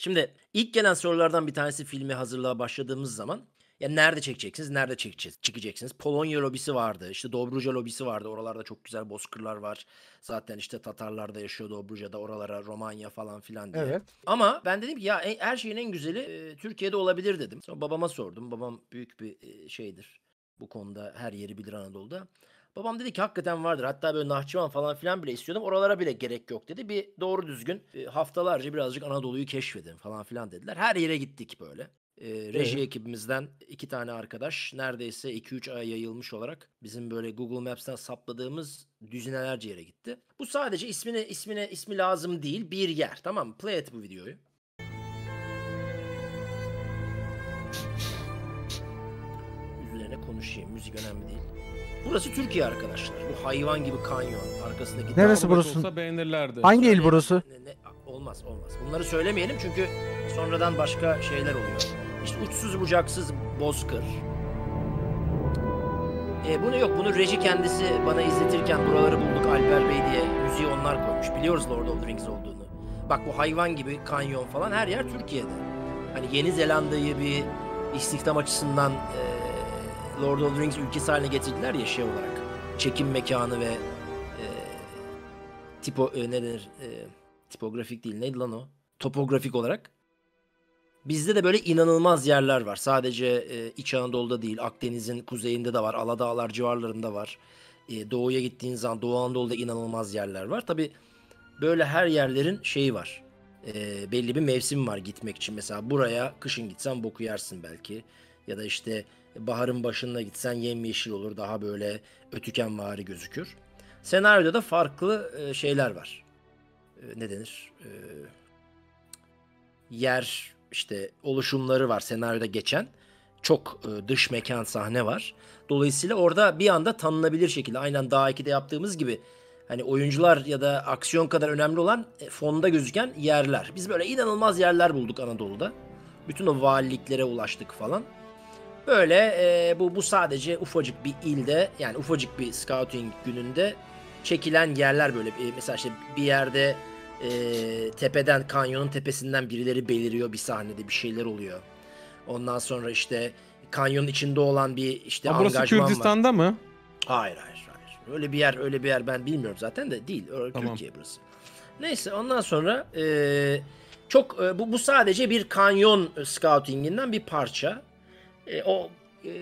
Şimdi ilk gelen sorulardan bir tanesi filmi hazırlığa başladığımız zaman ya nerede çekeceksiniz? Nerede çekeceğiz? Çıkacaksınız. Polonya lobisi vardı. işte Dobruca lobisi vardı. Oralarda çok güzel bozkırlar var. Zaten işte Tatarlar da yaşıyor Dobruca'da. Oralara Romanya falan filan diye. Evet. Ama ben dedim ki ya e, her şeyin en güzeli e, Türkiye'de olabilir dedim. Sonra babama sordum. Babam büyük bir e, şeydir. Bu konuda her yeri bilir Anadolu'da. Babam dedi ki hakikaten vardır. Hatta böyle Nahçıvan falan filan bile istiyordum. Oralara bile gerek yok dedi. Bir doğru düzgün e, haftalarca birazcık Anadolu'yu keşfedin falan filan dediler. Her yere gittik böyle. E, reji hı ekibimizden iki tane arkadaş neredeyse 2-3 aya yayılmış olarak bizim böyle Google Maps'ten sapladığımız düzinelerce yere gitti. Bu sadece ismine ismine ismi lazım değil bir yer. Tamam mı? Play et bu videoyu. Üzerine konuşayım. Müzik önemli değil. Burası Türkiye arkadaşlar. Bu hayvan gibi kanyon arkasındaki Neresi burası? beğenirlerdi. Hangi il burası? Ne- ne- olmaz olmaz. Bunları söylemeyelim çünkü sonradan başka şeyler oluyor. İşte uçsuz bucaksız bozkır. E, bunu yok. Bunu reji kendisi bana izletirken buraları bulduk Alper Bey diye müziği onlar koymuş. Biliyoruz Lord of the Rings olduğunu. Bak bu hayvan gibi kanyon falan her yer Türkiye'de. Hani Yeni Zelanda'yı bir istihdam açısından e, Lord of the Rings ülkesi haline getirdiler ya şey olarak. Çekim mekanı ve e, tipo e, ne denir? E, tipografik değil. Neydi lan o? Topografik olarak. Bizde de böyle inanılmaz yerler var. Sadece e, İç Anadolu'da değil, Akdeniz'in kuzeyinde de var, Aladağlar civarlarında var. E, doğuya gittiğin zaman Doğu Anadolu'da inanılmaz yerler var. Tabi böyle her yerlerin şeyi var. E, belli bir mevsim var gitmek için. Mesela buraya kışın gitsen boku yersin belki. Ya da işte e, baharın başında gitsen yemyeşil olur daha böyle ötüken ötükenvari gözükür. Senaryoda da farklı e, şeyler var. E, ne denir? Yer işte oluşumları var senaryoda geçen. Çok dış mekan sahne var. Dolayısıyla orada bir anda tanınabilir şekilde aynen daha 2'de yaptığımız gibi hani oyuncular ya da aksiyon kadar önemli olan fonda gözüken yerler. Biz böyle inanılmaz yerler bulduk Anadolu'da. Bütün o valiliklere ulaştık falan. Böyle e, bu bu sadece ufacık bir ilde yani ufacık bir scouting gününde çekilen yerler böyle e, mesela işte bir yerde e, tepeden kanyonun tepesinden birileri beliriyor bir sahnede bir şeyler oluyor. Ondan sonra işte kanyonun içinde olan bir işte Aa, burası angajman Kürdistan'da var. mı? Hayır hayır hayır. Öyle bir yer öyle bir yer ben bilmiyorum zaten de değil. tamam. Türkiye burası. Neyse ondan sonra e, çok e, bu bu sadece bir kanyon e, scouting'inden bir parça e, o e,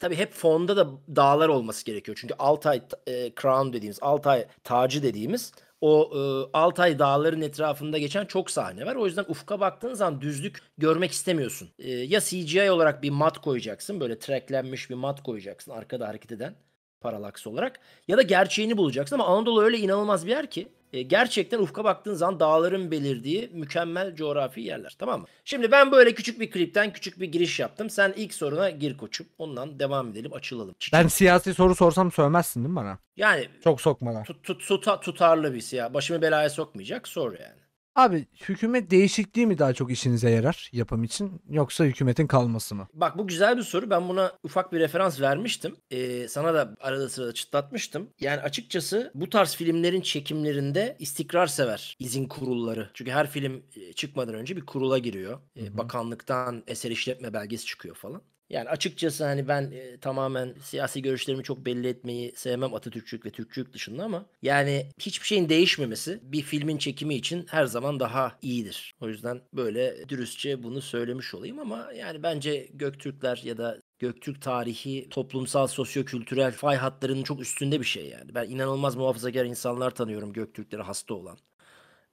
tabii hep fonda da dağlar olması gerekiyor. Çünkü Altay e, Crown dediğimiz, Altay tacı dediğimiz o e, Altay dağların etrafında geçen çok sahne var. O yüzden ufka baktığın zaman düzlük görmek istemiyorsun. E, ya CGI olarak bir mat koyacaksın. Böyle treklenmiş bir mat koyacaksın arkada hareket eden paralaks olarak. Ya da gerçeğini bulacaksın ama Anadolu öyle inanılmaz bir yer ki e, gerçekten ufka baktığın zaman dağların belirdiği mükemmel coğrafi yerler tamam mı? Şimdi ben böyle küçük bir klipten küçük bir giriş yaptım. Sen ilk soruna gir koçum. Ondan devam edelim açılalım. Çiçek. Ben siyasi soru sorsam söylemezsin değil mi bana? Yani Çok sokmadan. Tut, tut, tuta, tutarlı bir siyah. Başımı belaya sokmayacak sor yani. Abi hükümet değişikliği mi daha çok işinize yarar yapım için yoksa hükümetin kalması mı? Bak bu güzel bir soru. Ben buna ufak bir referans vermiştim. Ee, sana da arada sırada çıtlatmıştım. Yani açıkçası bu tarz filmlerin çekimlerinde istikrar sever izin kurulları. Çünkü her film e, çıkmadan önce bir kurula giriyor. Ee, bakanlıktan eser işletme belgesi çıkıyor falan. Yani açıkçası hani ben e, tamamen siyasi görüşlerimi çok belli etmeyi sevmem Atatürkçülük ve Türkçülük dışında ama yani hiçbir şeyin değişmemesi bir filmin çekimi için her zaman daha iyidir. O yüzden böyle dürüstçe bunu söylemiş olayım ama yani bence Göktürkler ya da Göktürk tarihi toplumsal, sosyokültürel fay hatlarının çok üstünde bir şey yani. Ben inanılmaz muhafazakar insanlar tanıyorum Göktürklere hasta olan.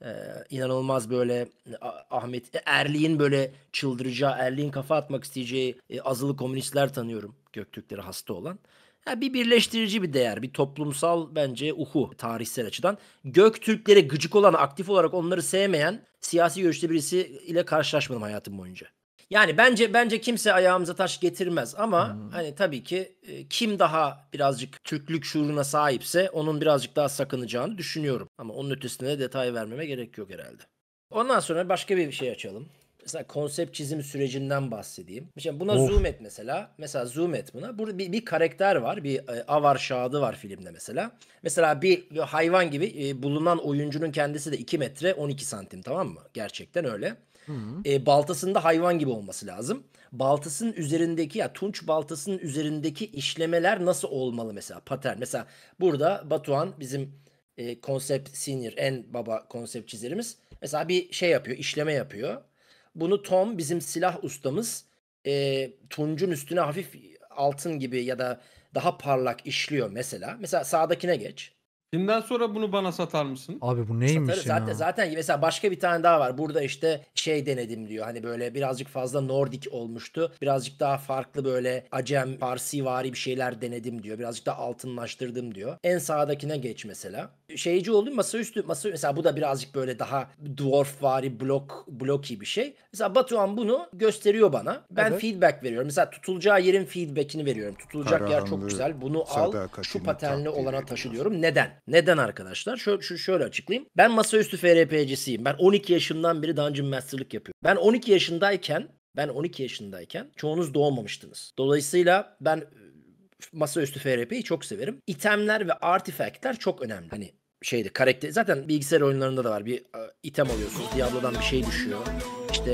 Ee, inanılmaz böyle Ahmet Erli'nin böyle çıldıracağı, Erli'nin kafa atmak isteyeceği azılı komünistler tanıyorum Göktürkleri hasta olan. Yani bir birleştirici bir değer, bir toplumsal bence uhu tarihsel açıdan. Göktürklere gıcık olan, aktif olarak onları sevmeyen siyasi görüşte birisi ile karşılaşmadım hayatım boyunca. Yani bence bence kimse ayağımıza taş getirmez ama hmm. hani tabii ki e, kim daha birazcık Türklük şuuruna sahipse onun birazcık daha sakınacağını düşünüyorum. Ama onun ötesine de detay vermeme gerek yok herhalde. Ondan sonra başka bir şey açalım. Mesela konsept çizim sürecinden bahsedeyim. Mesela buna of. zoom et mesela. Mesela zoom et buna. Burada bir, bir karakter var. Bir e, avar şahadı var filmde mesela. Mesela bir, bir hayvan gibi e, bulunan oyuncunun kendisi de 2 metre 12 santim tamam mı? Gerçekten öyle. Hımm. Eee, hayvan gibi olması lazım. Baltasının üzerindeki ya tunç baltasının üzerindeki işlemeler nasıl olmalı mesela patern? Mesela burada Batuhan bizim, eee, konsept senior en baba konsept çizerimiz mesela bir şey yapıyor, işleme yapıyor. Bunu Tom bizim silah ustamız, eee, tuncun üstüne hafif altın gibi ya da daha parlak işliyor mesela. Mesela sağdakine geç. Filmden sonra bunu bana satar mısın? Abi bu neymiş Satarız. ya? Zaten, zaten mesela başka bir tane daha var. Burada işte şey denedim diyor. Hani böyle birazcık fazla Nordik olmuştu. Birazcık daha farklı böyle Acem, Farsi vari bir şeyler denedim diyor. Birazcık daha altınlaştırdım diyor. En sağdakine geç mesela şeyci oldum masaüstü masa mesela bu da birazcık böyle daha dwarfvari vari blok bloki bir şey. Mesela Batuhan bunu gösteriyor bana. Ben evet. feedback veriyorum. Mesela tutulacağı yerin feedback'ini veriyorum. Tutulacak Karanlı, yer çok güzel. Bunu al. Şu patenli olana taşı diyorum. Neden? Neden arkadaşlar? Şöyle, şu, şöyle açıklayayım. Ben masaüstü FRP'cisiyim. Ben 12 yaşından beri Dungeon Master'lık yapıyorum. Ben 12 yaşındayken ben 12 yaşındayken çoğunuz doğmamıştınız. Dolayısıyla ben masaüstü FRP'yi çok severim. İtemler ve artifaktler çok önemli. Hani şeyde karakter zaten bilgisayar oyunlarında da var. Bir e, item alıyorsunuz. Diablo'dan bir şey düşüyor işte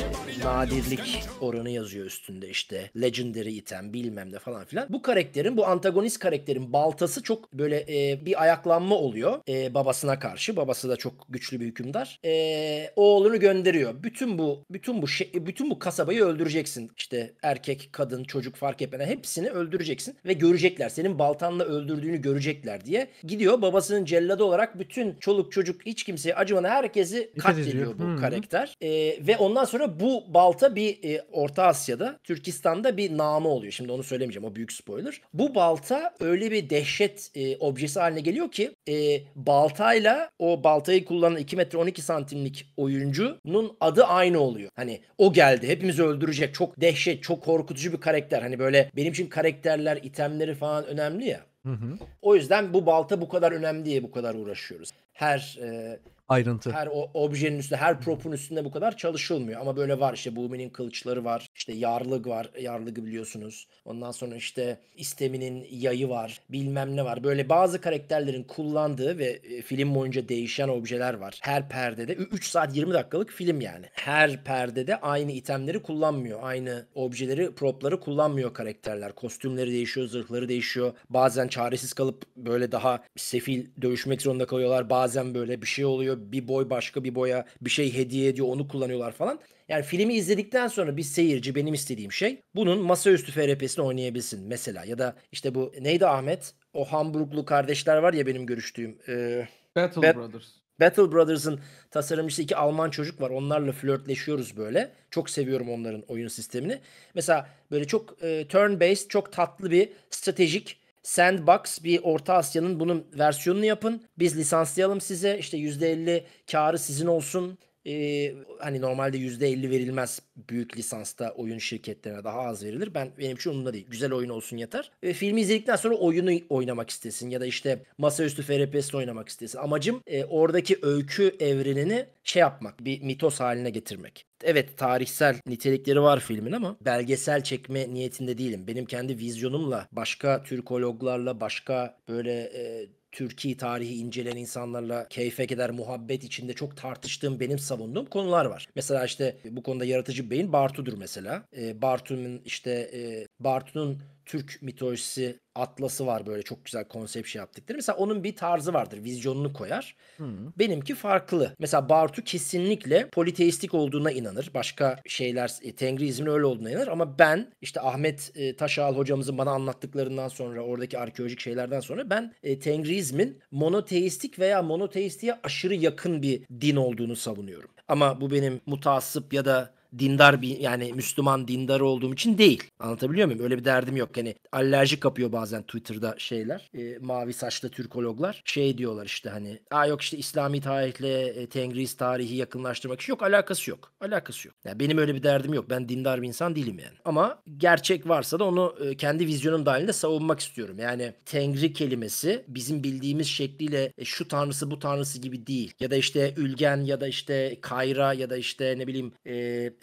e, nadirlik oranı yazıyor üstünde işte legendary item bilmem ne falan filan. Bu karakterin bu antagonist karakterin baltası çok böyle e, bir ayaklanma oluyor e, babasına karşı. Babası da çok güçlü bir hükümdar. E, oğlunu gönderiyor. Bütün bu bütün bu şey, bütün bu kasabayı öldüreceksin. İşte erkek, kadın, çocuk fark etmeden hepsini öldüreceksin ve görecekler. Senin baltanla öldürdüğünü görecekler diye. Gidiyor babasının celladı olarak bütün çoluk çocuk hiç kimseye acımadan herkesi katlediyor bu hı karakter. E, ve ondan sonra bu balta bir e, Orta Asya'da, Türkistan'da bir namı oluyor. Şimdi onu söylemeyeceğim o büyük spoiler. Bu balta öyle bir dehşet e, objesi haline geliyor ki e, baltayla o baltayı kullanan 2 metre 12 santimlik oyuncunun adı aynı oluyor. Hani o geldi hepimizi öldürecek çok dehşet çok korkutucu bir karakter. Hani böyle benim için karakterler itemleri falan önemli ya. Hı hı. O yüzden bu balta bu kadar önemli diye bu kadar uğraşıyoruz. Her e, ayrıntı. Her o objenin üstünde, her propun üstünde bu kadar çalışılmıyor. Ama böyle var işte Bumi'nin kılıçları var. İşte yarlık var. yarlığı biliyorsunuz. Ondan sonra işte isteminin yayı var. Bilmem ne var. Böyle bazı karakterlerin kullandığı ve e, film boyunca değişen objeler var. Her perdede 3 saat 20 dakikalık film yani. Her perdede aynı itemleri kullanmıyor. Aynı objeleri, propları kullanmıyor karakterler. Kostümleri değişiyor, zırhları değişiyor. Bazen çaresiz kalıp böyle daha sefil dövüşmek zorunda kalıyorlar. Bazen böyle bir şey oluyor kullanıyor. Bir boy başka bir boya bir şey hediye ediyor onu kullanıyorlar falan. Yani filmi izledikten sonra bir seyirci benim istediğim şey bunun masaüstü FRP'sini oynayabilsin mesela. Ya da işte bu neydi Ahmet? O Hamburglu kardeşler var ya benim görüştüğüm. E, Battle Bat- Brothers. Battle Brothers'ın tasarımcısı iki Alman çocuk var. Onlarla flörtleşiyoruz böyle. Çok seviyorum onların oyun sistemini. Mesela böyle çok e, turn based, çok tatlı bir stratejik Sandbox bir Orta Asya'nın bunun versiyonunu yapın. Biz lisanslayalım size. İşte %50 karı sizin olsun e, hani normalde yüzde %50 verilmez büyük lisansta oyun şirketlerine daha az verilir. Ben benim için umurumda değil. Güzel oyun olsun yeter. E, filmi izledikten sonra oyunu oynamak istesin ya da işte masaüstü FRP'sini oynamak istesin. Amacım e, oradaki öykü evrenini şey yapmak, bir mitos haline getirmek. Evet tarihsel nitelikleri var filmin ama belgesel çekme niyetinde değilim. Benim kendi vizyonumla, başka Türkologlarla, başka böyle e, Türkiye tarihi incelen insanlarla keyfe eder muhabbet içinde çok tartıştığım benim savunduğum konular var. Mesela işte bu konuda yaratıcı beyin Bartu'dur mesela. E, Bartu'nun işte e, Bartu'nun Türk mitolojisi atlası var böyle çok güzel konsept şey yaptıkları. Mesela onun bir tarzı vardır. Vizyonunu koyar. Hmm. Benimki farklı. Mesela Bartu kesinlikle politeistik olduğuna inanır. Başka şeyler e, Tengriizmin öyle olduğuna inanır ama ben işte Ahmet e, Taşal hocamızın bana anlattıklarından sonra oradaki arkeolojik şeylerden sonra ben e, Tengriizmin monoteistik veya monoteistiğe aşırı yakın bir din olduğunu savunuyorum. Ama bu benim mutasip ya da dindar bir yani Müslüman dindarı olduğum için değil. Anlatabiliyor muyum? Öyle bir derdim yok. Hani alerji kapıyor bazen Twitter'da şeyler. E, mavi saçlı Türkologlar. Şey diyorlar işte hani aa yok işte İslami tarihle e, Tengriz tarihi yakınlaştırmak için yok. Alakası yok. Alakası yok. Yani benim öyle bir derdim yok. Ben dindar bir insan değilim yani. Ama gerçek varsa da onu e, kendi vizyonum dahilinde savunmak istiyorum. Yani Tengri kelimesi bizim bildiğimiz şekliyle e, şu tanrısı bu tanrısı gibi değil. Ya da işte Ülgen ya da işte Kayra ya da işte ne bileyim e,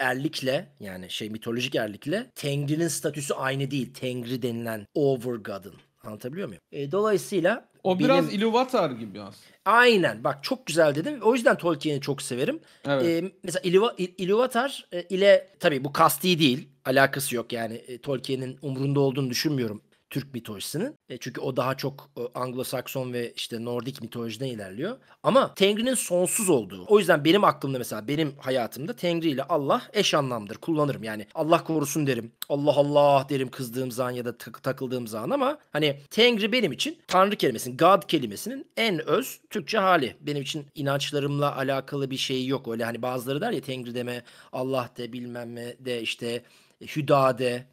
erlikle yani şey mitolojik erlikle Tengri'nin statüsü aynı değil. Tengri denilen Overgod'ın. Anlatabiliyor muyum? E, dolayısıyla o benim... biraz Iluvatar gibi aslında. Aynen. Bak çok güzel dedim. O yüzden Tolkien'i çok severim. Evet. E, mesela Iluva, Iluvatar e, ile tabii bu kasti değil. Alakası yok yani. E, Tolkien'in umrunda olduğunu düşünmüyorum Türk mitolojisinin. E, çünkü o daha çok e, Anglo-Sakson ve işte Nordik mitolojiden ilerliyor. Ama Tengri'nin sonsuz olduğu. O yüzden benim aklımda mesela benim hayatımda Tengri ile Allah eş anlamdır. Kullanırım yani Allah korusun derim. Allah Allah derim kızdığım zaman ya da tak- takıldığım zaman ama hani Tengri benim için Tanrı kelimesinin, God kelimesinin en öz Türkçe hali. Benim için inançlarımla alakalı bir şey yok. Öyle hani bazıları der ya Tengri deme, Allah de bilmem de işte e, Hüda de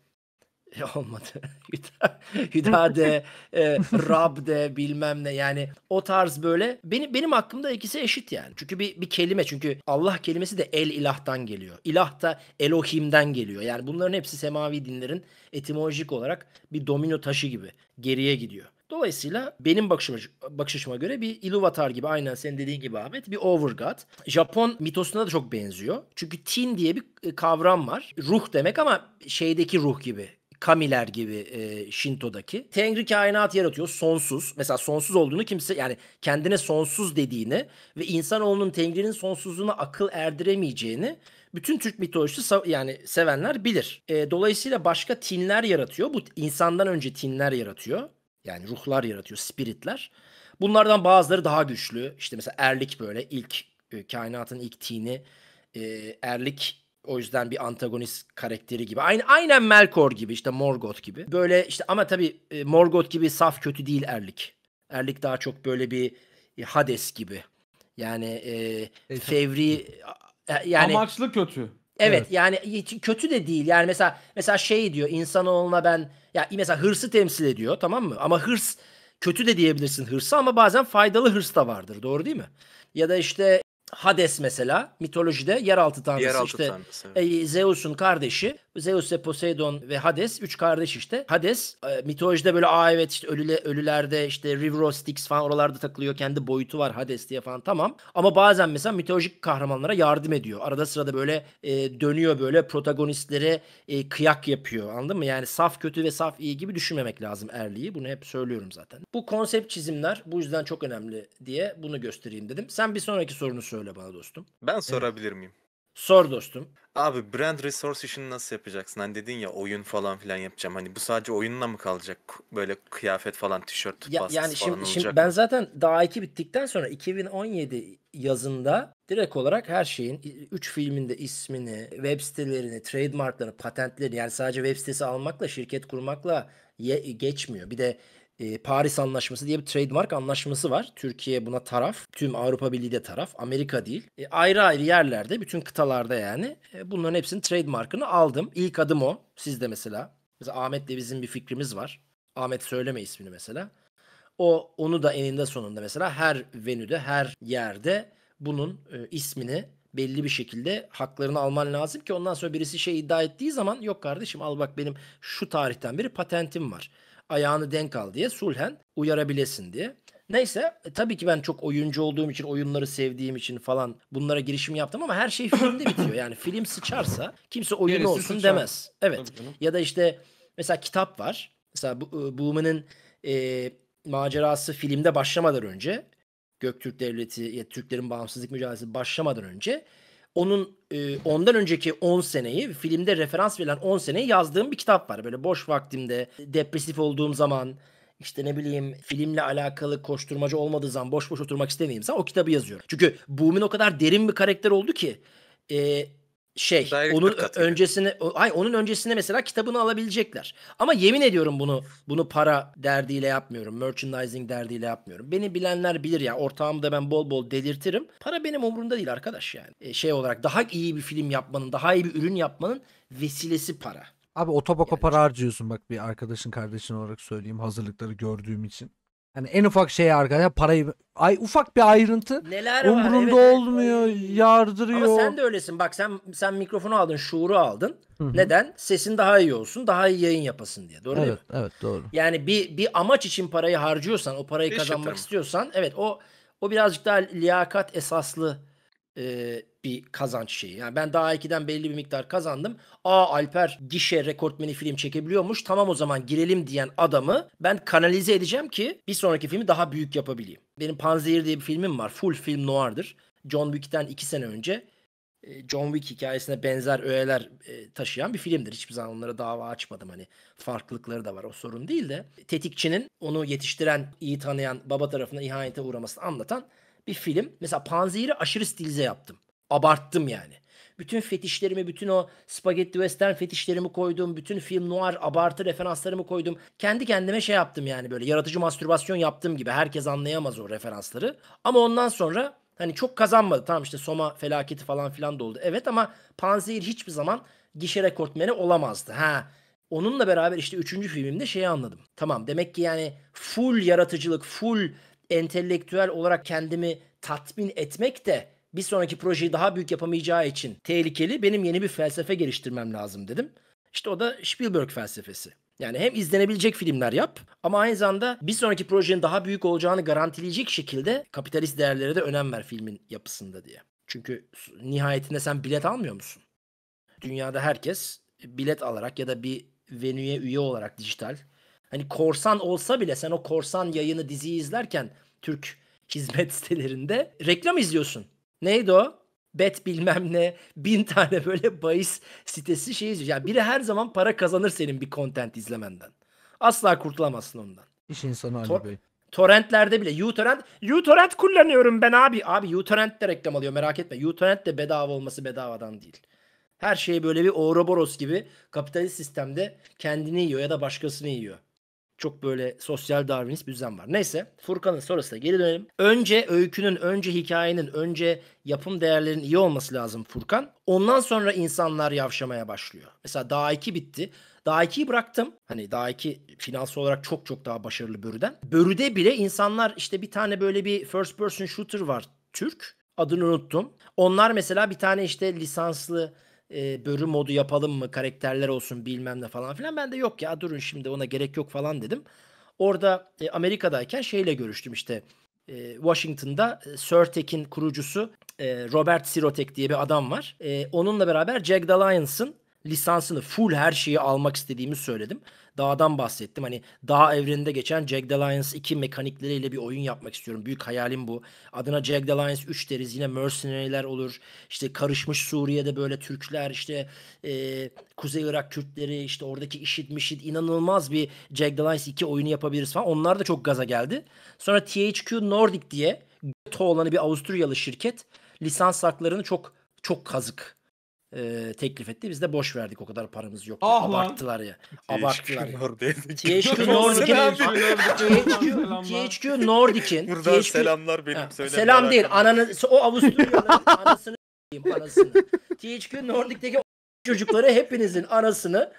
e, olmadı. Hüda, Hüda de, e, Rab de bilmem ne yani o tarz böyle. Benim benim hakkımda ikisi eşit yani. Çünkü bir, bir kelime çünkü Allah kelimesi de el ilahtan geliyor. İlah da Elohim'den geliyor. Yani bunların hepsi semavi dinlerin etimolojik olarak bir domino taşı gibi geriye gidiyor. Dolayısıyla benim bakışıma, bakış açıma göre bir Iluvatar gibi aynen senin dediğin gibi Ahmet bir Overgod. Japon mitosuna da çok benziyor. Çünkü tin diye bir e, kavram var. Ruh demek ama şeydeki ruh gibi Kamiler gibi e, Şinto'daki. Tengri kainat yaratıyor sonsuz. Mesela sonsuz olduğunu kimse yani kendine sonsuz dediğini ve insanoğlunun Tengri'nin sonsuzluğuna akıl erdiremeyeceğini bütün Türk mitolojisi yani sevenler bilir. E, dolayısıyla başka tinler yaratıyor. Bu insandan önce tinler yaratıyor. Yani ruhlar yaratıyor, spiritler. Bunlardan bazıları daha güçlü. İşte mesela Erlik böyle ilk e, kainatın ilk tini e, Erlik o yüzden bir antagonist karakteri gibi. Aynı, aynen Melkor gibi işte Morgoth gibi. Böyle işte ama tabii e, Morgoth gibi saf kötü değil Erlik. Erlik daha çok böyle bir e, Hades gibi. Yani e, e fevri e, yani amaçlı kötü. Evet, evet yani kötü de değil. Yani mesela mesela şey diyor insanoğluna ben ya mesela hırsı temsil ediyor tamam mı? Ama hırs kötü de diyebilirsin hırsı ama bazen faydalı hırs da vardır. Doğru değil mi? Ya da işte Hades mesela mitolojide yeraltı tanrısı yeraltı işte evet. E, Zeus'un kardeşi. Zeus ve Poseidon ve Hades üç kardeş işte. Hades e, mitolojide böyle aa evet işte ölüle, ölülerde işte River Styx falan oralarda takılıyor. Kendi boyutu var Hades diye falan tamam. Ama bazen mesela mitolojik kahramanlara yardım ediyor. Arada sırada böyle e, dönüyor böyle protagonistlere e, kıyak yapıyor anladın mı? Yani saf kötü ve saf iyi gibi düşünmemek lazım Erli'yi. Bunu hep söylüyorum zaten. Bu konsept çizimler bu yüzden çok önemli diye bunu göstereyim dedim. Sen bir sonraki sorunu söyle söyle bana dostum. Ben ee, sorabilir miyim? Sor dostum. Abi brand resource işini nasıl yapacaksın? Hani dedin ya oyun falan filan yapacağım. Hani bu sadece oyunla mı kalacak? Böyle kıyafet falan, tişört ya, yani falan şimdi olacak ben zaten daha 2 bittikten sonra 2017 yazında direkt olarak her şeyin 3 filminde ismini, web sitelerini, trademarklarını, patentleri yani sadece web sitesi almakla, şirket kurmakla ye- geçmiyor. Bir de e, Paris Anlaşması diye bir trademark anlaşması var. Türkiye buna taraf. Tüm Avrupa Birliği de taraf. Amerika değil. E, ayrı ayrı yerlerde bütün kıtalarda yani e, bunların hepsinin trademarkını aldım. İlk adım o. Siz de mesela. Mesela Ahmet'le bizim bir fikrimiz var. Ahmet söyleme ismini mesela. O onu da eninde sonunda mesela her venüde her yerde bunun e, ismini belli bir şekilde haklarını alman lazım ki ondan sonra birisi şey iddia ettiği zaman yok kardeşim al bak benim şu tarihten beri patentim var ayağını denk al diye sulhen uyarabilesin diye. Neyse e, tabii ki ben çok oyuncu olduğum için, oyunları sevdiğim için falan bunlara girişim yaptım ama her şey filmde bitiyor. Yani film sıçarsa kimse oyun Gerisi olsun sıçar. demez. Evet. Ya da işte mesela kitap var. Mesela e, Boomer'ın e, macerası filmde başlamadan önce Göktürk Devleti ya Türklerin bağımsızlık mücadelesi başlamadan önce onun e, ondan önceki 10 seneyi filmde referans verilen 10 seneyi yazdığım bir kitap var. Böyle boş vaktimde depresif olduğum zaman işte ne bileyim filmle alakalı koşturmacı olmadığı zaman boş boş oturmak istemeyeyim. o kitabı yazıyorum. Çünkü Boom'un o kadar derin bir karakter oldu ki e, şey Direkt onun öncesine ay onun öncesine mesela kitabını alabilecekler. Ama yemin ediyorum bunu bunu para derdiyle yapmıyorum. Merchandising derdiyle yapmıyorum. Beni bilenler bilir ya. Ortağımı da ben bol bol delirtirim. Para benim umurumda değil arkadaş yani. E, şey olarak daha iyi bir film yapmanın, daha iyi bir ürün yapmanın vesilesi para. Abi otobako yani. para harcıyorsun bak bir arkadaşın kardeşin olarak söyleyeyim hazırlıkları gördüğüm için. Yani en ufak şeye arkadaşlar parayı ay ufak bir ayrıntı Neler var, umurunda evet. olmuyor, yardırıyor. Ama sen de öylesin. Bak sen sen mikrofonu aldın, şuuru aldın. Hı-hı. Neden? Sesin daha iyi olsun, daha iyi yayın yapasın diye. Doğru evet, değil mi? Evet, doğru. Yani bir bir amaç için parayı harcıyorsan, o parayı İş kazanmak yaparım. istiyorsan, evet o o birazcık daha liyakat esaslı e, bir kazanç şeyi. Yani ben daha 2'den belli bir miktar kazandım. Aa Alper gişe rekortmeni film çekebiliyormuş. Tamam o zaman girelim diyen adamı ben kanalize edeceğim ki bir sonraki filmi daha büyük yapabileyim. Benim Panzehir diye bir filmim var. Full film noir'dır. John Wick'ten 2 sene önce John Wick hikayesine benzer öğeler taşıyan bir filmdir. Hiçbir zaman onlara dava açmadım hani farklılıkları da var o sorun değil de tetikçinin onu yetiştiren iyi tanıyan baba tarafına ihanete uğramasını anlatan bir film. Mesela Panzehir'i aşırı stilize yaptım. Abarttım yani. Bütün fetişlerimi, bütün o spagetti western fetişlerimi koydum. Bütün film noir abartı referanslarımı koydum. Kendi kendime şey yaptım yani böyle yaratıcı mastürbasyon yaptığım gibi. Herkes anlayamaz o referansları. Ama ondan sonra hani çok kazanmadı. Tamam işte Soma felaketi falan filan da oldu. Evet ama Panzehir hiçbir zaman gişe rekortmeni olamazdı. Ha Onunla beraber işte üçüncü filmimde şeyi anladım. Tamam demek ki yani full yaratıcılık, full entelektüel olarak kendimi tatmin etmek de bir sonraki projeyi daha büyük yapamayacağı için tehlikeli. Benim yeni bir felsefe geliştirmem lazım dedim. İşte o da Spielberg felsefesi. Yani hem izlenebilecek filmler yap ama aynı zamanda bir sonraki projenin daha büyük olacağını garantileyecek şekilde kapitalist değerlere de önem ver filmin yapısında diye. Çünkü nihayetinde sen bilet almıyor musun? Dünyada herkes bilet alarak ya da bir venüye üye olarak dijital Hani korsan olsa bile sen o korsan yayını diziyi izlerken Türk hizmet sitelerinde reklam izliyorsun. Neydi o? Bet bilmem ne bin tane böyle bahis sitesi şey izliyor. Yani biri her zaman para kazanır senin bir content izlemenden. Asla kurtulamazsın ondan. İş insanı Ali Tor- Bey. Torrentlerde bile uTorrent, uTorrent kullanıyorum ben abi. Abi uTorrent de reklam alıyor merak etme. uTorrent de bedava olması bedavadan değil. Her şey böyle bir Ouroboros gibi kapitalist sistemde kendini yiyor ya da başkasını yiyor. Çok böyle sosyal Darwinist bir düzen var. Neyse Furkan'ın sorusuna geri dönelim. Önce öykünün, önce hikayenin, önce yapım değerlerinin iyi olması lazım Furkan. Ondan sonra insanlar yavşamaya başlıyor. Mesela daha 2 bitti. Daha 2'yi bıraktım. Hani daha 2 finansal olarak çok çok daha başarılı Börü'den. Börü'de bile insanlar işte bir tane böyle bir first person shooter var Türk. Adını unuttum. Onlar mesela bir tane işte lisanslı e, bölüm modu yapalım mı karakterler olsun bilmem ne falan filan. Ben de yok ya durun şimdi ona gerek yok falan dedim. Orada e, Amerika'dayken şeyle görüştüm işte e, Washington'da e, Surtek'in kurucusu e, Robert Sirotek diye bir adam var. E, onunla beraber Jack Alliance'ın lisansını full her şeyi almak istediğimi söyledim. Dağ'dan bahsettim. Hani dağ evreninde geçen Jagged Alliance 2 mekanikleriyle bir oyun yapmak istiyorum. Büyük hayalim bu. Adına Jagged Alliance 3 deriz. Yine mercenary'ler olur. İşte karışmış Suriye'de böyle Türkler işte e, Kuzey Irak Kürtleri işte oradaki işit mişit inanılmaz bir Jagged Alliance 2 oyunu yapabiliriz falan. Onlar da çok gaza geldi. Sonra THQ Nordic diye Göto olanı bir Avusturyalı şirket lisans haklarını çok çok kazık e, teklif etti. Biz de boş verdik o kadar paramız yok. Ah Abarttılar ya. Abarttılar. THQ Nordic'in THQ Nordic'in Buradan selamlar benim söyle. Selam değil. Ananı o Avusturya'nın anasını anasını. THQ Nordic'teki çocukları hepinizin anasını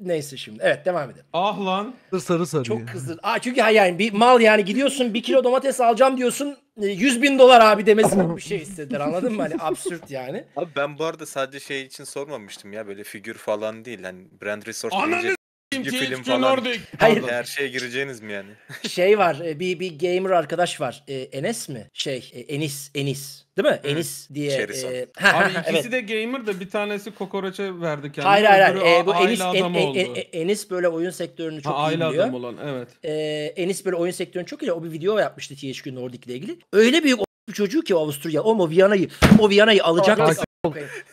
Neyse şimdi. Evet devam edelim. Ah lan. Sarı sarı. Çok kızdır. Aa çünkü yani bir mal yani gidiyorsun bir kilo domates alacağım diyorsun 100 e, bin dolar abi demesi gibi bir şey istediler anladın mı? Hani absürt yani. Abi ben bu arada sadece şey için sormamıştım ya böyle figür falan değil. Hani brand resource Ananı film falan. Hayır. Hayır. Her şeye gireceğiniz mi yani? şey var e, bir bir gamer arkadaş var. E, Enes mi? Şey e, Enis Enis. Değil mi? Enis diye. Şerison. e, Abi ha, evet. ikisi de gamer da bir tanesi kokoreçe verdi kendine. Hayır hayır. hayır. Öbürü e, bu Enis, en- en- oldu. en- Enis böyle oyun sektörünü çok Ha, iyi aile adam olan evet. E, Enis böyle oyun sektörünü çok iyi. O bir video yapmıştı THQ Nordic ile ilgili. Öyle büyük bir çocuğu ki Avusturya. O mu Viyana'yı o Viyana'yı alacaktık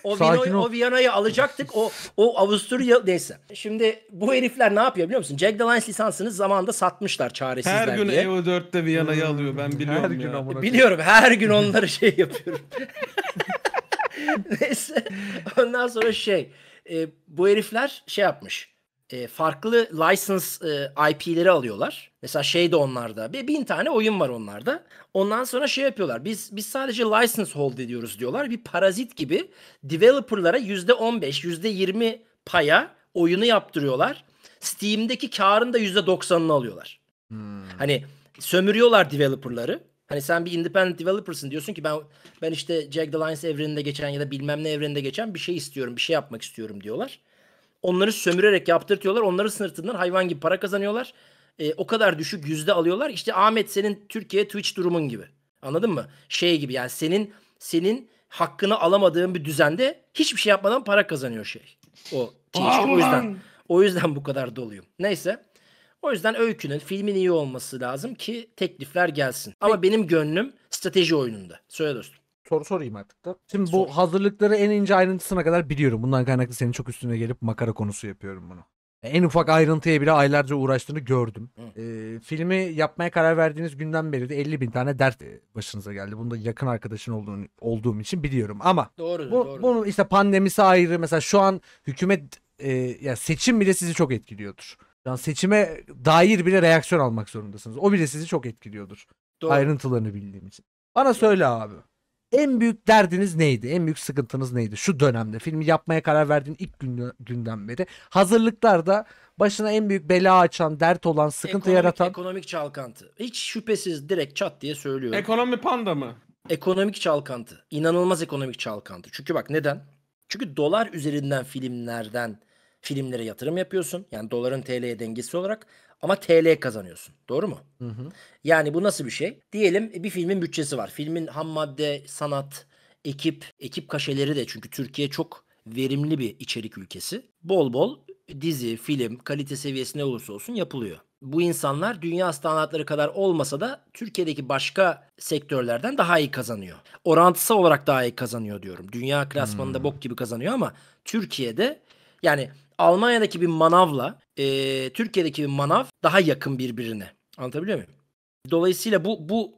o, Vino'yu, o Viyana'yı alacaktık. O o Avusturya neyse. Şimdi bu herifler ne yapıyor biliyor musun? Jack Deliance lisansını zamanında satmışlar çaresizler Her gün diye. Evo 4'te Viyana'yı hmm. alıyor ben hmm. biliyorum her ya. gün Biliyorum her gün onları şey yapıyorum. neyse ondan sonra şey e, bu herifler şey yapmış e, farklı license e, IP'leri alıyorlar. Mesela şey de onlarda. Bir bin tane oyun var onlarda. Ondan sonra şey yapıyorlar. Biz biz sadece license hold ediyoruz diyorlar. Bir parazit gibi developerlara yüzde on beş, yüzde yirmi paya oyunu yaptırıyorlar. Steam'deki karın da yüzde doksanını alıyorlar. Hmm. Hani sömürüyorlar developerları. Hani sen bir independent developer'sın diyorsun ki ben ben işte Jagged Alliance evreninde geçen ya da bilmem ne evreninde geçen bir şey istiyorum, bir şey yapmak istiyorum diyorlar. Onları sömürerek yaptırtıyorlar. Onları sınırtından hayvan gibi para kazanıyorlar. E, o kadar düşük yüzde alıyorlar. İşte Ahmet senin Türkiye Twitch durumun gibi. Anladın mı? Şey gibi yani senin senin hakkını alamadığın bir düzende hiçbir şey yapmadan para kazanıyor şey. O Twitch. o yüzden o yüzden bu kadar doluyum. Neyse. O yüzden öykünün, filmin iyi olması lazım ki teklifler gelsin. Ama benim gönlüm strateji oyununda. Söyle dostum soru sorayım artık da. Şimdi Sor. bu hazırlıkları en ince ayrıntısına kadar biliyorum. Bundan kaynaklı senin çok üstüne gelip makara konusu yapıyorum bunu. En ufak ayrıntıya bile aylarca uğraştığını gördüm. Hı. Ee, filmi yapmaya karar verdiğiniz günden beri de 50 bin tane dert başınıza geldi. Bunda yakın arkadaşın olduğunu, olduğum için biliyorum ama doğru, bu, doğru. bunu işte pandemisi ayrı mesela şu an hükümet e, ya seçim bile sizi çok etkiliyordur. Yani seçime dair bile reaksiyon almak zorundasınız. O bile sizi çok etkiliyordur. Doğru. Ayrıntılarını bildiğim için. Bana söyle abi en büyük derdiniz neydi? En büyük sıkıntınız neydi şu dönemde? Filmi yapmaya karar verdiğin ilk günden beri. Hazırlıklarda başına en büyük bela açan, dert olan, sıkıntı ekonomik, yaratan... Ekonomik çalkantı. Hiç şüphesiz direkt çat diye söylüyorum. Ekonomi panda mı? Ekonomik çalkantı. İnanılmaz ekonomik çalkantı. Çünkü bak neden? Çünkü dolar üzerinden filmlerden filmlere yatırım yapıyorsun. Yani doların TL'ye dengesi olarak ama TL kazanıyorsun. Doğru mu? Hı hı. Yani bu nasıl bir şey? Diyelim bir filmin bütçesi var. Filmin ham madde, sanat, ekip, ekip kaşeleri de çünkü Türkiye çok verimli bir içerik ülkesi. Bol bol dizi, film, kalite seviyesi olursa olsun yapılıyor. Bu insanlar dünya standartları kadar olmasa da Türkiye'deki başka sektörlerden daha iyi kazanıyor. Orantısal olarak daha iyi kazanıyor diyorum. Dünya klasmanında hmm. bok gibi kazanıyor ama Türkiye'de yani Almanya'daki bir manavla e, Türkiye'deki bir manav daha yakın birbirine. Anlatabiliyor muyum? Dolayısıyla bu bu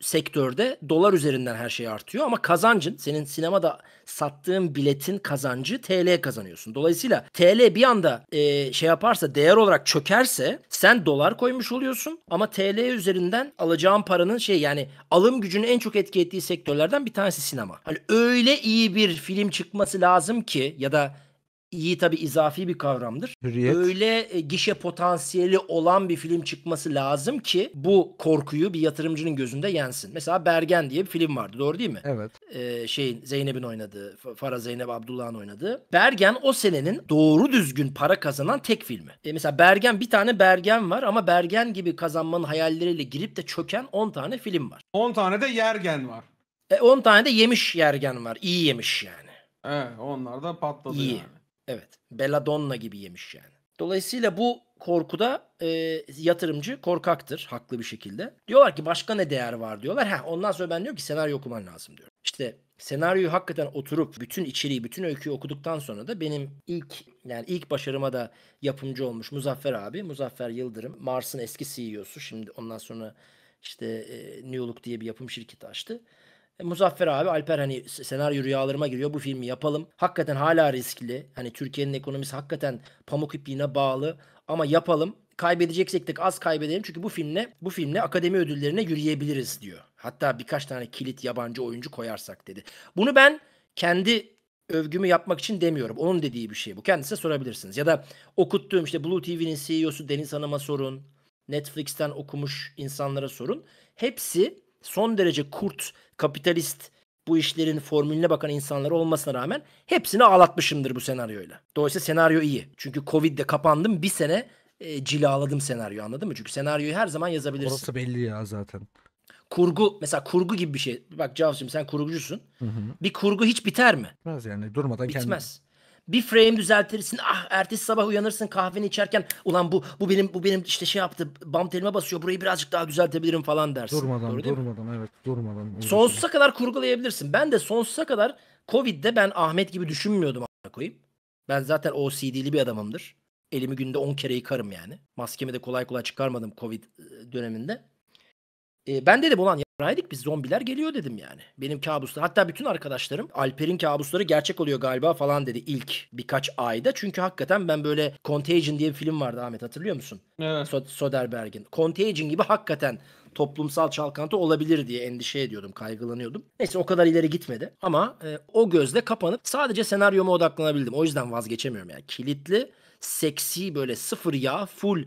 sektörde dolar üzerinden her şey artıyor ama kazancın senin sinemada sattığın biletin kazancı TL kazanıyorsun. Dolayısıyla TL bir anda e, şey yaparsa değer olarak çökerse sen dolar koymuş oluyorsun ama TL üzerinden alacağın paranın şey yani alım gücünü en çok etki ettiği sektörlerden bir tanesi sinema. Hani öyle iyi bir film çıkması lazım ki ya da iyi tabi izafi bir kavramdır. Hürriyet. Öyle e, gişe potansiyeli olan bir film çıkması lazım ki bu korkuyu bir yatırımcının gözünde yensin. Mesela Bergen diye bir film vardı doğru değil mi? Evet. Ee, şeyin Zeynep'in oynadığı, Farah Zeynep Abdullah'ın oynadığı. Bergen o senenin doğru düzgün para kazanan tek filmi. E, mesela Bergen bir tane Bergen var ama Bergen gibi kazanmanın hayalleriyle girip de çöken 10 tane film var. 10 tane de Yergen var. E, 10 tane de yemiş Yergen var. İyi yemiş yani. Evet eh, onlar da patladı İyi. yani. Evet. Belladonna gibi yemiş yani. Dolayısıyla bu korkuda e, yatırımcı korkaktır haklı bir şekilde. Diyorlar ki başka ne değer var diyorlar. Heh, ondan sonra ben diyor ki senaryo okuman lazım diyor. İşte senaryoyu hakikaten oturup bütün içeriği, bütün öyküyü okuduktan sonra da benim ilk yani ilk başarıma da yapımcı olmuş Muzaffer abi, Muzaffer Yıldırım, Mars'ın eski CEO'su. Şimdi ondan sonra işte e, New Look diye bir yapım şirketi açtı. E, Muzaffer abi Alper hani senaryo rüyalarıma giriyor bu filmi yapalım. Hakikaten hala riskli. Hani Türkiye'nin ekonomisi hakikaten pamuk ipliğine bağlı ama yapalım. Kaybedeceksek de az kaybedelim çünkü bu filmle bu filmle akademi ödüllerine yürüyebiliriz diyor. Hatta birkaç tane kilit yabancı oyuncu koyarsak dedi. Bunu ben kendi övgümü yapmak için demiyorum. Onun dediği bir şey bu. Kendisine sorabilirsiniz. Ya da okuttuğum işte Blue TV'nin CEO'su Deniz Hanım'a sorun. Netflix'ten okumuş insanlara sorun. Hepsi son derece kurt kapitalist bu işlerin formülüne bakan insanlar olmasına rağmen hepsini ağlatmışımdır bu senaryoyla. Dolayısıyla senaryo iyi. Çünkü Covid'de kapandım bir sene e, cilaladım senaryo anladın mı? Çünkü senaryoyu her zaman yazabilirsin. Orası belli ya zaten. Kurgu mesela kurgu gibi bir şey. Bak Cavs'cığım sen kurgucusun. Hı hı. Bir kurgu hiç biter mi? Bitmez yani durmadan Bitmez. Kendi bir frame düzeltirsin. Ah ertesi sabah uyanırsın kahveni içerken ulan bu bu benim bu benim işte şey yaptı. Bam telime basıyor. Burayı birazcık daha düzeltebilirim falan dersin. Durmadan, Doğru durmadan evet, durmadan. Sonsuza kadar kurgulayabilirsin. Ben de sonsuza kadar Covid'de ben Ahmet gibi düşünmüyordum koyayım. Ben zaten OCD'li bir adamımdır. Elimi günde 10 kere yıkarım yani. Maskemi de kolay kolay çıkarmadım Covid ıı, döneminde. E, ben dedim ulan Raydik biz zombiler geliyor dedim yani. Benim kabuslar hatta bütün arkadaşlarım Alper'in kabusları gerçek oluyor galiba falan dedi ilk birkaç ayda. Çünkü hakikaten ben böyle Contagion diye bir film vardı Ahmet hatırlıyor musun? Evet. Soderbergh'in. Contagion gibi hakikaten toplumsal çalkantı olabilir diye endişe ediyordum, kaygılanıyordum. Neyse o kadar ileri gitmedi ama e, o gözle kapanıp sadece senaryoma odaklanabildim. O yüzden vazgeçemiyorum yani. Kilitli, seksi böyle sıfır yağ, full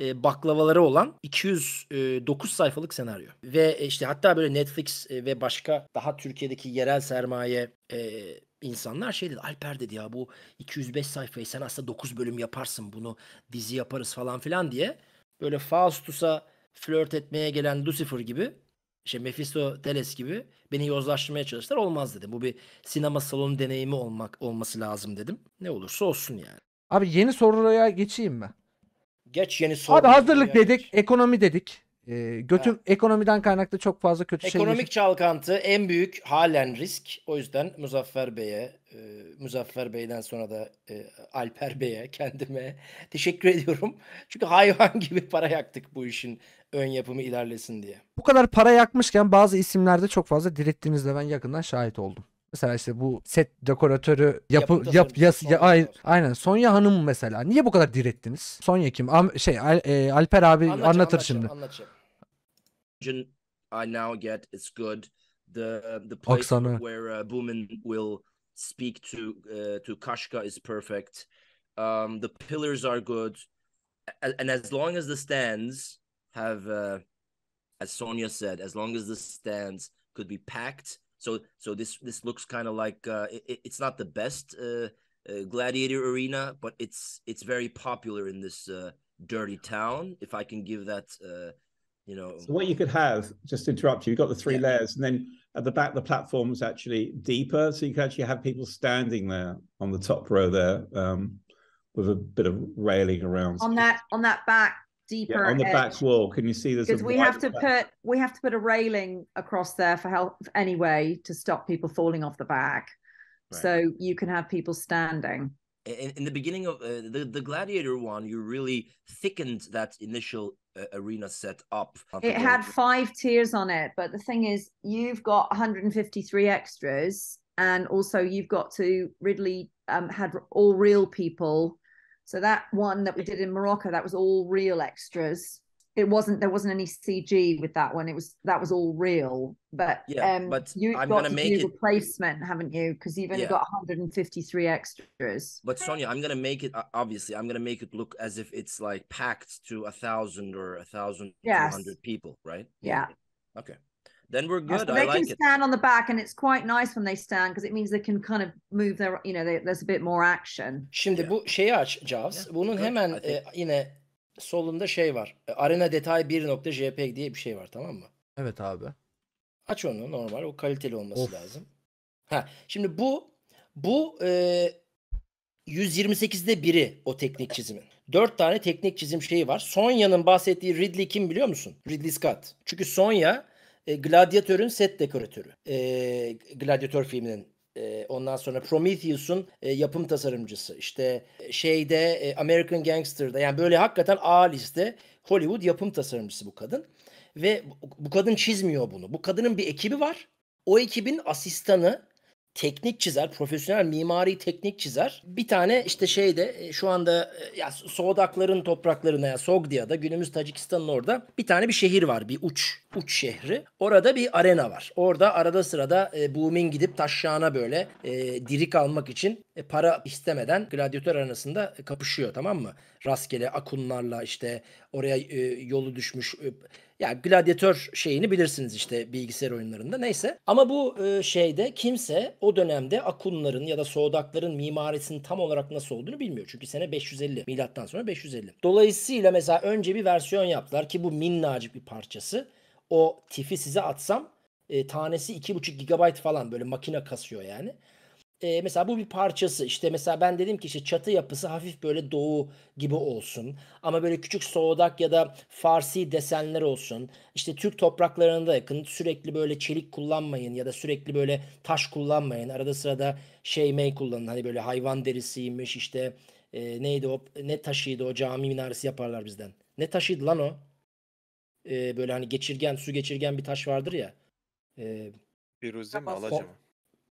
e, baklavaları olan 209 e, sayfalık senaryo. Ve e, işte hatta böyle Netflix e, ve başka daha Türkiye'deki yerel sermaye e, insanlar şey dedi Alper dedi ya bu 205 sayfayı sen aslında 9 bölüm yaparsın bunu dizi yaparız falan filan diye böyle Faustus'a flört etmeye gelen Lucifer gibi işte Mephisto Teles gibi beni yozlaştırmaya çalıştılar olmaz dedim. Bu bir sinema salonu deneyimi olmak olması lazım dedim. Ne olursa olsun yani. Abi yeni soruya geçeyim mi? Geç yeni soru. Abi hazırlık yani. dedik, ekonomi dedik. E, götüm evet. ekonomiden kaynaklı çok fazla kötü Ekonomik şey. Ekonomik çalkantı en büyük halen risk. O yüzden Muzaffer Bey'e, e, Muzaffer Bey'den sonra da e, Alper Bey'e, kendime teşekkür ediyorum. Çünkü hayvan gibi para yaktık bu işin ön yapımı ilerlesin diye. Bu kadar para yakmışken bazı isimlerde çok fazla direttiğinizde ben yakından şahit oldum. Mesela işte bu set dekoratörü yapı Yapıp yap söylemiştim, ya, aynen Sonya Hanım mesela niye bu kadar direttiniz? Sonya kim? Am- şey Al- e, Alper abi anlatır şimdi. Anlatacağım. I now get is good. The the place Oksana. where uh, Boomin will speak to uh, to Kashka is perfect. Um, the pillars are good, and as long as the stands have, uh, as Sonia said, as long as the stands could be packed So so this this looks kind of like uh, it, it's not the best uh, uh, gladiator arena, but it's it's very popular in this uh, dirty town. If I can give that, uh, you know, so what you could have just interrupt you. You've got the three yeah. layers, and then at the back the platform is actually deeper, so you can actually have people standing there on the top row there. Um, with a bit of railing around on that on that back deeper yeah, on the edge. back wall. Can you see this? Because we have to back. put we have to put a railing across there for help anyway to stop people falling off the back, right. so you can have people standing. In, in the beginning of uh, the the Gladiator one, you really thickened that initial uh, arena set up. It had five tiers on it, but the thing is, you've got 153 extras, and also you've got to Ridley um, had all real people so that one that we did in Morocco, that was all real extras. It wasn't there wasn't any CG with that one. It was that was all real. But yeah, um, but you've I'm got to do it... replacement, haven't you? Because you've only yeah. got 153 extras. But Sonia, I'm gonna make it obviously. I'm gonna make it look as if it's like packed to a thousand or a thousand yes. people, right? Yeah. Okay. then we're good. Yes, they like can stand it. on the back, and it's quite nice when they stand because it means they can kind of move their, you know, they, there's a bit more action. Şimdi yeah. bu şeyi aç Jaws. Yeah, Bunun good, hemen e, yine solunda şey var. E, Arena detay 1.jpg diye bir şey var tamam mı? Evet abi. Aç onu normal. O kaliteli olması of. lazım. Ha şimdi bu bu e, 128'de biri o teknik çizimin. Dört tane teknik çizim şeyi var. Sonya'nın bahsettiği Ridley kim biliyor musun? Ridley Scott. Çünkü Sonya e, set dekoratörü. E, Gladyatör filminin e, ondan sonra Prometheus'un e, yapım tasarımcısı. İşte e, şeyde e, American Gangster'da yani böyle hakikaten A liste Hollywood yapım tasarımcısı bu kadın. Ve bu kadın çizmiyor bunu. Bu kadının bir ekibi var. O ekibin asistanı teknik çizer, profesyonel mimari teknik çizer. Bir tane işte şeyde e, şu anda e, ya Soğdakların topraklarına ya Sogdia'da günümüz Tacikistan'ın orada bir tane bir şehir var. Bir uç uç şehri. Orada bir arena var. Orada arada sırada e, Boom'in gidip taşyana böyle e, diri kalmak için e, para istemeden gladyatör arasında e, kapışıyor tamam mı? Rastgele akunlarla işte oraya e, yolu düşmüş e, ya gladyatör şeyini bilirsiniz işte bilgisayar oyunlarında neyse. Ama bu e, şeyde kimse o dönemde Akunların ya da Soğudakların mimarisinin tam olarak nasıl olduğunu bilmiyor. Çünkü sene 550 milattan sonra 550. Dolayısıyla mesela önce bir versiyon yaptılar ki bu minnacık bir parçası. O tifi size atsam e, tanesi 2,5 GB falan böyle makine kasıyor yani e, mesela bu bir parçası. işte mesela ben dedim ki işte çatı yapısı hafif böyle doğu gibi olsun. Ama böyle küçük soğudak ya da farsi desenler olsun. işte Türk topraklarına da yakın. Sürekli böyle çelik kullanmayın ya da sürekli böyle taş kullanmayın. Arada sırada şey mey kullanın. Hani böyle hayvan derisiymiş işte e, neydi o ne taşıydı o cami minaresi yaparlar bizden. Ne taşıydı lan o? E, böyle hani geçirgen su geçirgen bir taş vardır ya. E, Firuze mi alaca mı?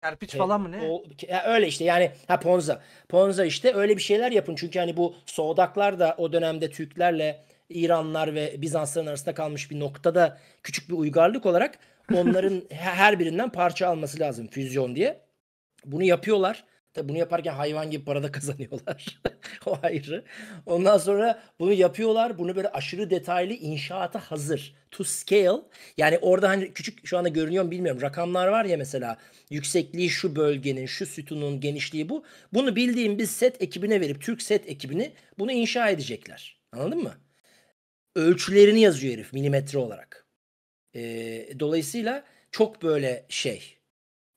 Kerpiç falan mı ne? O, ya öyle işte yani ha Ponza. Ponza işte öyle bir şeyler yapın. Çünkü hani bu Soğdaklar da o dönemde Türklerle İranlar ve Bizansların arasında kalmış bir noktada küçük bir uygarlık olarak onların her birinden parça alması lazım füzyon diye. Bunu yapıyorlar. Tabi bunu yaparken hayvan gibi para da kazanıyorlar. o ayrı. Ondan sonra bunu yapıyorlar. Bunu böyle aşırı detaylı inşaata hazır. To scale. Yani orada hani küçük şu anda görünüyor mu bilmiyorum. Rakamlar var ya mesela. Yüksekliği şu bölgenin, şu sütunun genişliği bu. Bunu bildiğim bir set ekibine verip Türk set ekibini bunu inşa edecekler. Anladın mı? Ölçülerini yazıyor herif milimetre olarak. E, dolayısıyla çok böyle şey.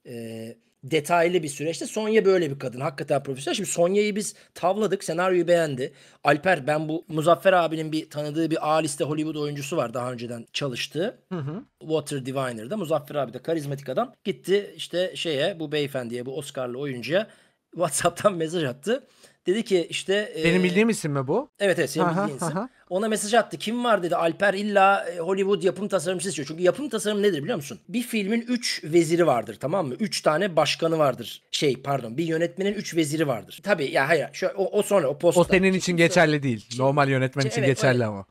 Eee detaylı bir süreçte. Sonya böyle bir kadın. Hakikaten profesyonel. Şimdi Sonya'yı biz tavladık. Senaryoyu beğendi. Alper ben bu Muzaffer abinin bir tanıdığı bir A liste Hollywood oyuncusu var daha önceden çalıştığı. Hı hı. Water Diviner'da. Muzaffer abi de karizmatik adam. Gitti işte şeye bu beyefendiye bu Oscar'lı oyuncuya WhatsApp'tan mesaj attı. Dedi ki işte... E, Benim bildiğim isim mi bu? Evet evet senin aha, bildiğin isim. Aha. Ona mesaj attı. Kim var dedi. Alper illa e, Hollywood yapım tasarımcısı istiyor. Çünkü yapım tasarım nedir biliyor musun? Bir filmin 3 veziri vardır tamam mı? 3 tane başkanı vardır. Şey pardon bir yönetmenin 3 veziri vardır. Tabii ya hayır. Şu, o, o sonra o posta. O senin için Şimdi, geçerli değil. Normal yönetmen şey, için evet, geçerli öyle. ama.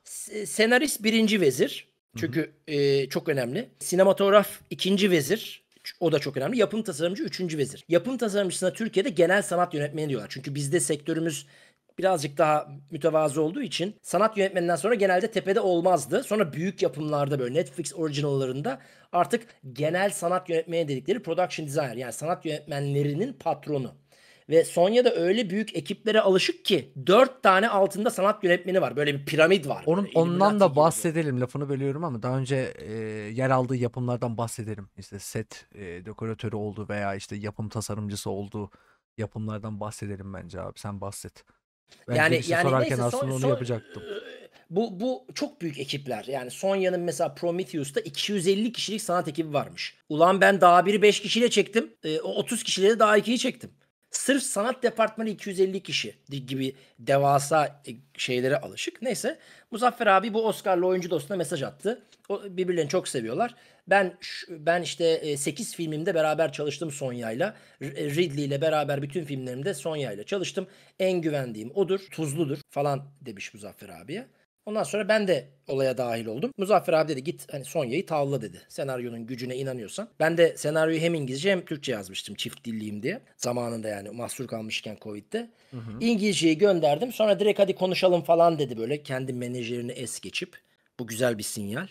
Senarist birinci vezir. Çünkü e, çok önemli. Sinematograf ikinci vezir. O da çok önemli. Yapım tasarımcı 3. vezir. Yapım tasarımcısına Türkiye'de genel sanat yönetmeni diyorlar. Çünkü bizde sektörümüz birazcık daha mütevazı olduğu için sanat yönetmeninden sonra genelde tepede olmazdı. Sonra büyük yapımlarda böyle Netflix orijinallarında artık genel sanat yönetmeni dedikleri production designer yani sanat yönetmenlerinin patronu ve Sonya da öyle büyük ekiplere alışık ki dört tane altında sanat yönetmeni var. Böyle bir piramit var. Onun Böyle ondan da şey. bahsedelim. Gibi. Lafını bölüyorum ama daha önce e, yer aldığı yapımlardan bahsedelim. İşte set e, dekoratörü oldu veya işte yapım tasarımcısı olduğu yapımlardan bahsedelim bence abi. Sen bahset. Ben yani şey yani sorarken neyse, son, aslında onu son, yapacaktım. Bu bu çok büyük ekipler. Yani Sonya'nın mesela Prometheus'ta 250 kişilik sanat ekibi varmış. Ulan ben daha bir 5 kişiyle çektim. E, 30 kişiyle de daha 2'yi çektim. Sırf sanat departmanı 250 kişi gibi devasa e, şeylere alışık. Neyse Muzaffer abi bu Oscar'lı oyuncu dostuna mesaj attı. O, birbirlerini çok seviyorlar. Ben ben işte 8 e, filmimde beraber çalıştım Sonya'yla. E, Ridley ile beraber bütün filmlerimde Sonya'yla çalıştım. En güvendiğim odur, tuzludur falan demiş Muzaffer abiye. Ondan sonra ben de olaya dahil oldum. Muzaffer abi dedi git hani Sonya'yı tavla dedi. Senaryonun gücüne inanıyorsan. Ben de senaryoyu hem İngilizce hem Türkçe yazmıştım çift dilliyim diye. Zamanında yani mahsur kalmışken Covid'de. Hı hı. İngilizceyi gönderdim. Sonra direkt hadi konuşalım falan dedi böyle kendi menajerini es geçip. Bu güzel bir sinyal.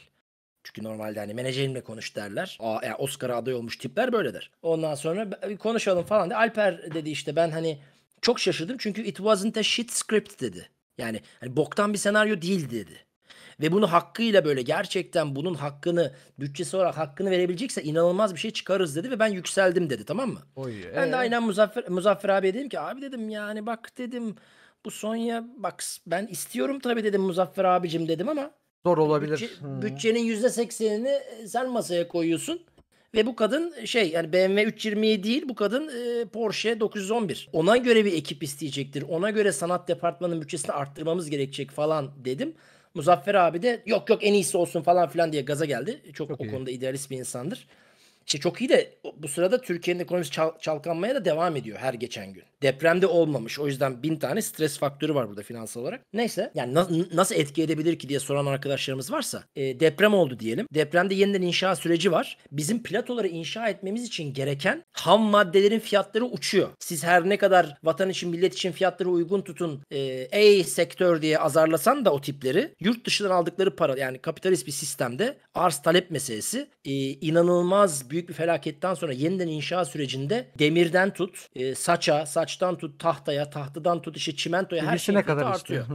Çünkü normalde hani menajerimle konuş derler. Aa, yani Oscar'a aday olmuş tipler böyledir. Ondan sonra konuşalım falan dedi. Alper dedi işte ben hani çok şaşırdım çünkü it wasn't a shit script dedi. Yani hani boktan bir senaryo değil dedi. Ve bunu hakkıyla böyle gerçekten bunun hakkını bütçesi olarak hakkını verebilecekse inanılmaz bir şey çıkarız dedi ve ben yükseldim dedi tamam mı? Oy, ben de ee? aynen Muzaffer, Muzaffer abi dedim ki abi dedim yani bak dedim bu Sonya bak ben istiyorum tabii dedim Muzaffer abicim dedim ama Zor olabilir. Bütçe, hmm. bütçenin %80'ini e, sen masaya koyuyorsun. Ve bu kadın e, şey yani BMW 327 değil bu kadın e, Porsche 911. Ona göre bir ekip isteyecektir. Ona göre sanat departmanının bütçesini arttırmamız gerekecek falan dedim. Muzaffer abi de yok yok en iyisi olsun falan filan diye gaza geldi. Çok, çok o iyi. konuda idealist bir insandır. İşte çok iyi de bu sırada Türkiye'nin ekonomisi çal- çalkanmaya da devam ediyor her geçen gün. Depremde olmamış. O yüzden bin tane stres faktörü var burada finansal olarak. Neyse yani na- nasıl etki edebilir ki diye soran arkadaşlarımız varsa e, deprem oldu diyelim. Depremde yeniden inşa süreci var. Bizim platoları inşa etmemiz için gereken ham maddelerin fiyatları uçuyor. Siz her ne kadar vatan için millet için fiyatları uygun tutun e, ey sektör diye azarlasan da o tipleri yurt dışından aldıkları para yani kapitalist bir sistemde arz talep meselesi e, inanılmaz büyük bir felaketten sonra yeniden inşa sürecinde demirden tut e, saça saç ağaçtan tut tahtaya, tahtadan tut işe çimentoya her şey kadar artıyor.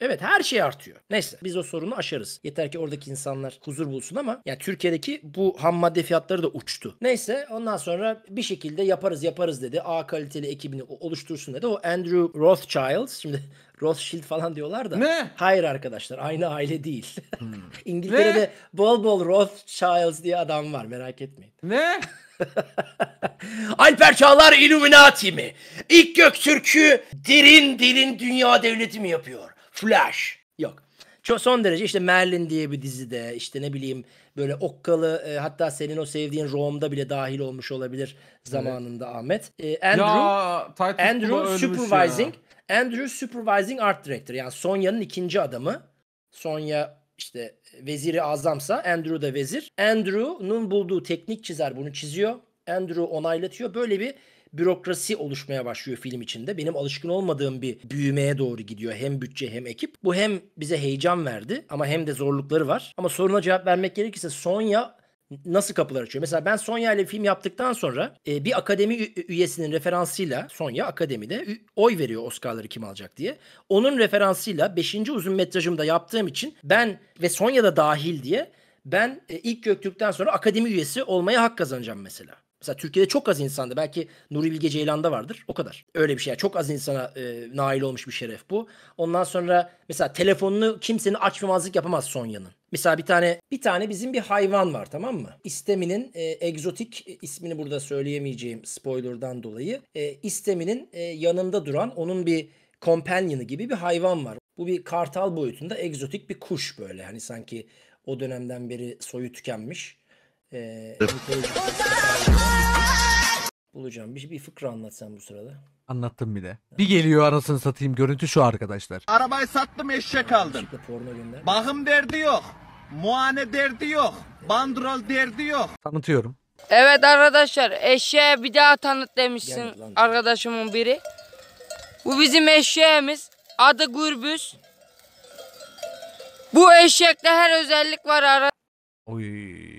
Evet her şey artıyor. Neyse biz o sorunu aşarız. Yeter ki oradaki insanlar huzur bulsun ama yani Türkiye'deki bu ham madde fiyatları da uçtu. Neyse ondan sonra bir şekilde yaparız yaparız dedi. A kaliteli ekibini oluştursun dedi. O Andrew Rothschild şimdi Rothschild falan diyorlar da. Ne? Hayır arkadaşlar aynı aile değil. Hmm. İngiltere'de ne? bol bol Rothschilds diye adam var merak etmeyin. Ne? Alper Çağlar Illuminati mi? İlk Göktürk'ü derin derin dünya devleti mi yapıyor? Flash. Yok. Çok son derece işte Merlin diye bir dizide işte ne bileyim böyle okkalı e, hatta senin o sevdiğin Rome'da bile dahil olmuş olabilir zamanında evet. Ahmet. E, Andrew ya, Andrew supervising ya. Andrew supervising art director yani Sonya'nın ikinci adamı. Sonya işte e, veziri azamsa Andrew da vezir. Andrew'nun bulduğu teknik çizer bunu çiziyor. Andrew onaylatıyor. Böyle bir bürokrasi oluşmaya başlıyor film içinde. Benim alışkın olmadığım bir büyümeye doğru gidiyor hem bütçe hem ekip. Bu hem bize heyecan verdi ama hem de zorlukları var. Ama soruna cevap vermek gerekirse Sonya nasıl kapılar açıyor? Mesela ben Sonya ile film yaptıktan sonra e, bir akademi üyesinin referansıyla Sonya akademide oy veriyor Oscar'ları kim alacak diye. Onun referansıyla 5. uzun metrajımda yaptığım için ben ve Sonya da dahil diye ben e, ilk Göktürk'ten sonra akademi üyesi olmaya hak kazanacağım mesela. Mesela Türkiye'de çok az insanda belki Nuri Bilge Ceylan'da vardır o kadar. Öyle bir şey. çok az insana e, nail olmuş bir şeref bu. Ondan sonra mesela telefonunu kimsenin açmamazlık yapamaz Sonya'nın. Mesela bir tane bir tane bizim bir hayvan var tamam mı? İsteminin e, egzotik ismini burada söyleyemeyeceğim spoiler'dan dolayı. E, isteminin e, yanında duran onun bir companion'ı gibi bir hayvan var. Bu bir kartal boyutunda egzotik bir kuş böyle. Hani sanki o dönemden beri soyu tükenmiş. Ee, bulacağım. Bir, bir fıkra anlatsan bu sırada. Anlattım bir de. Bir geliyor anasını satayım görüntü şu arkadaşlar. Arabayı sattım eşek aldım. Porno Bakım derdi yok. Muane derdi yok. Bandrol derdi yok. Tanıtıyorum. Evet arkadaşlar eşeğe bir daha tanıt demişsin arkadaşımın biri. Bu bizim eşeğimiz. Adı Gürbüz. Bu eşekte her özellik var ara. Oy.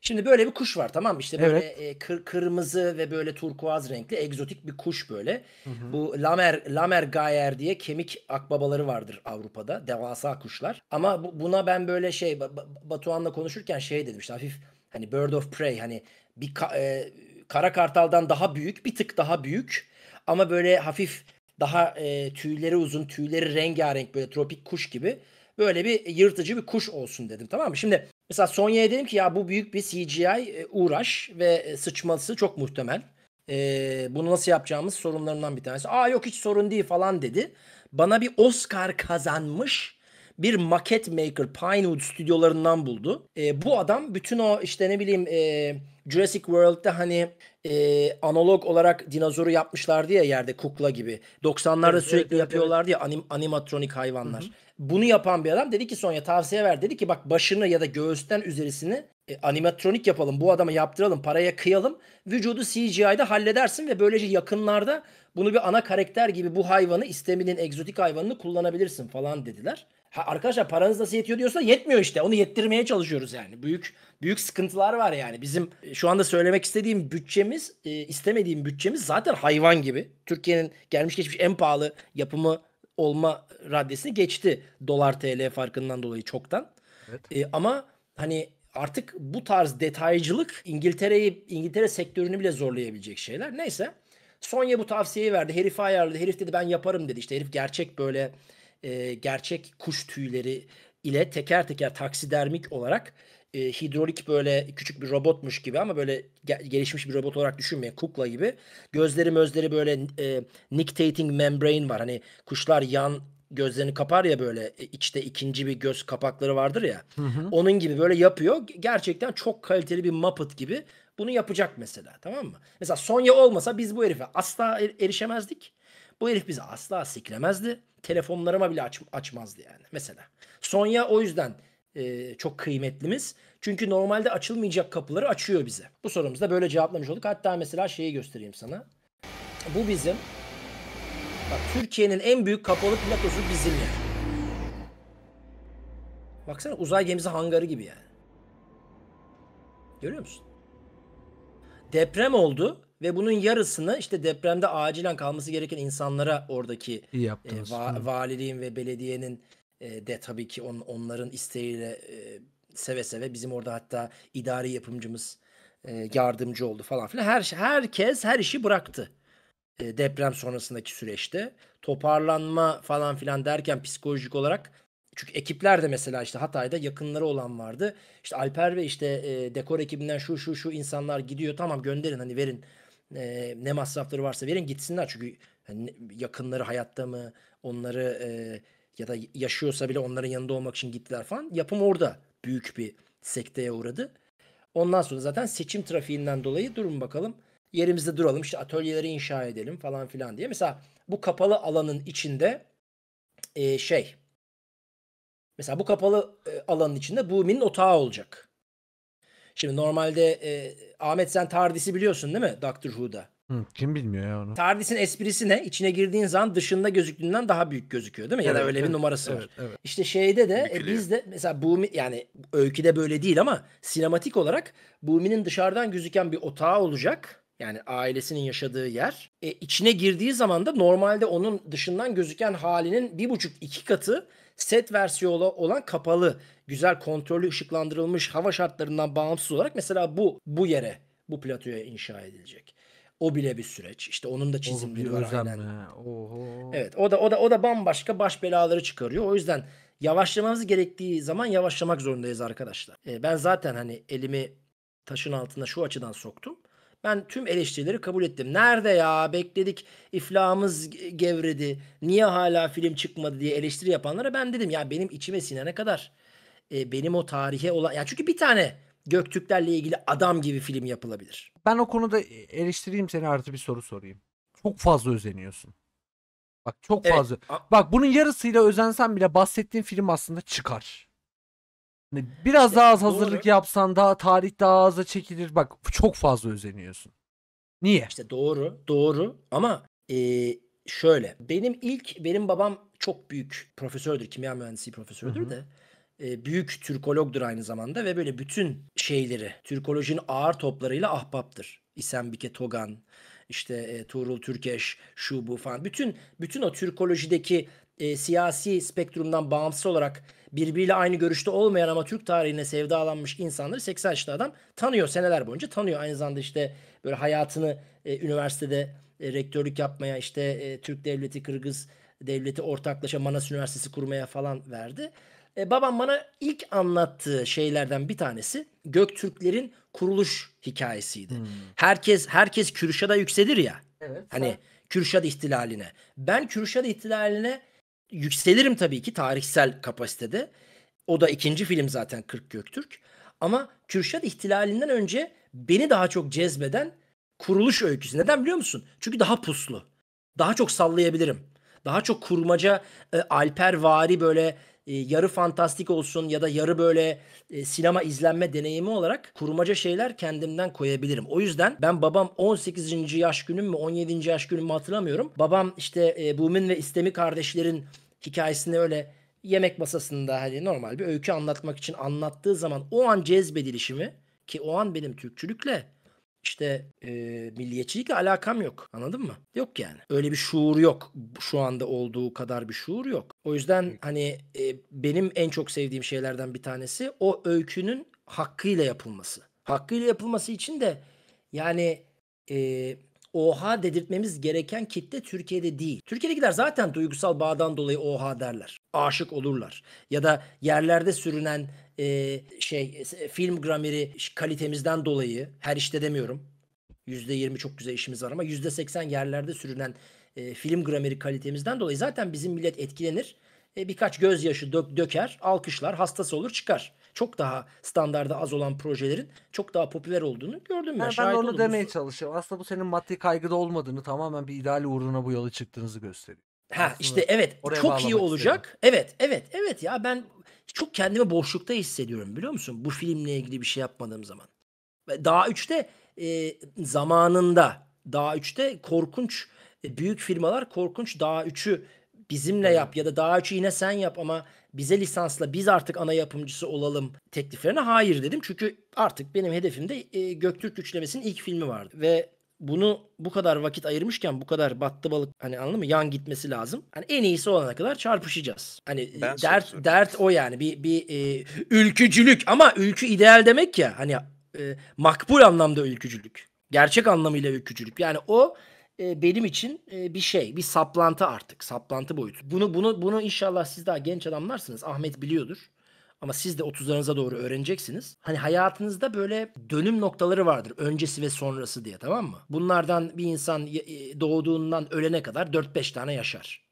Şimdi böyle bir kuş var tamam mı? İşte böyle evet. e, kır, kırmızı ve böyle turkuaz renkli egzotik bir kuş böyle. Hı hı. Bu Lamer Lamer Gayer diye kemik akbabaları vardır Avrupa'da. Devasa kuşlar. Ama bu, buna ben böyle şey Batuhan'la konuşurken şey dedim işte hafif hani bird of prey hani bir ka, e, kara kartaldan daha büyük, bir tık daha büyük ama böyle hafif daha e, tüyleri uzun, tüyleri rengarenk böyle tropik kuş gibi böyle bir yırtıcı bir kuş olsun dedim tamam mı? Şimdi mesela Sonya'ya dedim ki ya bu büyük bir CGI e, uğraş ve e, sıçması çok muhtemel. Ee, bunu nasıl yapacağımız sorunlarından bir tanesi. Aa yok hiç sorun değil falan dedi. Bana bir Oscar kazanmış bir maket maker Pinewood stüdyolarından buldu. E, bu adam bütün o işte ne bileyim e, Jurassic World'da hani e, analog olarak dinozoru yapmışlardı ya yerde kukla gibi. 90'larda evet, sürekli evet, yapıyorlardı evet. ya anim, animatronik hayvanlar. Hı hı. Bunu yapan bir adam dedi ki Sonya tavsiye ver. Dedi ki bak başını ya da göğüsten üzerisini e, animatronik yapalım. Bu adama yaptıralım. Paraya kıyalım. Vücudu CGI'de halledersin ve böylece yakınlarda bunu bir ana karakter gibi bu hayvanı isteminin egzotik hayvanını kullanabilirsin falan dediler. Ha, arkadaşlar paranız nasıl yetiyor diyorsa yetmiyor işte. Onu yettirmeye çalışıyoruz yani. Büyük büyük sıkıntılar var yani. Bizim e, şu anda söylemek istediğim bütçemiz, e, istemediğim bütçemiz zaten hayvan gibi. Türkiye'nin gelmiş geçmiş en pahalı yapımı olma raddesini geçti dolar TL farkından dolayı çoktan. Evet. E, ama hani artık bu tarz detaycılık İngiltere'yi İngiltere sektörünü bile zorlayabilecek şeyler. Neyse Sonya bu tavsiyeyi verdi. herif ayarladı. Herif dedi ben yaparım dedi. İşte herif gerçek böyle e, gerçek kuş tüyleri ile teker teker taksidermik olarak e, hidrolik böyle küçük bir robotmuş gibi ama böyle gelişmiş bir robot olarak düşünmeyin kukla gibi. Gözleri mözleri böyle e, nictating membrane var. Hani kuşlar yan gözlerini kapar ya böyle e, içte ikinci bir göz kapakları vardır ya. Hı hı. Onun gibi böyle yapıyor. Gerçekten çok kaliteli bir Muppet gibi bunu yapacak mesela tamam mı? Mesela Sonya olmasa biz bu herife asla er-, erişemezdik. Bu herif bizi asla siklemezdi telefonlarıma bile aç, açmazdı yani mesela. Sonya o yüzden e, çok kıymetlimiz. Çünkü normalde açılmayacak kapıları açıyor bize. Bu sorumuzu da böyle cevaplamış olduk. Hatta mesela şeyi göstereyim sana. Bu bizim bak, Türkiye'nin en büyük kapalı platosu bizimle. Baksana uzay gemisi hangarı gibi yani. Görüyor musun? Deprem oldu ve bunun yarısını işte depremde acilen kalması gereken insanlara oradaki e, va- valiliğin ve belediyenin e, de tabii ki on, onların isteğiyle e, seve seve bizim orada hatta idari yapımcımız e, yardımcı oldu falan filan. Her herkes her işi bıraktı. E, deprem sonrasındaki süreçte toparlanma falan filan derken psikolojik olarak çünkü ekipler de mesela işte Hatay'da yakınları olan vardı. İşte Alper ve işte e, dekor ekibinden şu şu şu insanlar gidiyor. Tamam gönderin hani verin e, ne masrafları varsa verin gitsinler. Çünkü hani yakınları hayatta mı onları e, ya da yaşıyorsa bile onların yanında olmak için gittiler falan. Yapım orada büyük bir sekteye uğradı. Ondan sonra zaten seçim trafiğinden dolayı durun bakalım yerimizde duralım işte atölyeleri inşa edelim falan filan diye. Mesela bu kapalı alanın içinde e, şey mesela bu kapalı e, alanın içinde Bumi'nin otağı olacak. Şimdi normalde e, Ahmet sen TARDIS'i biliyorsun değil mi Doctor Who'da? Hı, kim bilmiyor ya onu? TARDIS'in esprisi ne? İçine girdiğin zaman dışında gözüktüğünden daha büyük gözüküyor değil mi? Ya da öyle evet, bir numarası evet, var. Evet, evet. İşte şeyde de e, bizde mesela Boomi yani öyküde böyle değil ama sinematik olarak Boomi'nin dışarıdan gözüken bir otağı olacak. Yani ailesinin yaşadığı yer. E, içine girdiği zaman da normalde onun dışından gözüken halinin bir buçuk iki katı set versiyonu olan kapalı, güzel kontrollü ışıklandırılmış hava şartlarından bağımsız olarak mesela bu bu yere, bu platoya inşa edilecek. O bile bir süreç. İşte onun da çizimleri var aynen. Oho. Evet, o da o da o da bambaşka baş belaları çıkarıyor. O yüzden yavaşlamamız gerektiği zaman yavaşlamak zorundayız arkadaşlar. Ee, ben zaten hani elimi taşın altında şu açıdan soktum. Ben tüm eleştirileri kabul ettim. Nerede ya bekledik iflahımız gevredi. Niye hala film çıkmadı diye eleştiri yapanlara ben dedim ya benim içime sinene kadar e, benim o tarihe olan ya çünkü bir tane Göktürklerle ilgili adam gibi film yapılabilir. Ben o konuda e, eleştireyim seni artı bir soru sorayım. Çok fazla özeniyorsun. Bak çok evet. fazla. Bak bunun yarısıyla özensen bile bahsettiğin film aslında çıkar. Hani biraz daha az hazırlık doğru. yapsan daha tarih daha aza çekilir. Bak çok fazla özeniyorsun. Niye? İşte doğru, doğru ama e, şöyle benim ilk benim babam çok büyük profesördür, kimya mühendisi profesördür Hı-hı. de e, büyük Türkologdur aynı zamanda ve böyle bütün şeyleri Türkolojinin ağır toplarıyla ahbaptır. İsembike Togan, işte e, Tuğrul Türkeş şu bu falan bütün bütün o Türkolojideki e, siyasi spektrumdan bağımsız olarak birbiriyle aynı görüşte olmayan ama Türk tarihine sevdalanmış insanları 80 yaşlı adam tanıyor seneler boyunca tanıyor. Aynı zamanda işte böyle hayatını e, üniversitede e, rektörlük yapmaya işte e, Türk Devleti Kırgız Devleti ortaklaşa Manas Üniversitesi kurmaya falan verdi. E, babam bana ilk anlattığı şeylerden bir tanesi Göktürklerin kuruluş hikayesiydi. Hmm. Herkes herkes Kürşad'a yükselir ya. Evet. Hani Kürşad ihtilaline. Ben Kürşad ihtilaline yükselirim tabii ki tarihsel kapasitede. O da ikinci film zaten 40 Göktürk. Ama Kürşad ihtilalinden önce beni daha çok cezbeden kuruluş öyküsü. Neden biliyor musun? Çünkü daha puslu. Daha çok sallayabilirim. Daha çok kurmaca, e, alpervari böyle e, yarı fantastik olsun ya da yarı böyle e, sinema izlenme deneyimi olarak kurmaca şeyler kendimden koyabilirim. O yüzden ben babam 18. yaş günüm mü 17. yaş günüm mü hatırlamıyorum. Babam işte e, Bumin ve İstemi kardeşlerin hikayesini öyle yemek masasında hani normal bir öykü anlatmak için anlattığı zaman o an cezbedilişimi ki o an benim Türkçülükle işte e, milliyetçilikle alakam yok. Anladın mı? Yok yani. Öyle bir şuur yok. Şu anda olduğu kadar bir şuur yok. O yüzden hani e, benim en çok sevdiğim şeylerden bir tanesi o öykünün hakkıyla yapılması. Hakkıyla yapılması için de yani e, oha dedirtmemiz gereken kitle Türkiye'de değil. Türkiye'dekiler zaten duygusal bağdan dolayı oha derler. Aşık olurlar. Ya da yerlerde sürünen şey, e, şey film grameri kalitemizden dolayı her işte demiyorum. %20 çok güzel işimiz var ama %80 yerlerde sürülen e, film grameri kalitemizden dolayı zaten bizim millet etkilenir. E, birkaç gözyaşı dök, döker, alkışlar, hastası olur çıkar. Çok daha standarda az olan projelerin çok daha popüler olduğunu gördüm ya. Yani ben onu olduğumuzu. demeye çalışıyorum. Aslında bu senin maddi kaygıda olmadığını tamamen bir ideal uğruna bu yola çıktığınızı gösteriyor. Ha Aslında işte evet çok iyi olacak. Istedim. Evet evet evet ya ben çok kendimi boşlukta hissediyorum biliyor musun? Bu filmle ilgili bir şey yapmadığım zaman. Daha 3'te e, zamanında Daha 3'te korkunç e, büyük firmalar korkunç Daha 3'ü bizimle yap ya da Daha 3'ü yine sen yap ama bize lisansla biz artık ana yapımcısı olalım tekliflerine hayır dedim. Çünkü artık benim hedefimde e, Göktürk Üçlemesi'nin ilk filmi vardı ve bunu bu kadar vakit ayırmışken bu kadar battı balık hani anladın mı? Yan gitmesi lazım. Hani en iyisi olana kadar çarpışacağız. Hani ben dert soruyorum. dert o yani bir bir e, ülkücülük ama ülkü ideal demek ya. Hani e, makbul anlamda ülkücülük. Gerçek anlamıyla ülkücülük. Yani o e, benim için e, bir şey, bir saplantı artık, saplantı boyutu. Bunu bunu bunu inşallah siz daha genç adamlarsınız. Ahmet biliyordur. Ama siz de 30'larınıza doğru öğreneceksiniz. Hani hayatınızda böyle dönüm noktaları vardır. Öncesi ve sonrası diye tamam mı? Bunlardan bir insan e, doğduğundan ölene kadar 4-5 tane yaşar.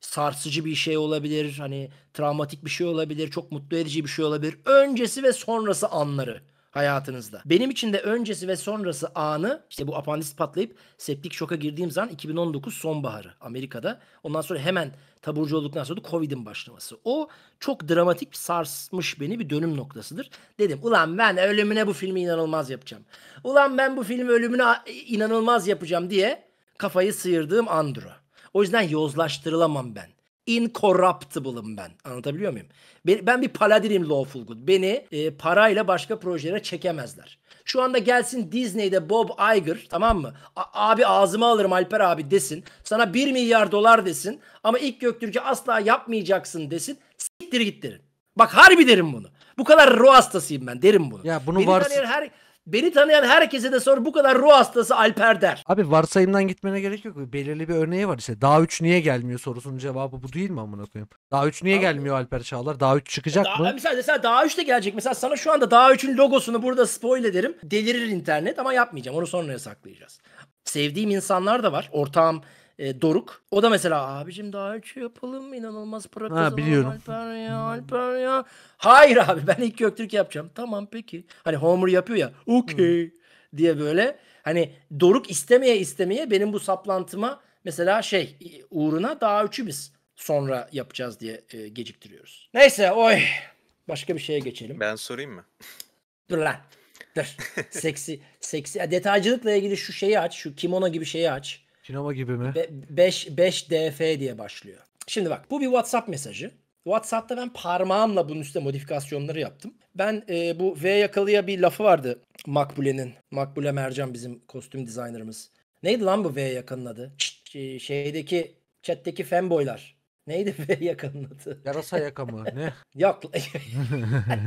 Sarsıcı bir şey olabilir, hani travmatik bir şey olabilir, çok mutlu edici bir şey olabilir. Öncesi ve sonrası anları hayatınızda. Benim için de öncesi ve sonrası anı işte bu apandis patlayıp septik şoka girdiğim zaman 2019 sonbaharı Amerika'da. Ondan sonra hemen taburcu olduktan sonra da Covid'in başlaması. O çok dramatik sarsmış beni bir dönüm noktasıdır. Dedim ulan ben ölümüne bu filmi inanılmaz yapacağım. Ulan ben bu filmi ölümüne inanılmaz yapacağım diye kafayı sıyırdığım andır o. O yüzden yozlaştırılamam ben incorruptible'ım ben. Anlatabiliyor muyum? Ben, ben bir paladinim lawful good. Beni e, parayla başka projelere çekemezler. Şu anda gelsin Disney'de Bob Iger tamam mı? A- abi ağzıma alırım Alper abi desin. Sana 1 milyar dolar desin. Ama ilk Göktürk'ü asla yapmayacaksın desin. Siktir git derim. Bak harbi derim bunu. Bu kadar ruh hastasıyım ben derim bunu. Ya bunu Beni her Beni tanıyan herkese de sor bu kadar ruh hastası Alper der. Abi varsayımdan gitmene gerek yok. Belirli bir örneği var işte. Daha 3 niye gelmiyor sorusunun cevabı bu değil mi amına koyayım? Daha 3 niye Abi. gelmiyor Alper Çağlar? Daha 3 çıkacak daha, mı? Mesela, mesela daha 3 de gelecek. Mesela sana şu anda daha 3'ün logosunu burada spoil ederim. Delirir internet ama yapmayacağım. Onu sonra saklayacağız. Sevdiğim insanlar da var. Ortağım e, Doruk. O da mesela abicim daha ölçü yapalım inanılmaz para kazanalım. Ha, biliyorum. Alper ya Alper ya. Hayır abi ben ilk Göktürk yapacağım. Tamam peki. Hani Homer yapıyor ya. Okey hmm. diye böyle. Hani Doruk istemeye istemeye benim bu saplantıma mesela şey uğruna daha üçü biz sonra yapacağız diye e, geciktiriyoruz. Neyse oy başka bir şeye geçelim. Ben sorayım mı? Dur lan. Dur. seksi seksi detaycılıkla ilgili şu şeyi aç, şu kimono gibi şeyi aç. Sinema gibi mi? 5 Be- 5 DF diye başlıyor. Şimdi bak bu bir WhatsApp mesajı. WhatsApp'ta ben parmağımla bunun üstüne modifikasyonları yaptım. Ben e, bu V yakalıya bir lafı vardı Makbule'nin. Makbule Mercan bizim kostüm dizaynerımız. Neydi lan bu V yakanın adı? Ç- e, şeydeki chatteki fanboylar. Neydi V yakanın adı? Yarasa yaka mı? Ne? Yok.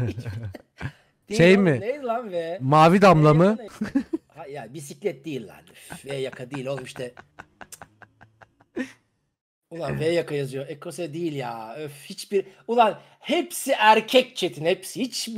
şey mi? Neydi lan V? Mavi damla mı? Ha, ya bisiklet değil lan. V yaka değil oğlum işte. Ulan V yaka yazıyor. Ekose değil ya. Öf hiçbir ulan hepsi erkek Çetin hepsi hiç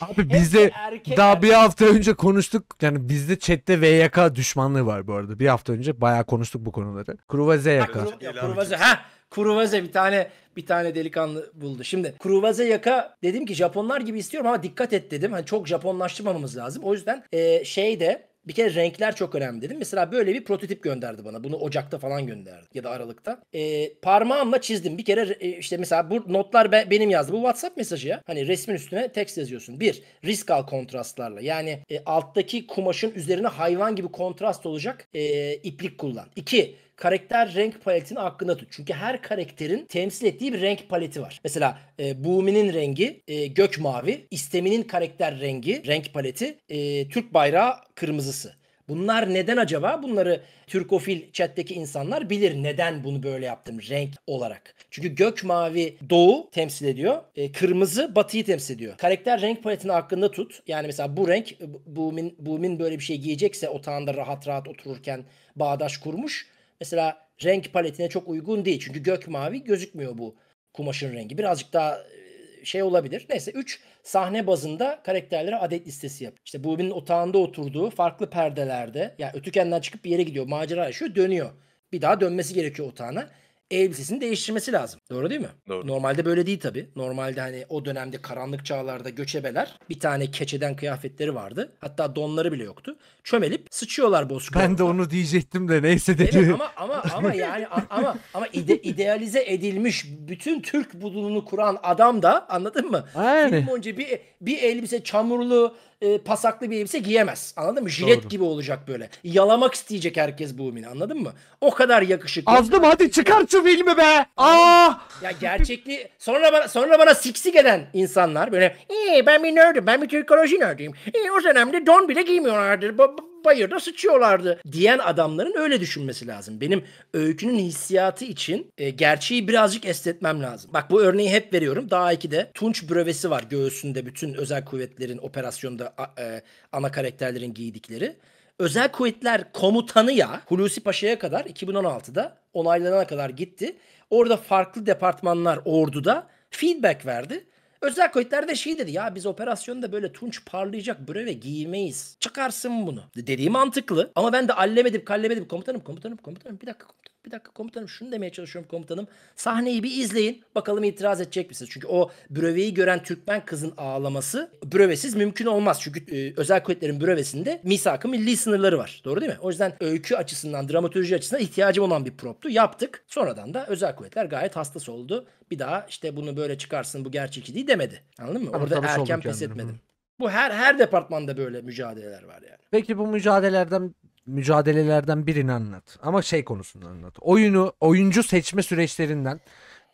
Abi bizde erkek daha bir hafta önce konuştuk. Yani bizde chatte V yaka düşmanlığı var bu arada. Bir hafta önce bayağı konuştuk bu konuları. Kruvaze yaka. Ha, kruvaze ha Kuruvaze bir tane bir tane delikanlı buldu. Şimdi Kuruvaze yaka dedim ki Japonlar gibi istiyorum ama dikkat et dedim. Hani çok Japonlaştırmamamız lazım. O yüzden e, şey de bir kere renkler çok önemli dedim. Mesela böyle bir prototip gönderdi bana. Bunu Ocak'ta falan gönderdi ya da Aralık'ta. E, parmağımla çizdim. Bir kere e, işte mesela bu notlar be, benim yazdım Bu WhatsApp mesajı ya. Hani resmin üstüne tekst yazıyorsun. Bir, risk al kontrastlarla. Yani e, alttaki kumaşın üzerine hayvan gibi kontrast olacak e, iplik kullan. İki, karakter renk paletini aklında tut. Çünkü her karakterin temsil ettiği bir renk paleti var. Mesela e, Bumi'nin rengi e, gök mavi, isteminin karakter rengi, renk paleti, e, Türk bayrağı kırmızısı. Bunlar neden acaba? Bunları Türkofil chatteki insanlar bilir neden bunu böyle yaptım renk olarak. Çünkü gök mavi doğu temsil ediyor. E, kırmızı batıyı temsil ediyor. Karakter renk paletini aklında tut. Yani mesela bu renk Bumin, Bumin böyle bir şey giyecekse otağında rahat rahat otururken bağdaş kurmuş mesela renk paletine çok uygun değil. Çünkü gök mavi gözükmüyor bu kumaşın rengi. Birazcık daha e, şey olabilir. Neyse 3 sahne bazında karakterlere adet listesi yap. İşte Bobby'nin otağında oturduğu farklı perdelerde yani ötükenden çıkıp bir yere gidiyor. Macera yaşıyor dönüyor. Bir daha dönmesi gerekiyor otağına elbisesini değiştirmesi lazım. Doğru değil mi? Doğru. Normalde böyle değil tabi. Normalde hani o dönemde karanlık çağlarda göçebeler bir tane keçeden kıyafetleri vardı. Hatta donları bile yoktu. Çömelip sıçıyorlar bozkırda. Ben de onu diyecektim de neyse dedi. Evet ama ama ama yani ama ama ide, idealize edilmiş bütün Türk budununu kuran adam da anladın mı? Aynen. Film önce bir bir elbise çamurlu e, pasaklı bir elbise giyemez. Anladın mı? Jilet Doğru. gibi olacak böyle. Yalamak isteyecek herkes bu mini anladın mı? O kadar yakışıklı. Azdım hadi çıkar şu filmi be. Aa! Ah! Ya gerçekli sonra bana sonra bana siksi gelen insanlar böyle ee, ben bir nerdim ben bir Türkoloji nerdiyim. Ee, o dönemde don bile giymiyorlardı. Ba- bayırda sıçıyorlardı diyen adamların öyle düşünmesi lazım. Benim öykünün hissiyatı için e, gerçeği birazcık estetmem lazım. Bak bu örneği hep veriyorum. Daha 2'de Tunç brövesi var göğsünde bütün özel kuvvetlerin operasyonda e, ana karakterlerin giydikleri. Özel kuvvetler komutanı ya Hulusi Paşa'ya kadar 2016'da onaylanana kadar gitti. Orada farklı departmanlar orduda feedback verdi. Özakoyitler de şey dedi ya biz operasyonda böyle tunç parlayacak breve giymeyiz. Çıkarsın bunu. Dediği mantıklı ama ben de allemedim kallemedip komutanım komutanım komutanım bir dakika komutanım bir dakika komutanım şunu demeye çalışıyorum komutanım. Sahneyi bir izleyin bakalım itiraz edecek misiniz? Çünkü o bröveyi gören Türkmen kızın ağlaması brövesiz mümkün olmaz. Çünkü e, özel kuvvetlerin brövesinde misakı milli sınırları var. Doğru değil mi? O yüzden öykü açısından, dramatoloji açısından ihtiyacım olan bir proptu. Yaptık. Sonradan da özel kuvvetler gayet hastası oldu. Bir daha işte bunu böyle çıkarsın bu gerçekçi değil de demedi. Anladın mı? Tabii, Orada erken pes kendini. etmedim. Bu her her departmanda böyle mücadeleler var yani. Peki bu mücadelelerden mücadelelerden birini anlat. Ama şey konusunda anlat. Oyunu oyuncu seçme süreçlerinden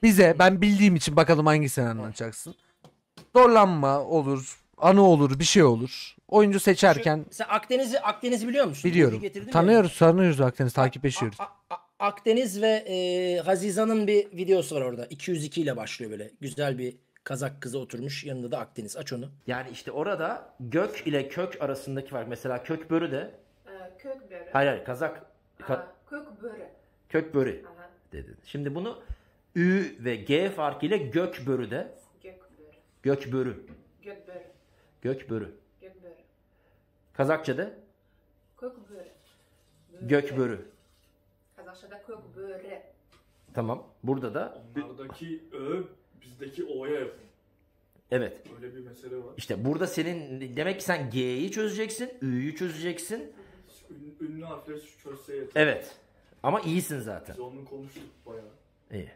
bize ben bildiğim için bakalım hangisini anlatacaksın. Zorlanma olur, anı olur, bir şey olur. Oyuncu seçerken Şu, sen Akdeniz'i Akdeniz'i biliyor musun? biliyorum. Tanıyoruz, tanıyoruz Akdeniz, takip ediyoruz. A- a- a- Akdeniz ve e, Haziza'nın bir videosu var orada. 202 ile başlıyor böyle. Güzel bir Kazak kızı oturmuş yanında da Akdeniz. Aç onu. Yani işte orada gök ile kök arasındaki var. Mesela kök börü de. Ee, kök börü. Hayır hayır Kazak. Ka- Aa, kök börü. Kök börü dedin. Şimdi bunu Ü ve G farkıyla gök börü de. Gök börü. Gök börü. Gök börü. Gök börü. Gök börü. Kazakça'da? Kök börü. börü. Gök börü. Kazakça'da kök börü. Tamam. Burada da. Onlardaki ö bizdeki O'ya yakın. Evet. Öyle bir mesele var. İşte burada senin demek ki sen G'yi çözeceksin, Ü'yü çözeceksin. ünlü harfleri çözse yeter. Evet. Ama iyisin zaten. Biz onu konuştuk bayağı. İyi.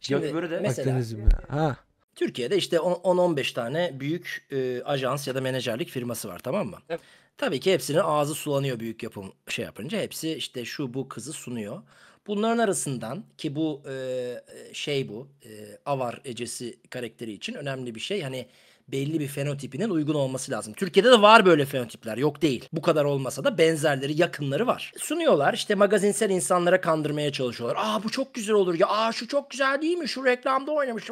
Şimdi Yok, de mesela ha. Türkiye'de işte 10-15 tane büyük e, ajans ya da menajerlik firması var tamam mı? Evet. Tabii ki hepsinin ağzı sulanıyor büyük yapım şey yapınca. Hepsi işte şu bu kızı sunuyor. Bunların arasından ki bu e, şey bu e, Avar Ecesi karakteri için önemli bir şey. Hani belli bir fenotipinin uygun olması lazım. Türkiye'de de var böyle fenotipler yok değil. Bu kadar olmasa da benzerleri yakınları var. Sunuyorlar işte magazinsel insanlara kandırmaya çalışıyorlar. Aa bu çok güzel olur ya aa şu çok güzel değil mi şu reklamda oynamış.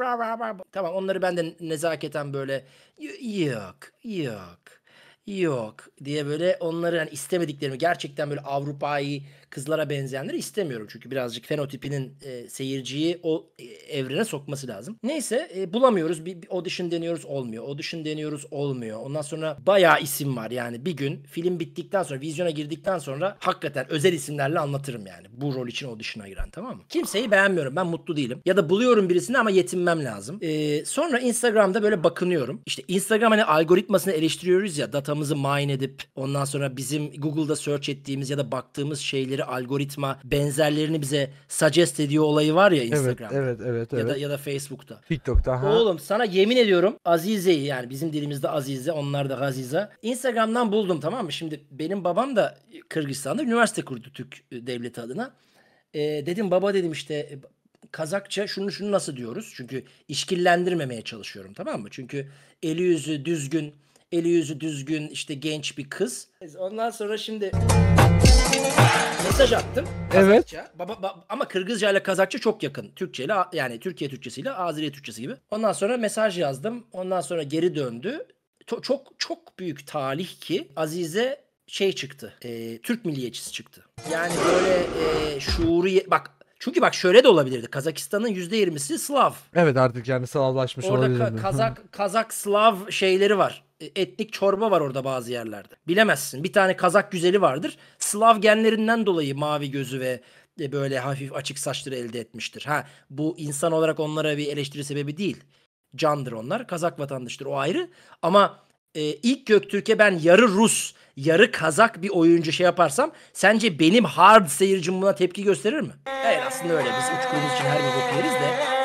Tamam onları ben de nezaketen böyle yok yok Yok diye böyle onları hani istemediklerimi gerçekten böyle Avrupa'yı kızlara benzeyenleri istemiyorum. Çünkü birazcık fenotipinin e, seyirciyi o e, evrene sokması lazım. Neyse e, bulamıyoruz. Bir, bir audition deniyoruz olmuyor. Audition deniyoruz olmuyor. Ondan sonra bayağı isim var. Yani bir gün film bittikten sonra vizyona girdikten sonra hakikaten özel isimlerle anlatırım yani. Bu rol için audition'a giren tamam mı? Kimseyi beğenmiyorum. Ben mutlu değilim. Ya da buluyorum birisini ama yetinmem lazım. E, sonra Instagram'da böyle bakınıyorum. İşte Instagram hani algoritmasını eleştiriyoruz ya datamı datalarımızı mine edip ondan sonra bizim Google'da search ettiğimiz ya da baktığımız şeyleri algoritma benzerlerini bize suggest ediyor olayı var ya Instagram'da. Evet, evet, evet. Ya da, ya da Facebook'ta. TikTok'ta. Ha. Oğlum sana yemin ediyorum Azize'yi yani bizim dilimizde Azize onlar da Gaziza Instagram'dan buldum tamam mı? Şimdi benim babam da Kırgızistan'da üniversite kurdu Türk e, devleti adına. ee, dedim baba dedim işte e, Kazakça şunu şunu nasıl diyoruz? Çünkü işkillendirmemeye çalışıyorum tamam mı? Çünkü eli yüzü düzgün eli yüzü düzgün işte genç bir kız. Ondan sonra şimdi mesaj attım. Kazakça. Evet. Baba, ba, ama Kırgızca ile Kazakça çok yakın. Türkçe ile yani Türkiye Türkçesi ile Azeri Türkçesi gibi. Ondan sonra mesaj yazdım. Ondan sonra geri döndü. To- çok çok büyük talih ki Azize şey çıktı. E, Türk milliyetçisi çıktı. Yani böyle e, şuuru bak çünkü bak şöyle de olabilirdi. Kazakistan'ın %20'si Slav. Evet artık yani Slavlaşmış Orada olabilir. Orada ka- Kazak Kazak Slav şeyleri var. E, etnik çorba var orada bazı yerlerde. Bilemezsin. Bir tane Kazak güzeli vardır. Slav genlerinden dolayı mavi gözü ve e, böyle hafif açık saçları elde etmiştir. Ha bu insan olarak onlara bir eleştiri sebebi değil. Candır onlar. Kazak vatandaştır o ayrı. Ama e, ilk Göktürk'e ben yarı Rus, yarı Kazak bir oyuncu şey yaparsam sence benim hard seyircim buna tepki gösterir mi? Hayır aslında öyle. Biz uçkurumuz için her bir bok de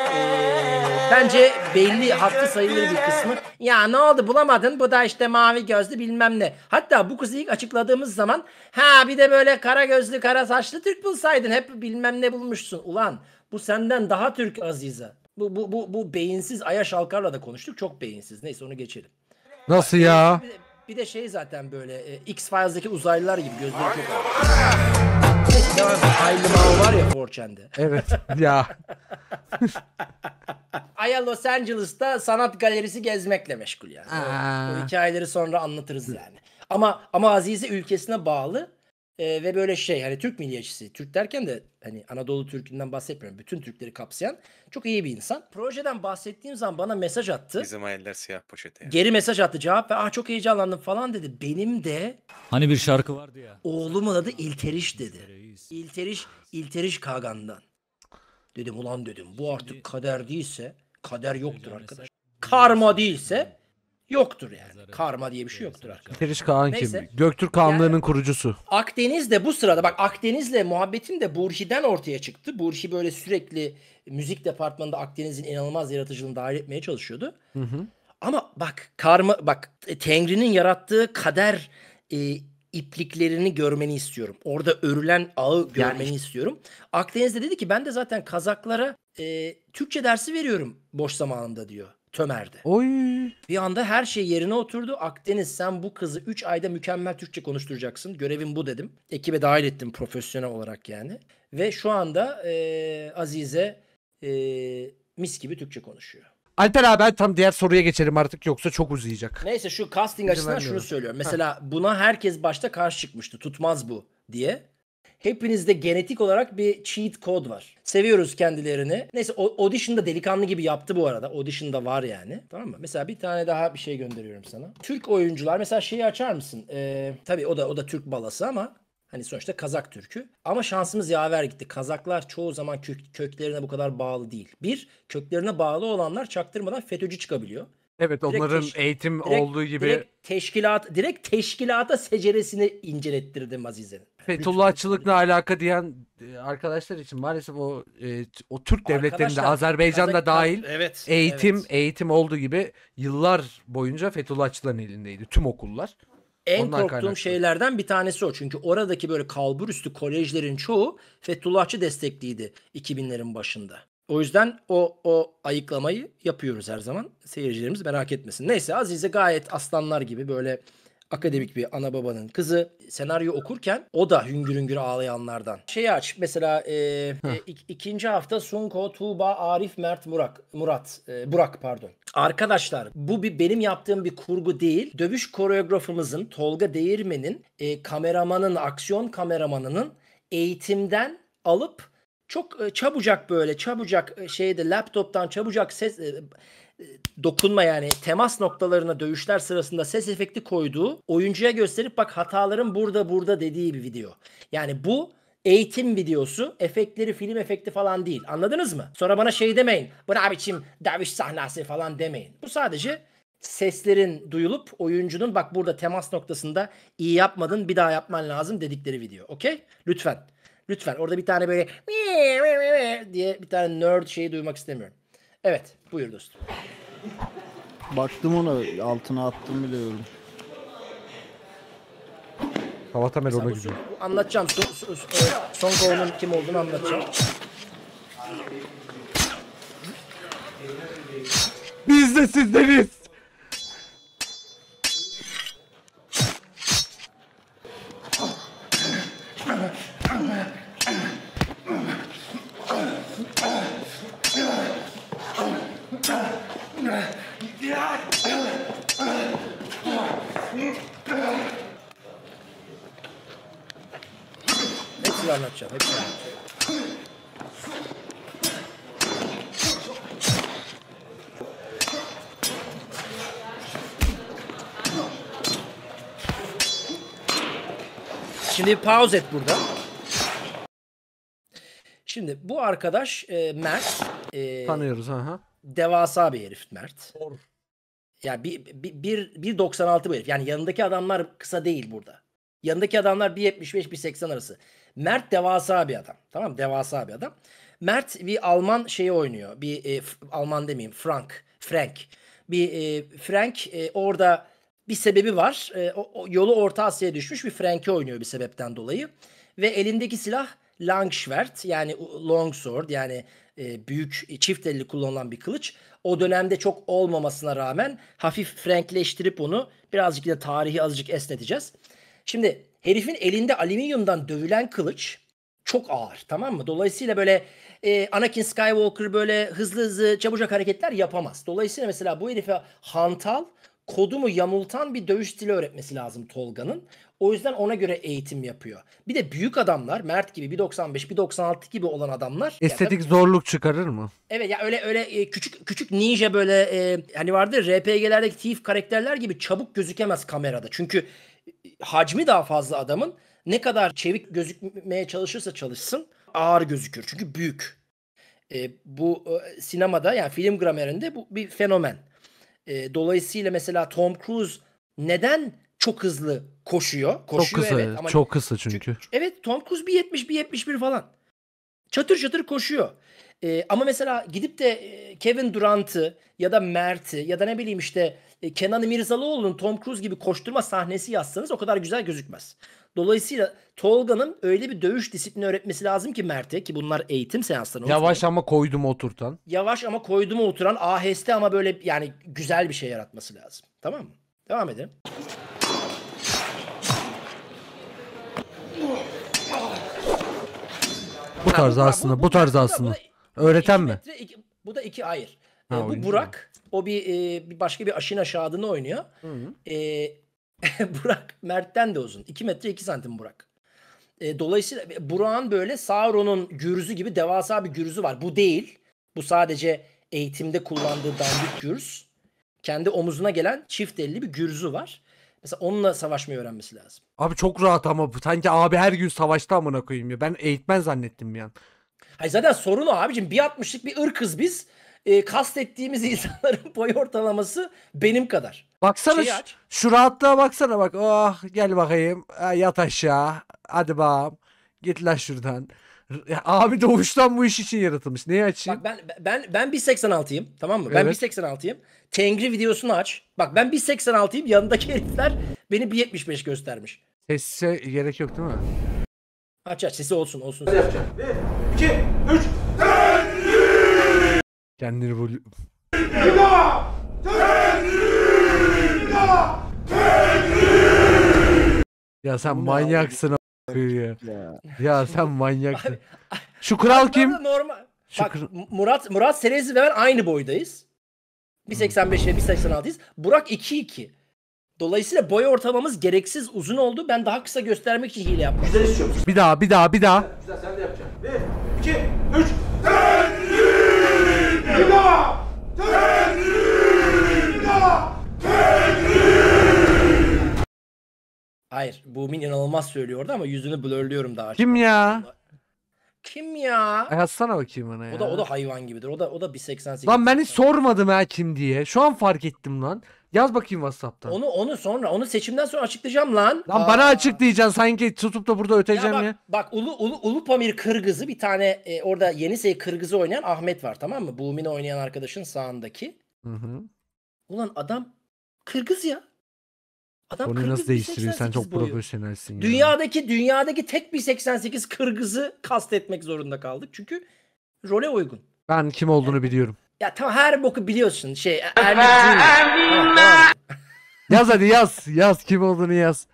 Bence belli haklı sayılır bir kısmı. Ya ne oldu bulamadın bu da işte mavi gözlü bilmem ne. Hatta bu kızı ilk açıkladığımız zaman ha bir de böyle kara gözlü kara saçlı Türk bulsaydın hep bilmem ne bulmuşsun. Ulan bu senden daha Türk Azize. Bu, bu, bu, bu beyinsiz Ayaş Alkar'la da konuştuk çok beyinsiz neyse onu geçelim. Nasıl ya? Bir de, bir de şey zaten böyle e, X-Files'daki uzaylılar gibi gözleri çok ağır. Hayli Mao var ya Forçen'de. Evet ya. Aya Los Angeles'ta sanat galerisi gezmekle meşgul yani. Aa. O, o hikayeleri sonra anlatırız yani. Ama ama Azize ülkesine bağlı e, ve böyle şey hani Türk milliyetçisi, Türk derken de hani Anadolu Türk'ünden bahsetmiyorum. Bütün Türkleri kapsayan çok iyi bir insan. Projeden bahsettiğim zaman bana mesaj attı. Bizim eller siyah poşete. Yani. Geri mesaj attı cevap ve ah çok heyecanlandım falan dedi. Benim de hani bir şarkı vardı ya. Oğlumun adı İlteriş dedi. İlteriş, İlteriş Kagan'dan. Dedim ulan dedim bu artık kader değilse kader yoktur arkadaş. Karma değilse Yoktur yani. Karma diye bir şey yoktur arkadaşlar. Bitiriş Kaan kim? Göktürk Kanlığı'nın yani, kurucusu. Akdeniz de bu sırada bak Akdeniz'le muhabbetim de Burhi'den ortaya çıktı. Burhi böyle sürekli müzik departmanında Akdeniz'in inanılmaz yaratıcılığını dahil etmeye çalışıyordu. Hı hı. Ama bak karma bak e, Tengri'nin yarattığı kader e, ipliklerini görmeni istiyorum. Orada örülen ağı görmeni yani. istiyorum. de dedi ki ben de zaten Kazaklara e, Türkçe dersi veriyorum boş zamanında diyor tömerdi. Oy. Bir anda her şey yerine oturdu. Akdeniz sen bu kızı 3 ayda mükemmel Türkçe konuşturacaksın. Görevim bu dedim. Ekibe dahil ettim profesyonel olarak yani. Ve şu anda e, Azize e, mis gibi Türkçe konuşuyor. Alper abi ben tam diğer soruya geçelim artık yoksa çok uzayacak. Neyse şu casting açısından şunu söylüyorum. Mesela ha. buna herkes başta karşı çıkmıştı. Tutmaz bu diye. Hepinizde genetik olarak bir cheat kod var. Seviyoruz kendilerini. Neyse Audition'da delikanlı gibi yaptı bu arada. Audition'da var yani. Tamam mı? Mesela bir tane daha bir şey gönderiyorum sana. Türk oyuncular mesela şeyi açar mısın? Ee, tabii o da o da Türk balası ama Hani sonuçta Kazak Türk'ü. Ama şansımız yaver gitti. Kazaklar çoğu zaman kök, köklerine bu kadar bağlı değil. Bir, köklerine bağlı olanlar çaktırmadan FETÖ'cü çıkabiliyor. Evet direkt onların teş, eğitim direkt, olduğu gibi. Direkt teşkilat, direkt teşkilata seceresini incelettirdim Azize'nin. Fethullahçılıkla alaka diyen e, arkadaşlar için maalesef o e, o Türk devletlerinde Azerbaycan'da Kazak, dahil evet, eğitim evet. eğitim olduğu gibi yıllar boyunca Fethullahçıların elindeydi tüm okullar. En Ondan korktuğum kaynaklı. şeylerden bir tanesi o. Çünkü oradaki böyle kalburüstü kolejlerin çoğu Fethullahçı destekliydi 2000'lerin başında. O yüzden o o ayıklamayı yapıyoruz her zaman. Seyircilerimiz merak etmesin. Neyse Azize gayet aslanlar gibi böyle akademik bir ana babanın kızı senaryo okurken o da hüngür hüngür ağlayanlardan. Şeyi aç mesela e, e, ik, ikinci hafta Sunko, Tuğba, Arif, Mert, Murat, Murat, e, Burak pardon. Arkadaşlar bu bir benim yaptığım bir kurgu değil. Dövüş koreografımızın Tolga Değirmen'in e, kameramanın, aksiyon kameramanının eğitimden alıp çok e, çabucak böyle çabucak e, şeyde laptoptan çabucak ses e, dokunma yani temas noktalarına dövüşler sırasında ses efekti koyduğu oyuncuya gösterip bak hataların burada burada dediği bir video. Yani bu eğitim videosu efektleri film efekti falan değil. Anladınız mı? Sonra bana şey demeyin. Bu ne biçim derviş sahnesi falan demeyin. Bu sadece seslerin duyulup oyuncunun bak burada temas noktasında iyi yapmadın bir daha yapman lazım dedikleri video. Okey? Lütfen. Lütfen orada bir tane böyle diye bir tane nerd şeyi duymak istemiyorum. Evet buyur dostum. Baktım ona altına attım biliyorum. Hava tam ona gidiyor. Anlatacağım. Son, son, son, son kim olduğunu anlatacağım. Biz de sizdeniz. Hepsini anlatacağım, hepsini anlatacağım. Şimdi pause et burada. Şimdi bu arkadaş e, Mert. E, Tanıyoruz ha. Devasa bir herif Mert. Or. Yani bir, bir, bir, bir 96 bu herif. Yani yanındaki adamlar kısa değil burada. Yanındaki adamlar 1.75-1.80 arası. Mert devasa bir adam. Tamam Devasa bir adam. Mert bir Alman şeyi oynuyor. Bir e, Alman demeyeyim. Frank. Frank. Bir e, Frank e, orada bir sebebi var. E, o, o, yolu Orta Asya'ya düşmüş bir Frank'i oynuyor bir sebepten dolayı. Ve elindeki silah Langschwert yani longsword yani e, büyük e, çift elli kullanılan bir kılıç. O dönemde çok olmamasına rağmen hafif frankleştirip onu birazcık da tarihi azıcık esneteceğiz. Şimdi herifin elinde alüminyumdan dövülen kılıç çok ağır tamam mı? Dolayısıyla böyle e, Anakin Skywalker böyle hızlı hızlı çabucak hareketler yapamaz. Dolayısıyla mesela bu herife hantal kodumu yamultan bir dövüş stili öğretmesi lazım Tolga'nın. O yüzden ona göre eğitim yapıyor. Bir de büyük adamlar Mert gibi 1.95 1.96 gibi olan adamlar. Estetik yani, zorluk çıkarır mı? Evet ya öyle öyle e, küçük küçük ninja böyle e, hani vardır RPG'lerdeki thief karakterler gibi çabuk gözükemez kamerada. Çünkü e, hacmi daha fazla adamın ne kadar çevik gözükmeye çalışırsa çalışsın ağır gözükür. Çünkü büyük. E, bu e, sinemada yani film gramerinde bu bir fenomen. E, dolayısıyla mesela Tom Cruise neden çok hızlı koşuyor. Koşuyor çok kısa, evet. Ama çok kısa çünkü. çünkü. Evet Tom Cruise bir 70 bir 71 falan. Çatır çatır koşuyor. Ee, ama mesela gidip de e, Kevin Durant'ı ya da Mert'i ya da ne bileyim işte e, Kenan Mirzalıoğlu'nun Tom Cruise gibi koşturma sahnesi yazsanız o kadar güzel gözükmez. Dolayısıyla Tolga'nın öyle bir dövüş disiplini öğretmesi lazım ki Mert'e ki bunlar eğitim seansları. Yavaş ama koydum oturtan. Yavaş ama koydum oturan aheste ama böyle yani güzel bir şey yaratması lazım. Tamam mı? Devam edelim. Bu tarz aslında, bu, bu tarz aslında. Öğreten mi? Metre, iki, bu da iki hayır. Ha, ee, bu Burak o bir e, başka bir aşina şadını oynuyor. E, Burak Mert'ten de uzun. 2 metre 2 santim Burak. E, dolayısıyla e, Burak'ın böyle Sauron'un gürüzü gibi devasa bir gürüzü var. Bu değil. Bu sadece eğitimde kullandığı dandik gürz. Kendi omuzuna gelen çift elli bir gürüzü var. Mesela onunla savaşmayı öğrenmesi lazım. Abi çok rahat ama sanki abi her gün savaşta amına koyayım ya. Ben eğitmen zannettim yani. an. Hayır zaten sorun o abicim. Bir 60'lık bir ırkız biz. E, kastettiğimiz insanların boy ortalaması benim kadar. Baksana şu, şu rahatlığa baksana bak. Oh gel bakayım. Ha, yat aşağı. Hadi bağım. Git lan şuradan. Ya abi doğuştan bu iş için yaratılmış. Neyi açayım? Bak ben ben ben 1.86'yım. Tamam mı? Ben Evet. 1.86'yım. Tengri videosunu aç. Bak ben 1.86'yım. Yanındaki herifler beni bir 75 göstermiş. Sesse gerek yok değil mi? Aç aç sesi olsun olsun. Tengri. Kendini Tengri. Ya sen manyaksın kıyıyor. Ya. ya sen manyaksın. Şu kral kim? Normal. Şu Bak kral... Murat Murat Serezli ve ben aynı boydayız. 185 1.85'e 1.86'yız. Burak 2.2. Dolayısıyla boy ortalamamız gereksiz uzun oldu. Ben daha kısa göstermek için hile yaptım. Güzel istiyorum. Bir daha, bir daha, bir daha. Güzel, güzel sen de yapacaksın. 1, 2, 3. Tenli! Bir daha! Tenli! Bir daha! Hayır. Bumin inanılmaz söylüyordu ama yüzünü blurluyorum daha. Kim ya? Kim ya? Ay atsana bakayım ona ya. O da o da hayvan gibidir. O da o da 1.88. Lan ben hiç sormadım ha kim diye. Şu an fark ettim lan. Yaz bakayım WhatsApp'tan. Onu onu sonra onu seçimden sonra açıklayacağım lan. Lan Aa. bana açıklayacaksın sanki tutup da burada öteceğim ya. Bak, ya. bak Ulu, Ulu, Ulupamir Kırgız'ı bir tane e, orada Yenisey Kırgız'ı oynayan Ahmet var tamam mı? Bumin'i oynayan arkadaşın sağındaki. Hı hı. Ulan adam Kırgız ya. Adam Konuyu nasıl değiştiriyorsun Sen çok profesyonelsin ya. Dünyadaki dünyadaki tek bir 88 Kırgız'ı kastetmek zorunda kaldık. Çünkü role uygun. Ben kim olduğunu biliyorum. Ya tamam her boku biliyorsun. Şey Yaz hadi yaz. Yaz kim olduğunu yaz.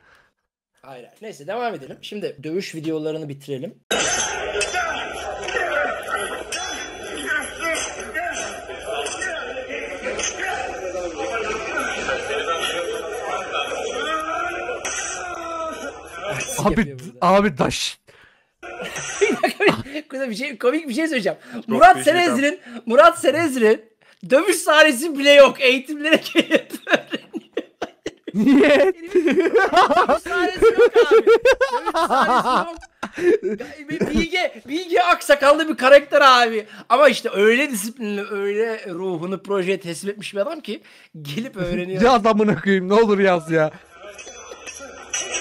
hayır. Neyse devam edelim. Şimdi dövüş videolarını bitirelim. abi, Abi daş. bir şey, komik bir şey söyleyeceğim. Çok Murat şey Serezli'nin Murat Serezli'nin dövüş sahnesi bile yok. Eğitimlere gelip Niye? dövüş sahnesi yok abi. Dövüş sahnesi yok. Bilge, Bilge aksakallı bir karakter abi. Ama işte öyle disiplinli, öyle ruhunu projeye teslim etmiş bir adam ki gelip öğreniyor. ya adamını koyayım ne olur yaz ya.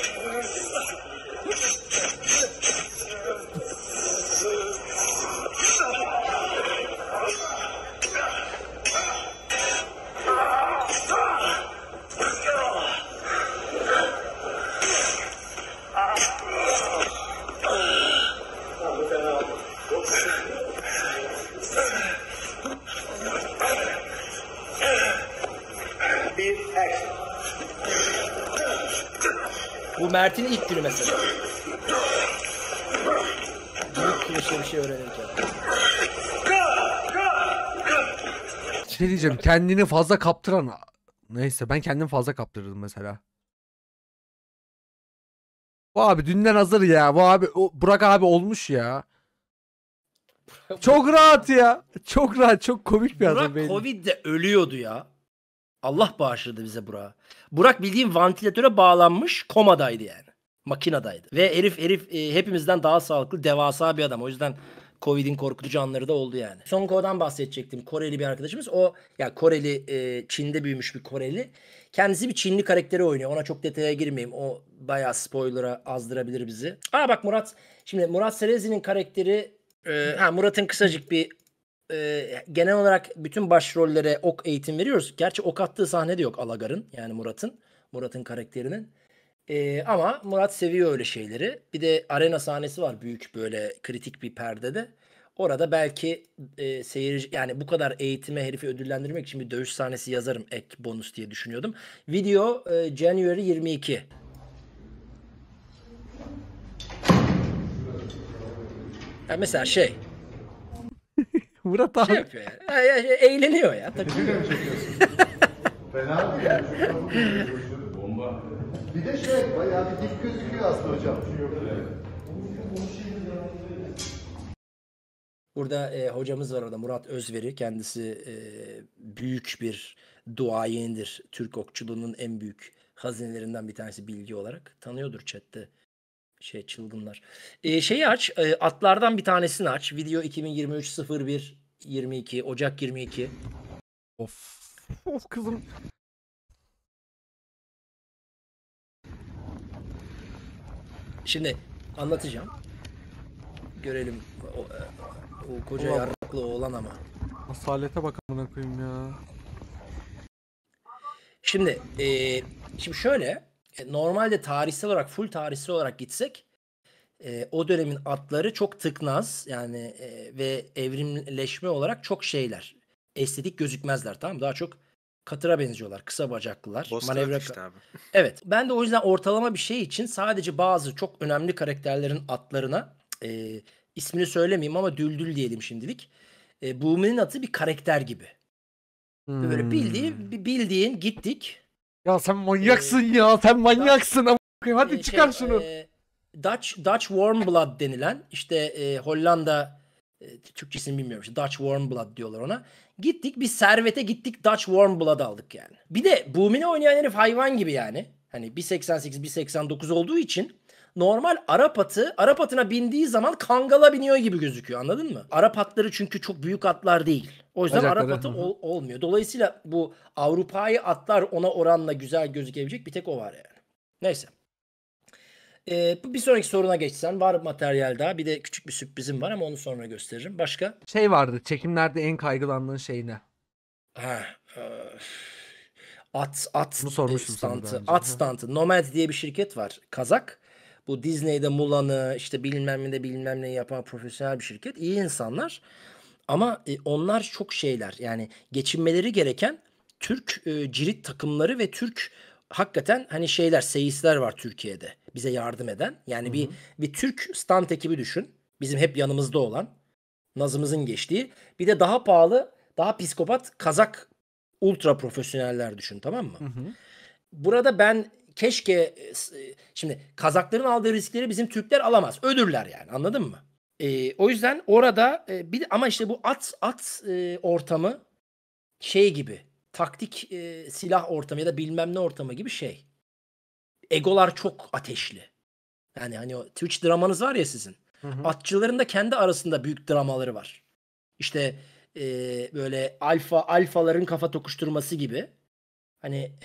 Mert'in ilk günü mesela. Büyük kılıçla bir şey öğrenirken. Şey diyeceğim kendini fazla kaptıran neyse ben kendimi fazla kaptırdım mesela. Bu abi dünden hazır ya. Bu abi o, Burak abi olmuş ya. çok rahat ya. Çok rahat, çok komik bir Burak adam. Burak Covid'de ölüyordu ya. Allah bağışladı bize Burak'ı. Burak bildiğin vantilatöre bağlanmış komadaydı yani. Makinadaydı. Ve herif herif e, hepimizden daha sağlıklı devasa bir adam. O yüzden Covid'in korkutucu anları da oldu yani. Son Ko'dan bahsedecektim. Koreli bir arkadaşımız. O ya yani Koreli e, Çin'de büyümüş bir Koreli. Kendisi bir Çinli karakteri oynuyor. Ona çok detaya girmeyeyim. O bayağı spoiler'a azdırabilir bizi. Aa bak Murat. Şimdi Murat Serezi'nin karakteri e, ha Murat'ın kısacık bir e, genel olarak bütün başrollere ok eğitim veriyoruz. Gerçi ok attığı sahne de yok Alagar'ın yani Murat'ın. Murat'ın karakterinin. E, ama Murat seviyor öyle şeyleri. Bir de arena sahnesi var büyük böyle kritik bir perdede. Orada belki e, seyirci yani bu kadar eğitime herifi ödüllendirmek için bir dövüş sahnesi yazarım ek bonus diye düşünüyordum. Video e, January 22. Yani mesela şey Murat şey abi. Şey yapıyor ya. ya, ya şey, eğleniyor ya. Fena değil. Ya. Bomba. Bir de şey bayağı bir dip gözüküyor aslında hocam. Burada e, hocamız var orada Murat Özveri. Kendisi e, büyük bir duayenidir. Türk okçuluğunun en büyük hazinelerinden bir tanesi bilgi olarak. Tanıyordur chatte şey çılgınlar. Ee, şeyi aç. E, atlardan bir tanesini aç. Video 2023 01 22 Ocak 22. Of. Of kızım. Şimdi anlatacağım. Görelim o, o koca Ulan. yarraklı oğlan ama. Asalete bak amına koyayım ya. Şimdi e, şimdi şöyle e, normalde tarihsel olarak full tarihsel olarak gitsek e, o dönemin atları çok tıknaz yani e, ve evrimleşme olarak çok şeyler. Estetik gözükmezler tamam daha çok katıra benziyorlar. Kısa bacaklılar. manevra... işte abi. Evet. Ben de o yüzden ortalama bir şey için sadece bazı çok önemli karakterlerin atlarına e, ismini söylemeyeyim ama Düldül diyelim şimdilik. E, Bumi'nin atı bir karakter gibi. Hmm. Böyle bildiğin, bildiğin gittik ya sen ee, manyaksın ee, ya. Sen manyaksın. Dutch, hadi ee, şey, çıkar şunu. E, Dutch Dutch warm blood denilen işte e, Hollanda e, Türkçesini bilmiyorum. İşte Dutch warm blood diyorlar ona. Gittik bir servete gittik Dutch warm blood aldık yani. Bir de Boomine oynayan herif hayvan gibi yani. Hani 1.88 1.89 olduğu için normal Arap atı Arap atına bindiği zaman kangala biniyor gibi gözüküyor anladın mı? Arap atları çünkü çok büyük atlar değil. O yüzden Bacakları. Arap atı ol, olmuyor. Dolayısıyla bu Avrupa'yı atlar ona oranla güzel gözükebilecek bir tek o var yani. Neyse. Ee, bir sonraki soruna geçsen var materyal daha bir de küçük bir sürprizim var ama onu sonra gösteririm. Başka? Şey vardı çekimlerde en kaygılandığın şey ne? Ha, at at Bunu sormuştum stantı, at stantı. Nomad diye bir şirket var. Kazak. Bu Disney'de Mulan'ı işte bilmem ne bilmem ne yapan profesyonel bir şirket. iyi insanlar. Ama e, onlar çok şeyler. Yani geçinmeleri gereken Türk e, cirit takımları ve Türk hakikaten hani şeyler seyisler var Türkiye'de bize yardım eden. Yani Hı-hı. bir bir Türk stand ekibi düşün. Bizim hep yanımızda olan nazımızın geçtiği. Bir de daha pahalı, daha psikopat Kazak ultra profesyoneller düşün tamam mı? Hı hı. Burada ben keşke e, şimdi Kazakların aldığı riskleri bizim Türkler alamaz. Ödürler yani anladın mı? E, o yüzden orada e, bir ama işte bu at at e, ortamı şey gibi taktik e, silah ortamı ya da bilmem ne ortamı gibi şey. Egolar çok ateşli. Yani hani o Twitch dramanız var ya sizin. Hı hı. Atçıların da kendi arasında büyük dramaları var. İşte e, böyle alfa alfaların kafa tokuşturması gibi. Hani e,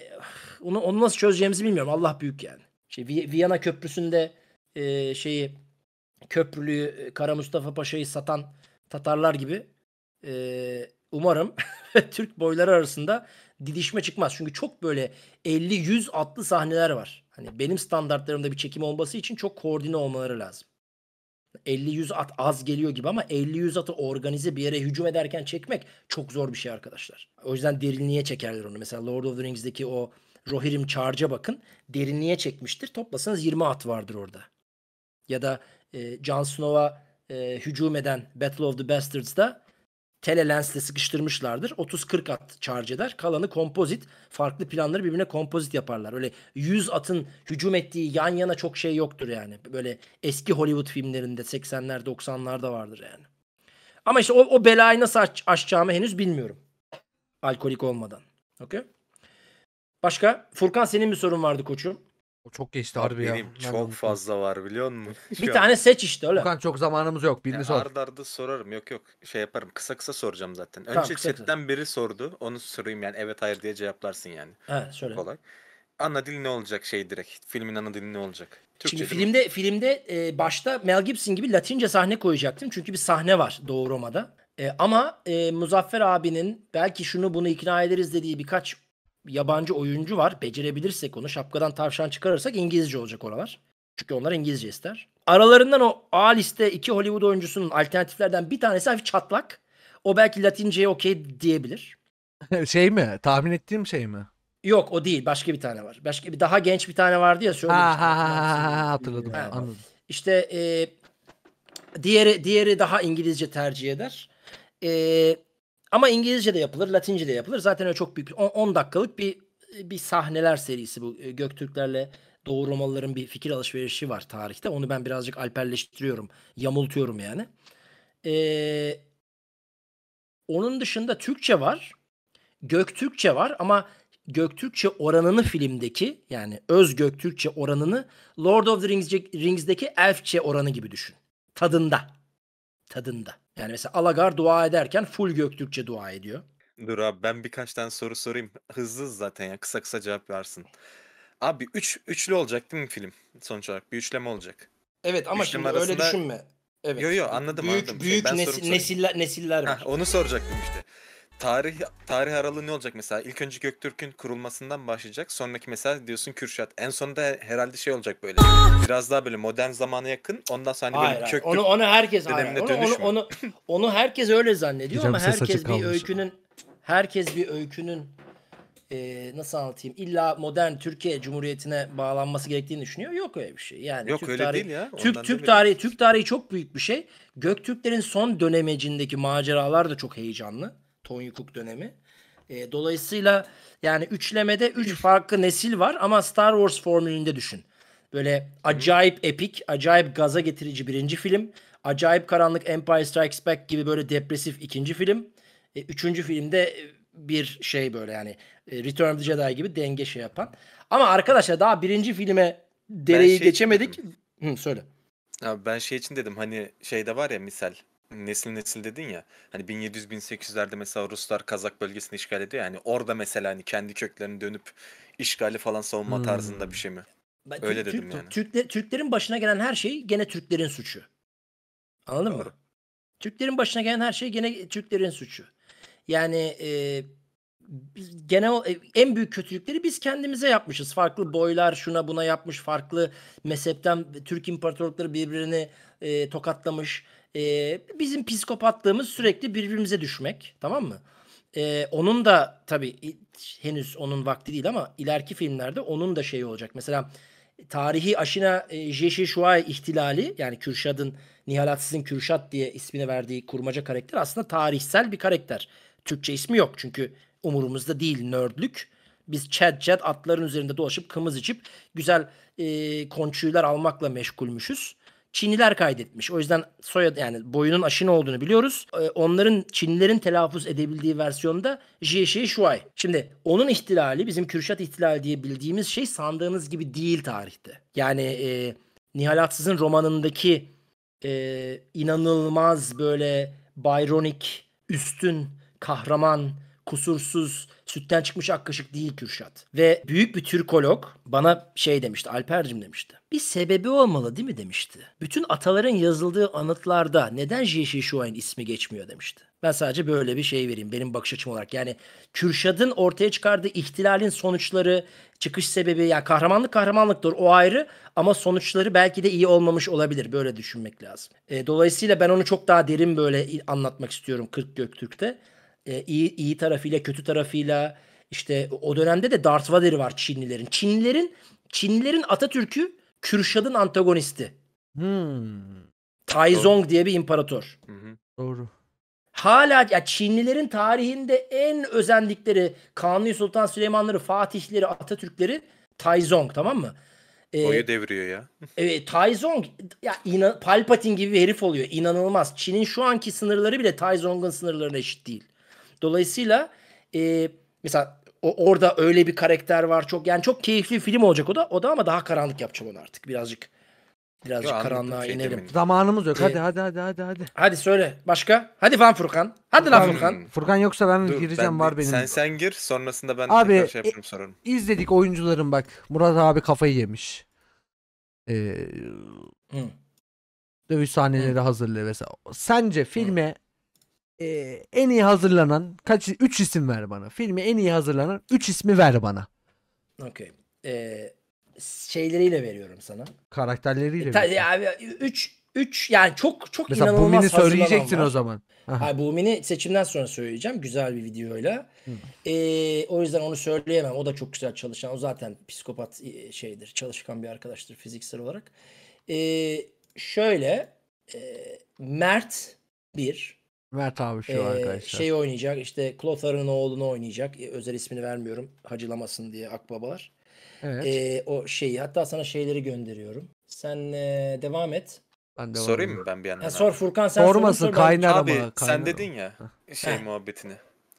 onu, onu nasıl çözeceğimizi bilmiyorum. Allah büyük yani. Şey, Viyana Köprüsü'nde e, şeyi köprülüyü e, Kara Mustafa Paşa'yı satan Tatarlar gibi e, umarım Türk boyları arasında didişme çıkmaz. Çünkü çok böyle 50-100 atlı sahneler var. Hani benim standartlarımda bir çekim olması için çok koordine olmaları lazım. 50-100 at az geliyor gibi ama 50-100 atı organize bir yere hücum ederken çekmek çok zor bir şey arkadaşlar. O yüzden derinliğe çekerler onu. Mesela Lord of the Rings'deki o Rohirrim Charge'a bakın. Derinliğe çekmiştir. Toplasanız 20 at vardır orada. Ya da e, Jon Snow'a e, hücum eden Battle of the Bastards'da Tele Lens'le sıkıştırmışlardır. 30-40 at charge eder. Kalanı kompozit. Farklı planları birbirine kompozit yaparlar. Öyle 100 atın hücum ettiği yan yana çok şey yoktur yani. Böyle eski Hollywood filmlerinde 80'ler 90'larda vardır yani. Ama işte o, o belayı nasıl aş- aşacağımı henüz bilmiyorum. Alkolik olmadan. Okey? Başka? Furkan senin bir sorun vardı koçum. O çok geçti harbi ya. Benim Ben de çok unuttum. fazla var biliyor musun? Bir Şu an. tane seç işte öyle. Furkan çok zamanımız yok. Birini sor. Arda arda sorarım. Yok yok. Şey yaparım. Kısa kısa soracağım zaten. Önce Tamam, kısa chatten biri sordu. Onu sorayım yani. Evet hayır diye cevaplarsın yani. Evet şöyle. Kolay. Ana dil ne olacak şey direkt? Filmin ana dili ne olacak? Türkçe Şimdi filmde filmde e, başta Mel Gibson gibi Latince sahne koyacaktım. Çünkü bir sahne var Doğu Roma'da. E, ama e, Muzaffer abinin belki şunu bunu ikna ederiz dediği birkaç yabancı oyuncu var. Becerebilirsek onu şapkadan tavşan çıkarırsak İngilizce olacak oralar. Çünkü onlar İngilizce ister. Aralarından o A liste iki Hollywood oyuncusunun alternatiflerden bir tanesi hafif çatlak. O belki Latinceye okey diyebilir. şey mi? Tahmin ettiğim şey mi? Yok o değil. Başka bir tane var. Başka bir daha genç bir tane vardı ya. Ha, ha, ha, ha, hatırladım. Ha, anladım. İşte e, diğeri diğeri daha İngilizce tercih eder. E, ama İngilizce de yapılır, Latince de yapılır. Zaten öyle çok büyük 10 dakikalık bir bir sahneler serisi bu. Ee, Göktürklerle Doğu Romalıların bir fikir alışverişi var tarihte. Onu ben birazcık alperleştiriyorum, yamultuyorum yani. Ee, onun dışında Türkçe var. Göktürkçe var ama Göktürkçe oranını filmdeki yani öz Göktürkçe oranını Lord of the Rings'deki Elfçe oranı gibi düşün. Tadında. Tadında. Yani mesela Alagar dua ederken full Göktürkçe dua ediyor. Dur abi ben birkaç tane soru sorayım. Hızlı zaten ya kısa kısa cevap versin. Abi üç, üçlü olacak değil mi film? Sonuç olarak bir üçleme olacak. Evet ama Üçleme şimdi öyle düşünme. Evet. Yo yo anladım Büyük anladım. Şey, büyük Ben sorup nesiller nesiller var. Heh, onu soracaktım işte tarih tarih aralığı ne olacak mesela? İlk önce Göktürk'ün kurulmasından başlayacak. Sonraki mesela diyorsun Kürşat. En sonunda herhalde şey olacak böyle. Biraz daha böyle modern zamana yakın. Ondan sonra hani hayır, böyle Göktürk onu, onu herkes hayır. Onu, onu, onu, onu herkes öyle zannediyor Hocam ama herkes bir öykünün herkes bir öykünün e, nasıl anlatayım illa modern Türkiye Cumhuriyeti'ne bağlanması gerektiğini düşünüyor. Yok öyle bir şey. Yani Yok Türk öyle tarihi, değil ya. Türk Türk tarihi Türk tarihi çok büyük bir şey. Göktürklerin son dönemecindeki maceralar da çok heyecanlı. Tony Cook dönemi. E, dolayısıyla yani üçlemede üç farklı nesil var ama Star Wars formülünde düşün. Böyle acayip epik, acayip gaza getirici birinci film. Acayip karanlık Empire Strikes Back gibi böyle depresif ikinci film. E, üçüncü filmde e, bir şey böyle yani e, Return of the Jedi gibi denge şey yapan. Ama arkadaşlar daha birinci filme dereyi şey geçemedik. Hı, söyle. Abi ben şey için dedim hani şeyde var ya misal Nesil nesil dedin ya. Hani 1700-1800'lerde mesela Ruslar Kazak bölgesini işgal ediyor. Yani orada mesela hani kendi köklerini dönüp işgali falan savunma tarzında bir hmm. şey mi? Ben, Öyle Türk, dedim Türk, yani. Türkler, Türklerin başına gelen her şey gene Türklerin suçu. Anladın Doğru. mı? Türklerin başına gelen her şey gene Türklerin suçu. Yani e, gene o, e, en büyük kötülükleri biz kendimize yapmışız. Farklı boylar şuna buna yapmış, farklı mezhepten Türk imparatorlukları birbirini e, tokatlamış e, bizim psikopatlığımız sürekli birbirimize düşmek. Tamam mı? E, onun da tabii henüz onun vakti değil ama ileriki filmlerde onun da şeyi olacak. Mesela tarihi aşina e, Jeşişua ihtilali yani Kürşad'ın Nihal Atsız'ın Kürşat diye ismini verdiği kurmaca karakter aslında tarihsel bir karakter. Türkçe ismi yok çünkü umurumuzda değil nördlük. Biz çad çad atların üzerinde dolaşıp kımız içip güzel e, konçuylar almakla meşgulmüşüz. Çinliler kaydetmiş. O yüzden soyad yani boyunun aşina olduğunu biliyoruz. Ee, onların Çinlilerin telaffuz edebildiği versiyonda Jie Shi Shuai. Şimdi onun ihtilali bizim Kürşat ihtilali diye bildiğimiz şey sandığınız gibi değil tarihte. Yani e, Nihal Atsız'ın romanındaki e, inanılmaz böyle Byronic, üstün, kahraman, kusursuz, sütten çıkmış ak değil Kürşat. Ve büyük bir Türkolog bana şey demişti, Alper'cim demişti. Bir sebebi olmalı değil mi demişti. Bütün ataların yazıldığı anıtlarda neden Jiyeşi Şuay'ın ismi geçmiyor demişti. Ben sadece böyle bir şey vereyim benim bakış açım olarak. Yani Kürşad'ın ortaya çıkardığı ihtilalin sonuçları, çıkış sebebi ya yani kahramanlık kahramanlıktır o ayrı ama sonuçları belki de iyi olmamış olabilir böyle düşünmek lazım. E, dolayısıyla ben onu çok daha derin böyle anlatmak istiyorum 40 Göktürk'te e, iyi, iyi tarafıyla kötü tarafıyla işte o dönemde de Darth Vader var Çinlilerin. Çinlilerin Çinlilerin Atatürk'ü Kürşad'ın antagonisti. Hmm. Taizong diye bir imparator. Hı hı. Doğru. Hala ya Çinlilerin tarihinde en özendikleri Kanuni Sultan Süleymanları, Fatihleri, Atatürkleri Taizong tamam mı? Ee, Boyu devriyor ya. evet Taizong ya inan, Palpatine gibi bir herif oluyor. İnanılmaz. Çin'in şu anki sınırları bile Taizong'un sınırlarına eşit değil. Dolayısıyla e, mesela o, orada öyle bir karakter var çok yani çok keyifli bir film olacak o da o da ama daha karanlık yapacağım onu artık birazcık birazcık Yo, karanlığa şey inelim. Demin. Zamanımız yok. Ee, hadi hadi hadi hadi hadi. Hadi söyle başka. Hadi lan Furkan. Hadi lan Furkan. Furkan yoksa ben Dur, gireceğim ben, var benim. Sen sen gir sonrasında ben abi, tekrar e, şey yaparım e, sorarım. izledik oyuncuların bak. Murat abi kafayı yemiş. Ee, Hı. Dövüş sahneleri Hı. hazırlığı vesaire. Sence filme Hı e, en iyi hazırlanan kaç 3 isim ver bana. Filmi en iyi hazırlanan 3 ismi ver bana. Okey. Ee, şeyleriyle veriyorum sana. Karakterleriyle. E, ta, yani 3 3 yani çok çok Mesela inanılmaz Bumin'i söyleyeceksin var. o zaman. Hayır Bumin'i seçimden sonra söyleyeceğim güzel bir videoyla. Hı. Ee, o yüzden onu söyleyemem. O da çok güzel çalışan. O zaten psikopat e, şeydir. Çalışkan bir arkadaştır fiziksel olarak. Ee, şöyle e, Mert bir Mert abi şu ee, arkadaşlar. Şey oynayacak işte Klotar'ın oğlunu oynayacak. E, özel ismini vermiyorum hacılamasın diye akbabalar. Evet. Ee, o şeyi hatta sana şeyleri gönderiyorum. Sen e, devam et. Ben devam Sorayım mı ben bir yandan? Ya sor Furkan sen Sormasın kaynar ama. Abi kaynar sen dedin ya şey muhabbetini.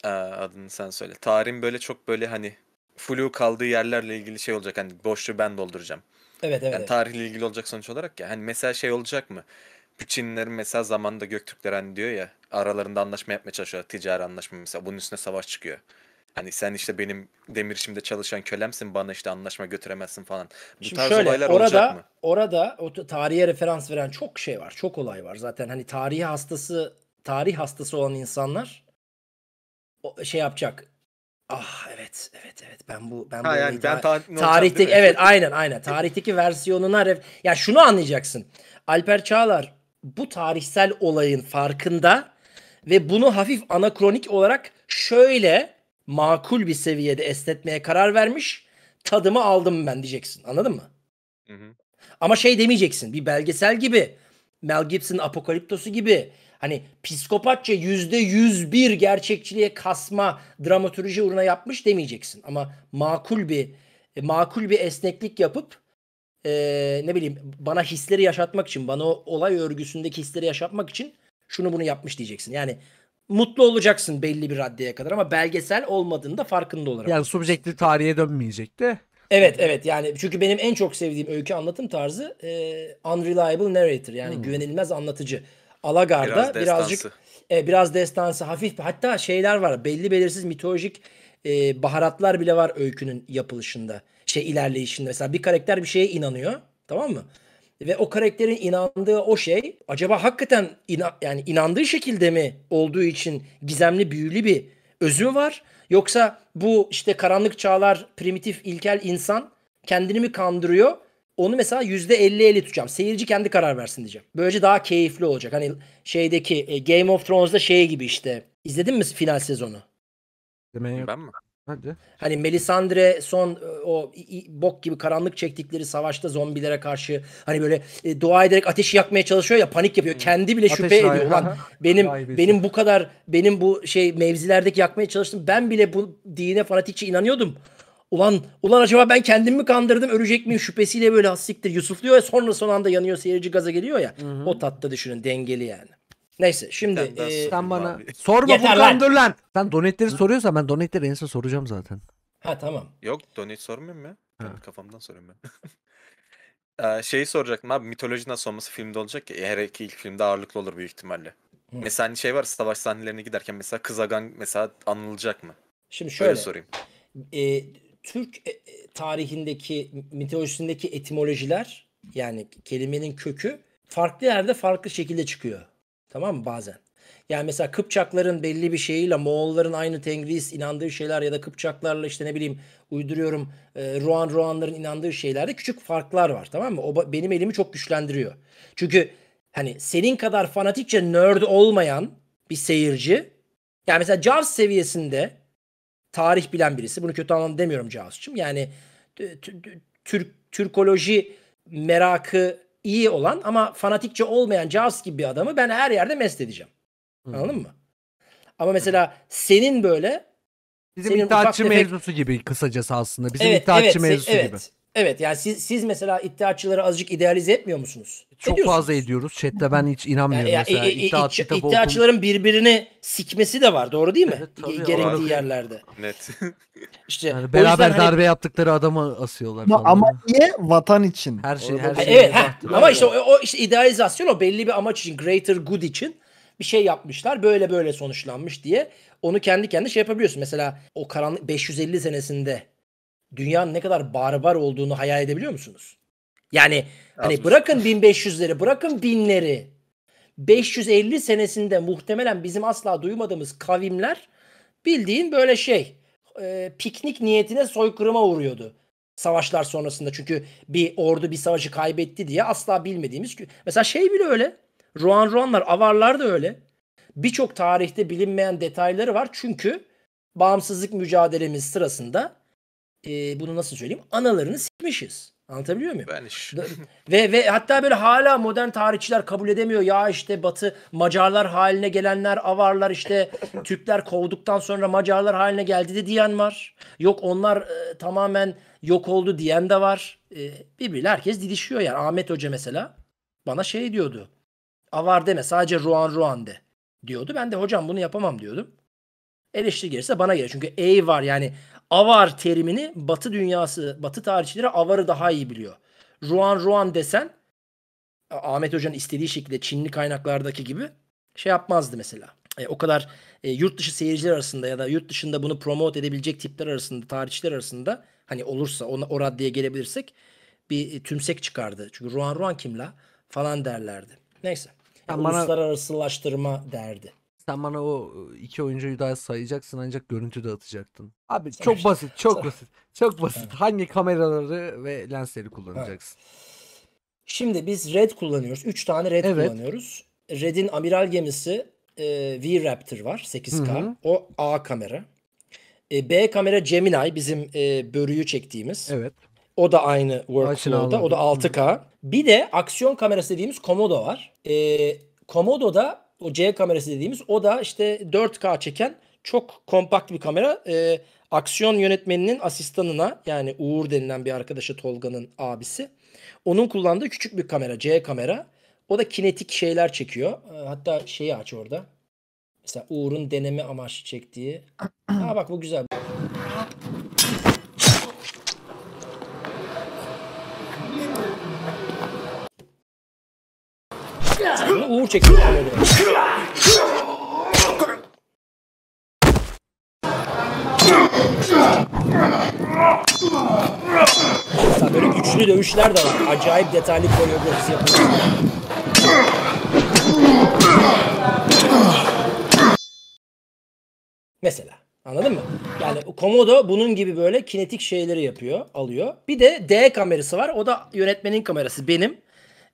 Aa, ee, adını sen söyle. Tarihin böyle çok böyle hani flu kaldığı yerlerle ilgili şey olacak. Hani boşluğu ben dolduracağım. Evet evet. Yani evet. tarihle ilgili olacak sonuç olarak ya. Hani mesela şey olacak mı? Çinlilerin mesela zamanında Göktürkler hani diyor ya aralarında anlaşma yapmaya çalışıyor Ticari anlaşma mesela. Bunun üstüne savaş çıkıyor. Hani sen işte benim demir şimdi çalışan kölemsin bana işte anlaşma götüremezsin falan. Bu şimdi tarz şöyle, olaylar orada, olacak mı? Orada o tarihe referans veren çok şey var. Çok olay var. Zaten hani tarihi hastası tarih hastası olan insanlar o şey yapacak. Ah evet evet evet ben bu ben ha, bu yani ben ta- tarihteki evet aynen aynen tarihteki versiyonuna ref ya şunu anlayacaksın. Alper Çağlar bu tarihsel olayın farkında ve bunu hafif anakronik olarak şöyle makul bir seviyede esnetmeye karar vermiş. Tadımı aldım ben diyeceksin. Anladın mı? Hı hı. Ama şey demeyeceksin. Bir belgesel gibi. Mel Gibson'ın Apokaliptosu gibi. Hani psikopatça yüzde yüz bir gerçekçiliğe kasma dramaturji uğruna yapmış demeyeceksin. Ama makul bir e, makul bir esneklik yapıp e, ne bileyim bana hisleri yaşatmak için bana o olay örgüsündeki hisleri yaşatmak için şunu bunu yapmış diyeceksin. Yani mutlu olacaksın belli bir raddeye kadar ama belgesel olmadığında farkında olarak. Yani subjektif tarihe dönmeyecek de. Evet evet yani çünkü benim en çok sevdiğim öykü anlatım tarzı e, unreliable narrator yani hmm. güvenilmez anlatıcı. Alagar'da biraz birazcık destansı. e, biraz destansı hafif hatta şeyler var belli belirsiz mitolojik e, baharatlar bile var öykünün yapılışında şey ilerleyişinde. Mesela bir karakter bir şeye inanıyor. Tamam mı? Ve o karakterin inandığı o şey acaba hakikaten ina- yani inandığı şekilde mi olduğu için gizemli büyülü bir özü mü var? Yoksa bu işte karanlık çağlar primitif ilkel insan kendini mi kandırıyor? Onu mesela yüzde elli 50 tutacağım. Seyirci kendi karar versin diyeceğim. Böylece daha keyifli olacak. Hani şeydeki e, Game of Thrones'da şey gibi işte. İzledin mi final sezonu? Ben mi? Hadi. Hani Melisandre son e, o i, i, bok gibi karanlık çektikleri savaşta zombilere karşı hani böyle e, dua ederek ateşi yakmaya çalışıyor ya panik yapıyor. Hmm. Kendi bile Ateş şüphe ediyor. Ulan benim benim bu kadar benim bu şey mevzilerdeki yakmaya çalıştım. Ben bile bu dine fanatikçe inanıyordum. Ulan ulan acaba ben kendimi mi kandırdım ölecek miyim şüphesiyle böyle hassiktir Yusuf diyor ya sonra son anda yanıyor seyirci gaza geliyor ya. hı O tatlı düşünün dengeli yani. Neyse şimdi sen, e, sen bana abi. sorma Yeter Furkan lan. dur lan. Sen donetleri soruyorsan ben donetleri en son soracağım zaten. Ha tamam. Yok donet sormuyorum ya. kafamdan soruyorum ben. ee, şeyi soracaktım abi mitoloji nasıl olması filmde olacak ki? her iki ilk filmde ağırlıklı olur büyük ihtimalle. Hı. Mesela hani şey var savaş sahnelerine giderken mesela Kızagan mesela anılacak mı? Şimdi şöyle Öyle sorayım. E, Türk e, tarihindeki mitolojisindeki etimolojiler yani kelimenin kökü farklı yerde farklı şekilde çıkıyor. Tamam mı? Bazen. Yani mesela Kıpçakların belli bir şeyiyle Moğolların aynı Tengriz inandığı şeyler ya da Kıpçaklarla işte ne bileyim uyduruyorum e, Ruan Ruanların inandığı şeylerde küçük farklar var tamam mı? O benim elimi çok güçlendiriyor. Çünkü hani senin kadar fanatikçe nerd olmayan bir seyirci yani mesela Jaws seviyesinde tarih bilen birisi bunu kötü anlamda demiyorum Jaws'cığım yani Türk Türkoloji merakı iyi olan ama fanatikçe olmayan Jaws gibi bir adamı ben her yerde mest edeceğim. Hmm. Anladın mı? Ama mesela senin böyle Bizim senin iddiatçı tefek... mevzusu gibi kısacası aslında. Bizim evet, iddiatçı evet, mevzusu evet. gibi. Evet yani siz, siz mesela iddiaçıları azıcık idealize etmiyor musunuz? Çok fazla ediyoruz. Chat'te ben hiç inanmıyorum. Yani, mesela e, e, iddia, iddia, iddiaçıların okum... birbirini sikmesi de var doğru değil mi? Evet, tabii, Gerektiği abi. yerlerde. Net. İşte yani beraber hani... darbe yaptıkları adamı asıyorlar falan. Ama niye? Vatan için. Her şey her şey. Evet, ama işte o, o işte idealizasyon o belli bir amaç için, greater good için bir şey yapmışlar. Böyle böyle sonuçlanmış diye onu kendi kendi şey yapabiliyorsun. Mesela o karanlık 550 senesinde dünyanın ne kadar barbar olduğunu hayal edebiliyor musunuz? Yani hani bırakın 1500'leri, bırakın binleri. 550 senesinde muhtemelen bizim asla duymadığımız kavimler bildiğin böyle şey e, piknik niyetine soykırıma uğruyordu. Savaşlar sonrasında çünkü bir ordu bir savaşı kaybetti diye asla bilmediğimiz. Mesela şey bile öyle. Ruan Ruanlar, Avarlar da öyle. Birçok tarihte bilinmeyen detayları var. Çünkü bağımsızlık mücadelemiz sırasında e, bunu nasıl söyleyeyim? Analarını sikmişiz. Anlatabiliyor muyum? Ben iş. ve ve hatta böyle hala modern tarihçiler kabul edemiyor. Ya işte Batı Macarlar haline gelenler, Avarlar işte Türkler kovduktan sonra Macarlar haline geldi de diyen var. Yok onlar e, tamamen yok oldu diyen de var. E, birbiriyle herkes didişiyor yani. Ahmet Hoca mesela bana şey diyordu. Avar deme sadece Ruan Ruan de diyordu. Ben de hocam bunu yapamam diyordum. Eleştiri gelirse bana gelir. Çünkü ey var yani avar terimini batı dünyası, batı tarihçileri avarı daha iyi biliyor. Ruan Ruan desen Ahmet Hoca'nın istediği şekilde Çinli kaynaklardaki gibi şey yapmazdı mesela. E, o kadar e, yurt dışı seyirciler arasında ya da yurt dışında bunu promote edebilecek tipler arasında, tarihçiler arasında hani olursa ona, o raddeye gelebilirsek bir e, tümsek çıkardı. Çünkü Ruan Ruan kim la falan derlerdi. Neyse. Yani bana... Uluslararasılaştırma derdi. Sen bana o iki oyuncuyu daha sayacaksın ancak görüntü de dağıtacaktın. Abi Tabii. çok basit, çok Tabii. basit. Çok basit. Evet. Hangi kameraları ve lensleri kullanacaksın? Evet. Şimdi biz red kullanıyoruz. Üç tane red evet. kullanıyoruz. Red'in amiral gemisi e, V-Raptor var 8K. Hı-hı. O A kamera. E, B kamera Gemini bizim e, börüyü çektiğimiz. Evet. O da aynı workflow'da. O da 6K. Hı-hı. Bir de aksiyon kamerası dediğimiz Komodo var. E, Komodo'da o C kamerası dediğimiz o da işte 4K çeken çok kompakt bir kamera. E, aksiyon yönetmeninin asistanına yani Uğur denilen bir arkadaşı Tolga'nın abisi. Onun kullandığı küçük bir kamera C kamera. O da kinetik şeyler çekiyor. E, hatta şeyi aç orada. Mesela Uğur'un deneme amaçlı çektiği. Aa bak bu güzel. uğur çekti. Mesela böyle güçlü dövüşler de var. Acayip detaylı koreografisi yapıyor. Mesela. Anladın mı? Yani Komodo bunun gibi böyle kinetik şeyleri yapıyor, alıyor. Bir de D kamerası var. O da yönetmenin kamerası benim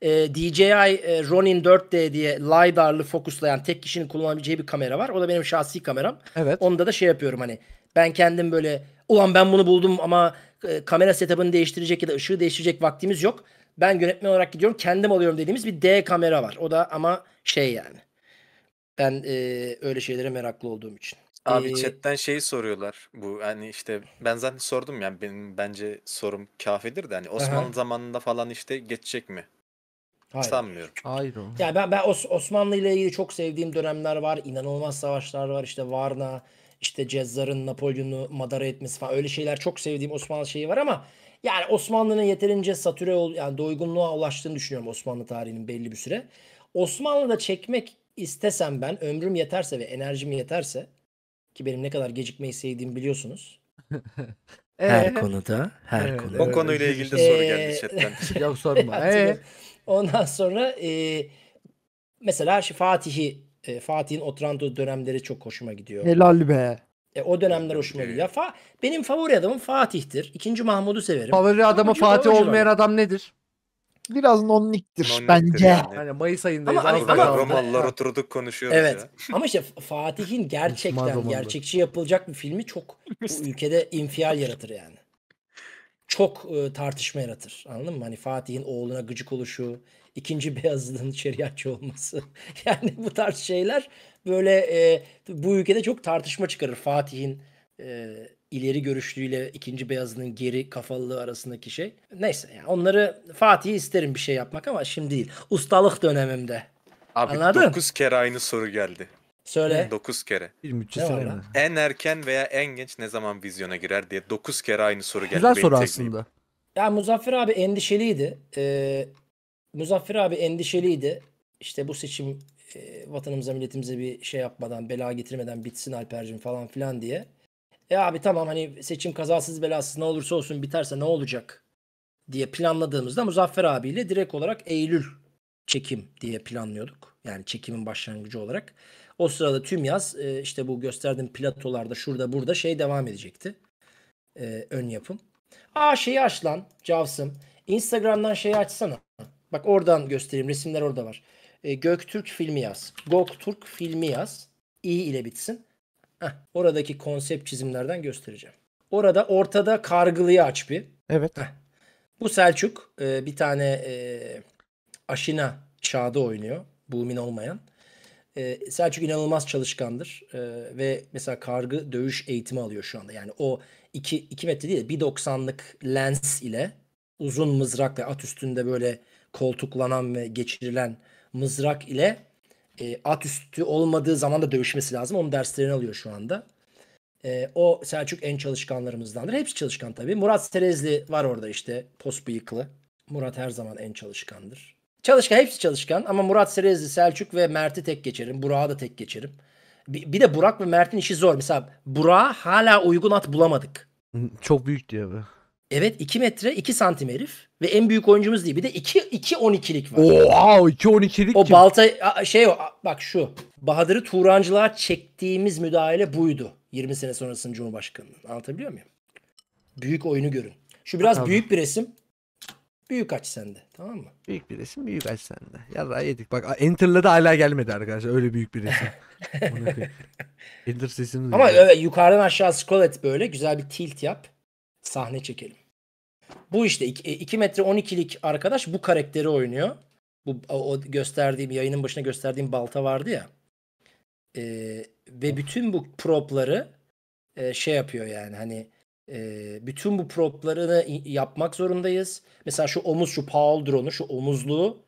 e, ee, DJI e, Ronin 4D diye LiDAR'lı fokuslayan tek kişinin kullanabileceği bir kamera var. O da benim şahsi kameram. Evet. Onda da şey yapıyorum hani ben kendim böyle ulan ben bunu buldum ama e, kamera setup'ını değiştirecek ya da ışığı değiştirecek vaktimiz yok. Ben yönetmen olarak gidiyorum kendim alıyorum dediğimiz bir D kamera var. O da ama şey yani. Ben e, öyle şeylere meraklı olduğum için. Abi ee, chatten şeyi soruyorlar. Bu hani işte ben zaten sordum yani benim bence sorum kafidir de hani Osmanlı aha. zamanında falan işte geçecek mi Hayır. Sanmıyorum. Hayır o. Ya ben, ben Os- Osmanlı ile ilgili çok sevdiğim dönemler var. İnanılmaz savaşlar var. İşte Varna, işte Cezzar'ın Napolyon'u madara etmesi falan öyle şeyler çok sevdiğim Osmanlı şeyi var ama yani Osmanlı'nın yeterince satüre ol yani doygunluğa ulaştığını düşünüyorum Osmanlı tarihinin belli bir süre. Osmanlı'da çekmek istesem ben ömrüm yeterse ve enerjim yeterse ki benim ne kadar gecikmeyi sevdiğim biliyorsunuz. Her konuda, her Evet. konuda. O konuyla ilgili de soru gelmiş etten. Ee, Yok sorma. Ondan sonra e, mesela şu Fatih'i e, Fatih'in oturandığı dönemleri çok hoşuma gidiyor. Helal be. E, o dönemler hoşuma gidiyor. Fa- benim favori adamım Fatih'tir. İkinci Mahmud'u severim. Favori adamı Fatih olmayan adam nedir? Biraz nonniktir non bence. Yani. yani Mayıs ayındayız. Ama, hani, ama Romalılar oturduk konuşuyoruz evet. ya. ama işte Fatih'in gerçekten gerçekçi yapılacak bir filmi çok bu ülkede infial yaratır yani çok e, tartışma yaratır. Anladın mı? Hani Fatih'in oğluna gıcık oluşu, ikinci Beyazıt'ın şeriatçı olması. yani bu tarz şeyler böyle e, bu ülkede çok tartışma çıkarır. Fatih'in e, ileri görüşlüğüyle ikinci Beyazıt'ın geri kafalılığı arasındaki şey. Neyse yani onları Fatih'i isterim bir şey yapmak ama şimdi değil. Ustalık dönemimde. Abi Anladın? 9 kere aynı soru geldi. Söyle. 9 kere. Bir müthiş En erken veya en genç ne zaman vizyona girer diye 9 kere aynı soru geldi. Güzel soru tekniğim. aslında. Ya Muzaffer abi endişeliydi. Ee, Muzaffer abi endişeliydi. İşte bu seçim e, vatanımıza milletimize bir şey yapmadan bela getirmeden bitsin Alper'cim falan filan diye. E abi tamam hani seçim kazasız belasız ne olursa olsun biterse ne olacak diye planladığımızda Muzaffer abiyle direkt olarak Eylül çekim diye planlıyorduk. Yani çekimin başlangıcı olarak. O sırada tüm yaz e, işte bu gösterdiğim platolarda şurada burada şey devam edecekti. E, ön yapım. Aa şeyi aç lan Cavs'ım. Instagram'dan şeyi açsana. Bak oradan göstereyim. Resimler orada var. E, Göktürk filmi yaz. Göktürk filmi yaz. İ ile bitsin. Heh, oradaki konsept çizimlerden göstereceğim. Orada ortada kargılıyı aç bir. Evet. Heh. Bu Selçuk e, bir tane e, aşina çağda oynuyor. Bumin olmayan. E, Selçuk inanılmaz çalışkandır e, ve mesela kargı dövüş eğitimi alıyor şu anda. Yani o 2 2 metre değil de 1.90'lık lens ile uzun mızrakla at üstünde böyle koltuklanan ve geçirilen mızrak ile e, at üstü olmadığı zaman da dövüşmesi lazım. Onun derslerini alıyor şu anda. E, o Selçuk en çalışkanlarımızdandır. Hepsi çalışkan tabii. Murat Serezli var orada işte. Pos bıyıklı. Murat her zaman en çalışkandır. Çalışkan hepsi çalışkan ama Murat Serezli, Selçuk ve Mert'i tek geçerim. Burak'ı da tek geçerim. Bir, bir de Burak ve Mert'in işi zor. Mesela Burak'a hala uygun at bulamadık. Çok büyük diyor be. Evet 2 metre 2 santim herif ve en büyük oyuncumuz değil. Bir de 2 2 12'lik var. Oha 2 12'lik. O kim? balta şey bak şu. Bahadır'ı Turancılığa çektiğimiz müdahale buydu. 20 sene sonrasının Cumhurbaşkanı'nın. Anlatabiliyor muyum? Büyük oyunu görün. Şu biraz Tabii. büyük bir resim. Büyük aç sende. Tamam mı? Büyük bir resim büyük aç sende. Yalla yedik. Bak Enter'la da hala gelmedi arkadaşlar. Öyle büyük bir resim. Enter sesini. Ama öyle, yukarıdan aşağı scroll et böyle. Güzel bir tilt yap. Sahne çekelim. Bu işte 2 e, metre 12'lik arkadaş bu karakteri oynuyor. Bu o gösterdiğim yayının başına gösterdiğim balta vardı ya. Ee, ve bütün bu propları e, şey yapıyor yani hani e, bütün bu proplarını yapmak zorundayız. Mesela şu omuz, şu Paul drone'u, şu omuzluğu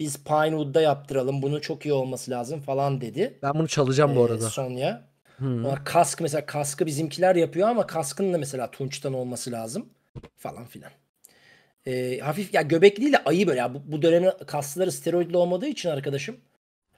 biz Pinewood'da yaptıralım. bunu çok iyi olması lazım falan dedi. Ben bunu çalacağım bu arada. Sonya. Hmm. Ona kask mesela kaskı bizimkiler yapıyor ama kaskın da mesela Tunç'tan olması lazım falan filan. Ee, hafif ya göbekliyle ayı böyle. Ya bu, bu dönemin kasları steroidli olmadığı için arkadaşım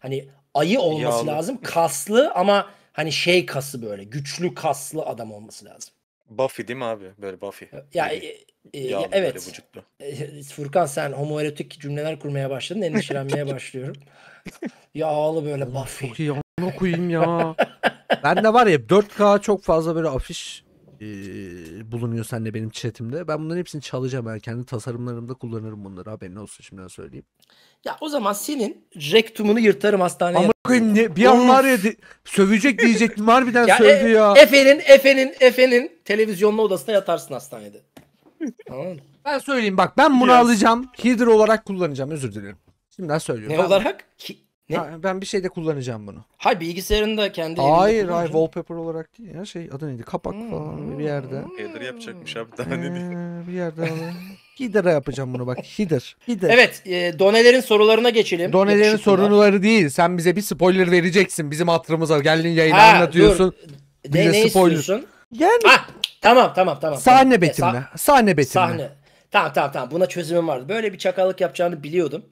hani ayı olması Yağlı. lazım. Kaslı ama hani şey kası böyle güçlü kaslı adam olması lazım. Buffy değil mi abi? Böyle Buffy. Ya, e, e, yağlı, evet. Vücutlu. E, Furkan sen homoerotik cümleler kurmaya başladın. Endişelenmeye başlıyorum. Yağlı böyle Buffy. Çok iyi. Onu koyayım ya. ben de var ya 4K çok fazla böyle afiş e, bulunuyor senle benim chatimde. Ben bunların hepsini çalacağım. Yani kendi tasarımlarımda kullanırım bunları. Haberin olsun şimdiden söyleyeyim. Ya o zaman senin rektumunu yırtarım hastaneye. Ama koyayım ne? Bir an var ya de, sövecek diyecektim. Harbiden ya sövdü e, ya. Efe'nin, Efe'nin, Efe'nin televizyonlu odasına yatarsın hastanede. Ben söyleyeyim bak ben bunu Biliyorum. alacağım. Header olarak kullanacağım. Özür dilerim. Şimdiden söylüyorum. Ne ben olarak? Ki ne? Ha, ben bir şeyde kullanacağım bunu. Hayır bilgisayarında kendi Hayır hayır wallpaper olarak değil ya şey adı neydi kapak hmm. falan bir yerde. Header hmm. yapacakmış abi daha ee, ne ee, Bir yerde Hider'a yapacağım bunu bak Hider. Hider. Evet e, donelerin sorularına geçelim. Donelerin soruları değil sen bize bir spoiler vereceksin bizim hatırımıza geldin yayını ha, anlatıyorsun. Dur. Bize spoiler. ne spoiler. istiyorsun? Yani. Ha, tamam tamam tamam. Sahne tamam. E, betimle. E, sah- sahne betimle. Sahne. Tamam tamam tamam buna çözümüm vardı. Böyle bir çakallık yapacağını biliyordum.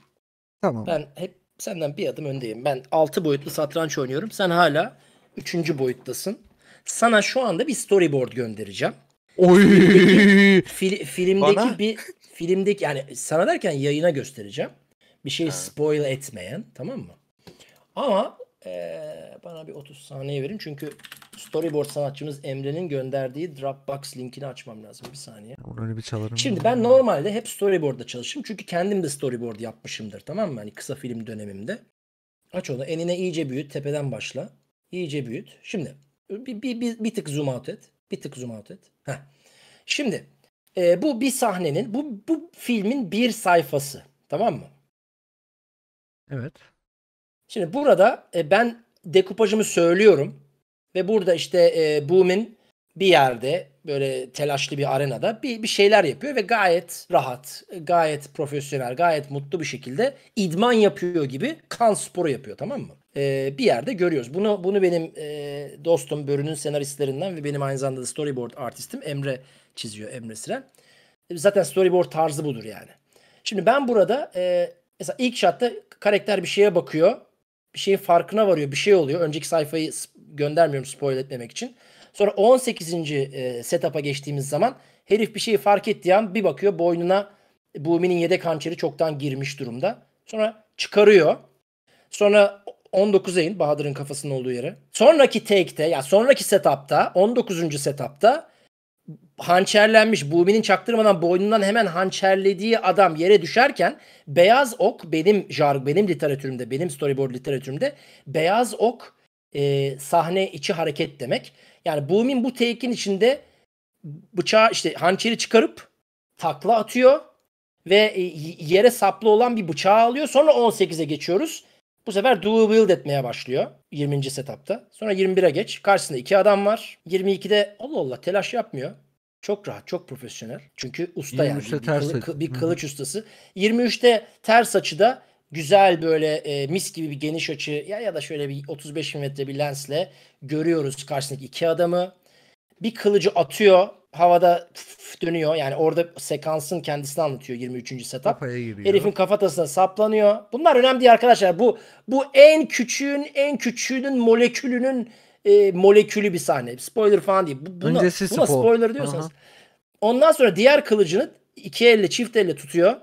Tamam. Ben hep Senden bir adım öndeyim. Ben 6 boyutlu satranç oynuyorum. Sen hala 3. boyuttasın. Sana şu anda bir storyboard göndereceğim. Oy! Filmdeki, fil, filmdeki Bana? bir filmdeki yani sana derken yayına göstereceğim. Bir şey spoil etmeyen tamam mı? Ama ee, bana bir 30 saniye verin. Çünkü storyboard sanatçımız Emre'nin gönderdiği Dropbox linkini açmam lazım. Bir saniye. Onu bir çalarım. Şimdi ben normalde hep storyboard'da çalışırım. Çünkü kendim de storyboard yapmışımdır. Tamam mı? Hani kısa film dönemimde. Aç onu. Enine iyice büyüt. Tepeden başla. İyice büyüt. Şimdi bir, bir, bir, bir tık zoom out et. Bir tık zoom out et. Heh. Şimdi e, bu bir sahnenin, bu, bu filmin bir sayfası. Tamam mı? Evet. Şimdi burada e, ben dekupajımı söylüyorum ve burada işte e, Boom'in bir yerde böyle telaşlı bir arenada bir, bir şeyler yapıyor ve gayet rahat, e, gayet profesyonel, gayet mutlu bir şekilde idman yapıyor gibi kan sporu yapıyor tamam mı? Ee, bir yerde görüyoruz. Bunu bunu benim e, dostum Börü'nün senaristlerinden ve benim aynı zamanda da storyboard artistim Emre çiziyor Emre Siren. E, zaten storyboard tarzı budur yani. Şimdi ben burada e, mesela ilk şatta karakter bir şeye bakıyor bir şeyin farkına varıyor. Bir şey oluyor. Önceki sayfayı göndermiyorum spoil etmemek için. Sonra 18. E, setup'a geçtiğimiz zaman herif bir şeyi fark ettiği an bir bakıyor boynuna Bumi'nin yedek hançeri çoktan girmiş durumda. Sonra çıkarıyor. Sonra 19'a in Bahadır'ın kafasının olduğu yere. Sonraki take'te ya sonraki setup'ta 19. setup'ta hançerlenmiş Bumi'nin çaktırmadan boynundan hemen hançerlediği adam yere düşerken beyaz ok benim jarg benim literatürümde benim storyboard literatürümde beyaz ok e, sahne içi hareket demek. Yani Bumin bu tekin içinde bıçağı işte hançeri çıkarıp takla atıyor ve e, yere saplı olan bir bıçağı alıyor. Sonra 18'e geçiyoruz. Bu sefer dual wield etmeye başlıyor 20. setupta. Sonra 21'e geç. Karşısında iki adam var. 22'de Allah Allah telaş yapmıyor. Çok rahat, çok profesyonel. Çünkü usta yani. Bir, ters kılı, bir kılıç Hı. ustası. 23'te ters açıda güzel böyle e, mis gibi bir geniş açı ya ya da şöyle bir 35 mm bir lensle görüyoruz karşısındaki iki adamı. Bir kılıcı atıyor havada dönüyor. Yani orada sekansın kendisini anlatıyor 23. setup. Kafaya Herifin kafatasına saplanıyor. Bunlar önemli değil arkadaşlar. Bu bu en küçüğün en küçüğünün molekülünün e, molekülü bir sahne. Spoiler falan değil. Bu, buna, Öncesi buna spoiler diyorsanız. Aha. Ondan sonra diğer kılıcını iki elle çift elle tutuyor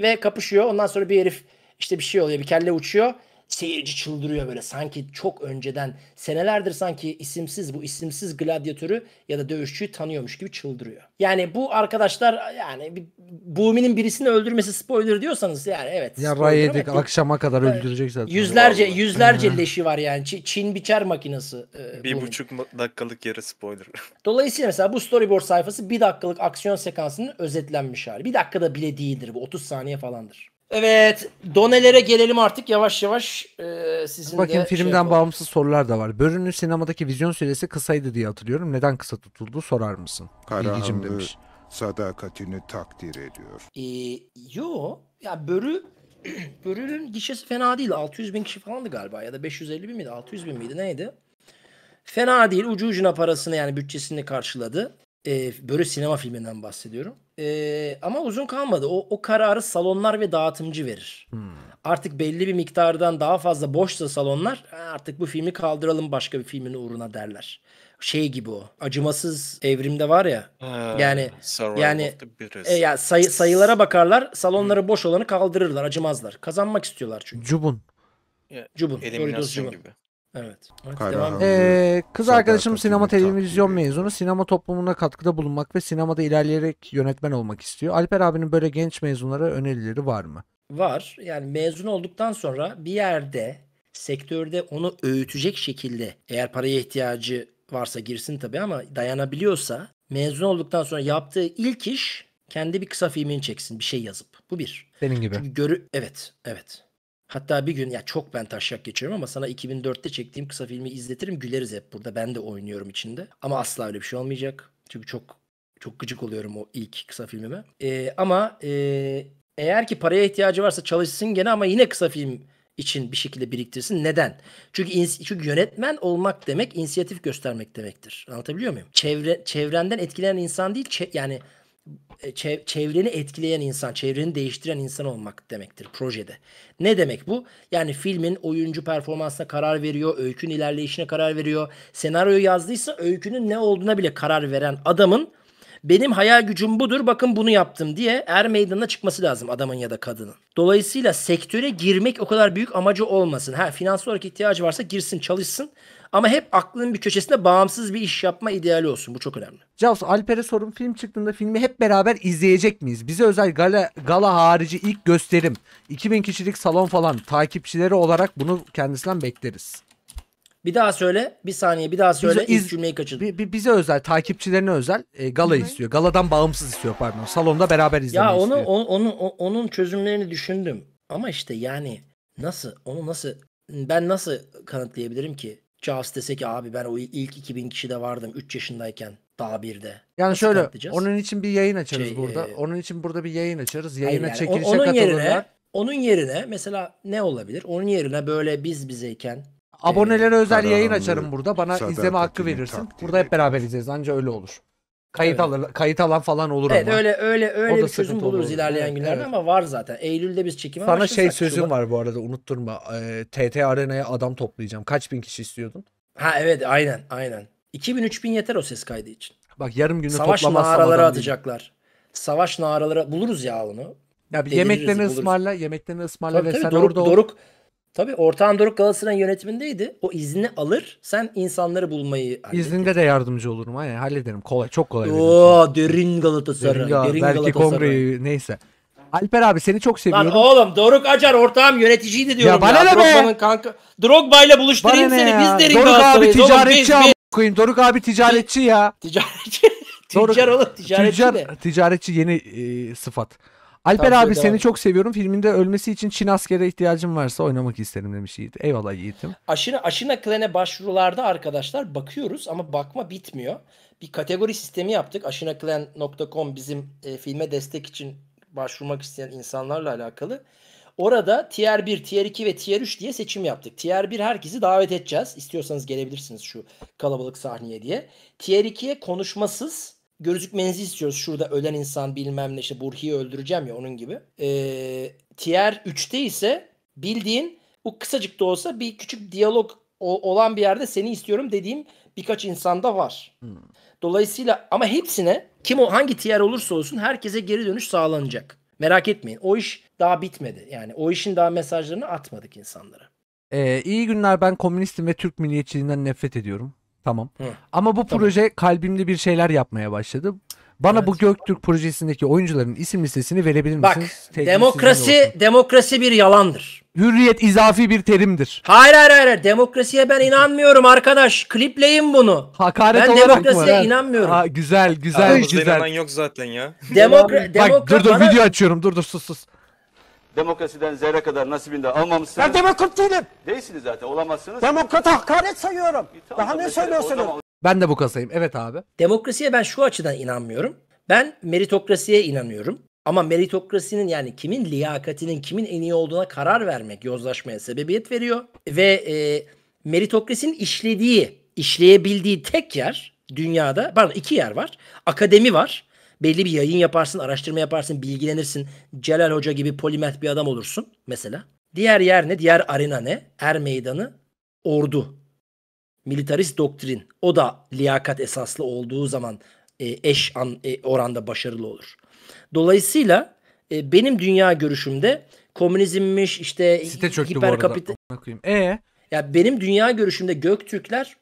ve kapışıyor. Ondan sonra bir herif işte bir şey oluyor. Bir kelle uçuyor seyirci çıldırıyor böyle sanki çok önceden senelerdir sanki isimsiz bu isimsiz gladyatörü ya da dövüşçüyü tanıyormuş gibi çıldırıyor. Yani bu arkadaşlar yani bir, Bumi'nin birisini öldürmesi spoiler diyorsanız yani evet. Ya ray akşama kadar evet. öldürecek zaten. Yüzlerce yüzlerce leşi var yani Çin biçer makinesi. E, bir buçuk dakikalık yarı spoiler. Dolayısıyla mesela bu storyboard sayfası bir dakikalık aksiyon sekansının özetlenmiş hali. Bir dakikada bile değildir bu 30 saniye falandır. Evet, donelere gelelim artık yavaş yavaş. Ee, sizin Bakayım de şey filmden şey bağımsız sorular da var. Börünün sinemadaki vizyon süresi kısaydı diye hatırlıyorum. Neden kısa tutuldu sorar mısın? İlgicim Karahanlı demiş. sadakatini takdir ediyor. Ee, yo, ya Börü Börü'nün gişesi fena değil. 600 bin kişi falandı galiba ya da 550 bin miydi? 600 bin miydi? Neydi? Fena değil. Ucu ucuna parasını yani bütçesini karşıladı. Ee, Börü sinema filminden bahsediyorum. Ee, ama uzun kalmadı. O, o kararı salonlar ve dağıtımcı verir. Hmm. Artık belli bir miktardan daha fazla boşsa salonlar artık bu filmi kaldıralım başka bir filmin uğruna derler. Şey gibi o. Acımasız evrimde var ya. Ha, yani yani e, ya say, sayılara bakarlar. Salonları hmm. boş olanı kaldırırlar. Acımazlar. Kazanmak istiyorlar çünkü. Cubun. Cubun. Eliminasyon gibi. Evet. ee, kız Sarp arkadaşım sinema televizyon takip. mezunu. Sinema toplumuna katkıda bulunmak ve sinemada ilerleyerek yönetmen olmak istiyor. Alper abinin böyle genç mezunlara önerileri var mı? Var. Yani mezun olduktan sonra bir yerde sektörde onu öğütecek şekilde eğer paraya ihtiyacı varsa girsin tabii ama dayanabiliyorsa mezun olduktan sonra yaptığı ilk iş kendi bir kısa filmini çeksin bir şey yazıp. Bu bir. Senin gibi. Çünkü görü evet evet. Hatta bir gün ya çok ben taşak geçiyorum ama sana 2004'te çektiğim kısa filmi izletirim güleriz hep burada. Ben de oynuyorum içinde. Ama asla öyle bir şey olmayacak. Çünkü çok çok gıcık oluyorum o ilk kısa filmime. Ee, ama e, eğer ki paraya ihtiyacı varsa çalışsın gene ama yine kısa film için bir şekilde biriktirsin. Neden? Çünkü ins- çünkü yönetmen olmak demek inisiyatif göstermek demektir. Anlatabiliyor muyum? Çevre çevrenden etkilenen insan değil, çe- yani e, çevreni etkileyen insan, çevreni değiştiren insan olmak demektir projede. Ne demek bu? Yani filmin oyuncu performansına karar veriyor, öykünün ilerleyişine karar veriyor. Senaryoyu yazdıysa öykünün ne olduğuna bile karar veren adamın benim hayal gücüm budur bakın bunu yaptım diye er meydana çıkması lazım adamın ya da kadının. Dolayısıyla sektöre girmek o kadar büyük amacı olmasın. Ha finansal olarak ihtiyacı varsa girsin çalışsın ama hep aklının bir köşesinde bağımsız bir iş yapma ideali olsun. Bu çok önemli. Cavs Alper'e sorun film çıktığında filmi hep beraber izleyecek miyiz? Bize özel gala, gala harici ilk gösterim 2000 kişilik salon falan takipçileri olarak bunu kendisinden bekleriz. Bir daha söyle. Bir saniye bir daha söyle. Bize, İlk cümleyi kaçırdım. Bi, bize özel, takipçilerine özel e, gala Hı-hı. istiyor. Galadan bağımsız istiyor pardon. Salonda beraber izlemeyi ya onu, istiyor. onu, onu, onun çözümlerini düşündüm. Ama işte yani nasıl, onu nasıl, ben nasıl kanıtlayabilirim ki? Jaws dese ki abi ben o ilk 2000 kişide vardım 3 yaşındayken daha bir de Yani Nasıl şöyle onun için bir yayın açarız şey, burada. E... Onun için burada bir yayın açarız. Yayına yani, çekilişe onun katılırlar. Yerine, onun yerine mesela ne olabilir? Onun yerine böyle biz bizeyken Abonelere özel yayın açarım burada. Bana izleme hakkı verirsin. Burada hep beraber izleriz. Anca öyle olur. Kayıt evet. alır, kayıt alan falan olur evet, ama. öyle öyle öyle bir çözüm buluruz olur. ilerleyen günlerde evet. ama var zaten. Eylül'de biz çekime Sana şey sözüm var bu arada unutturma. Ee, TT Arena'ya adam toplayacağım. Kaç bin kişi istiyordun? Ha evet aynen aynen. 2000-3000 yeter o ses kaydı için. Bak yarım günü Savaş naraları atacaklar. Değil. Savaş naraları buluruz ya onu. Ya bir yemeklerini ısmarla, yemeklerini ısmarla tabii, ve tabii, sen Doruk, orada Doruk, Tabii Orta Andoruk Galatasaray'ın yönetimindeydi. O izni alır. Sen insanları bulmayı halledin. İzninde de yardımcı olurum. Aynen hallederim. Kolay, çok kolay. Oo, derin Galatasaray. Derin, Gal- derin belki Galatasaray. kongreyi neyse. Alper abi seni çok seviyorum. Lan oğlum Doruk Acar ortağım yöneticiydi diyorum ya. Bana ya. ne be? Kanka... Drogba ile buluşturayım bana seni. Ya. Biz derin Doruk abi ticaretçi oğlum, koyayım. Doruk abi ticaretçi ya. Ticaretçi. Ticar oğlum ticaretçi Tüccar, de. Ticaretçi yeni e, sıfat. Alper Tabii abi seni çok seviyorum. Filminde ölmesi için Çin askere ihtiyacım varsa oynamak isterim demiş Yiğit. Eyvallah Yiğit'im. Aşina, Aşina Klan'e başvurularda arkadaşlar bakıyoruz ama bakma bitmiyor. Bir kategori sistemi yaptık. Aşinaklan.com bizim e, filme destek için başvurmak isteyen insanlarla alakalı. Orada tier 1, tier 2 ve tier 3 diye seçim yaptık. Tier 1 herkesi davet edeceğiz. İstiyorsanız gelebilirsiniz şu kalabalık sahneye diye. Tier 2'ye konuşmasız gözükmenizi istiyoruz. Şurada ölen insan bilmem ne işte Burhi'yi öldüreceğim ya onun gibi. Ee, tier 3'te ise bildiğin bu kısacık da olsa bir küçük diyalog olan bir yerde seni istiyorum dediğim birkaç insanda var. Hmm. Dolayısıyla ama hepsine kim o hangi tier olursa olsun herkese geri dönüş sağlanacak. Merak etmeyin. O iş daha bitmedi. Yani o işin daha mesajlarını atmadık insanlara. Ee, iyi günler ben komünistim ve Türk milliyetçiliğinden nefret ediyorum. Tamam. Hı. Ama bu tamam. proje kalbimde bir şeyler yapmaya başladı. Bana evet. bu Göktürk projesindeki oyuncuların isim listesini verebilir Bak, misiniz? Bak demokrasi demokrasi bir yalandır. Hürriyet izafi bir terimdir. Hayır hayır hayır. Demokrasiye ben inanmıyorum arkadaş. Klipleyin bunu. Hakaret ben olarak demokrasiye inanmıyorum. Aa, güzel güzel Aramızda güzel. inanan yok zaten ya. Demokra Bak, demokra dur dur bana... video açıyorum. Dur dur sus sus. Demokrasiden zerre kadar nasibini de almamışsınız. Ben demokrat değilim. Değilsiniz zaten olamazsınız. Demokrata hakaret sayıyorum. E, tamam, Daha ne mesela söylüyorsunuz? zaman- Ben de bu kasayım. Evet abi. Demokrasiye ben şu açıdan inanmıyorum. Ben meritokrasiye inanıyorum. Ama meritokrasinin yani kimin liyakatinin kimin en iyi olduğuna karar vermek yozlaşmaya sebebiyet veriyor. Ve e, meritokrasinin işlediği, işleyebildiği tek yer dünyada, pardon iki yer var. Akademi var belli bir yayın yaparsın, araştırma yaparsın, bilgilenirsin. Celal Hoca gibi polimet bir adam olursun mesela. Diğer yer ne? Diğer arena ne? Er meydanı ordu. Militarist doktrin. O da liyakat esaslı olduğu zaman e, eş an, e, oranda başarılı olur. Dolayısıyla e, benim dünya görüşümde komünizmmiş işte Site çöktü hiperkapital... bu E? Ya benim dünya görüşümde Göktürkler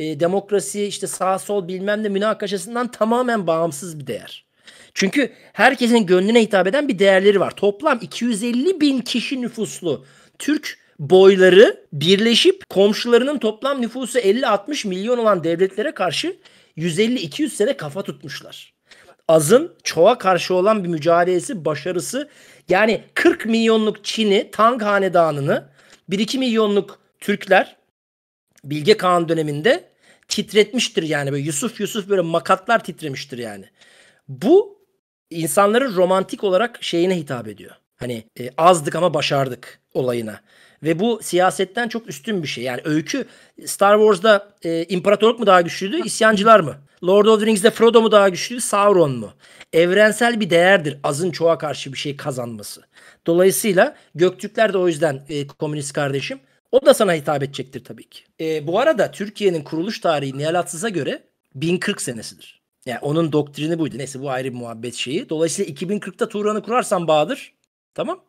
e, demokrasi işte sağ sol bilmem ne münakaşasından tamamen bağımsız bir değer. Çünkü herkesin gönlüne hitap eden bir değerleri var. Toplam 250 bin kişi nüfuslu Türk boyları birleşip komşularının toplam nüfusu 50-60 milyon olan devletlere karşı 150-200 sene kafa tutmuşlar. Az'ın çoğa karşı olan bir mücadelesi, başarısı yani 40 milyonluk Çin'i, Tang Hanedanı'nı, 1-2 milyonluk Türkler Bilge Kağan döneminde titretmiştir yani böyle Yusuf Yusuf böyle makatlar titremiştir yani. Bu insanların romantik olarak şeyine hitap ediyor. Hani e, azdık ama başardık olayına. Ve bu siyasetten çok üstün bir şey. Yani öykü Star Wars'da e, imparatorluk mu daha güçlüydü, isyancılar mı? Lord of the Rings'de Frodo mu daha güçlüydü, Sauron mu? Evrensel bir değerdir azın çoğa karşı bir şey kazanması. Dolayısıyla Göktürkler de o yüzden e, komünist kardeşim o da sana hitap edecektir tabii ki. E, bu arada Türkiye'nin kuruluş tarihi Nihal Atsız'a göre 1040 senesidir. Yani onun doktrini buydu. Neyse bu ayrı bir muhabbet şeyi. Dolayısıyla 2040'ta Turan'ı kurarsan Bahadır tamam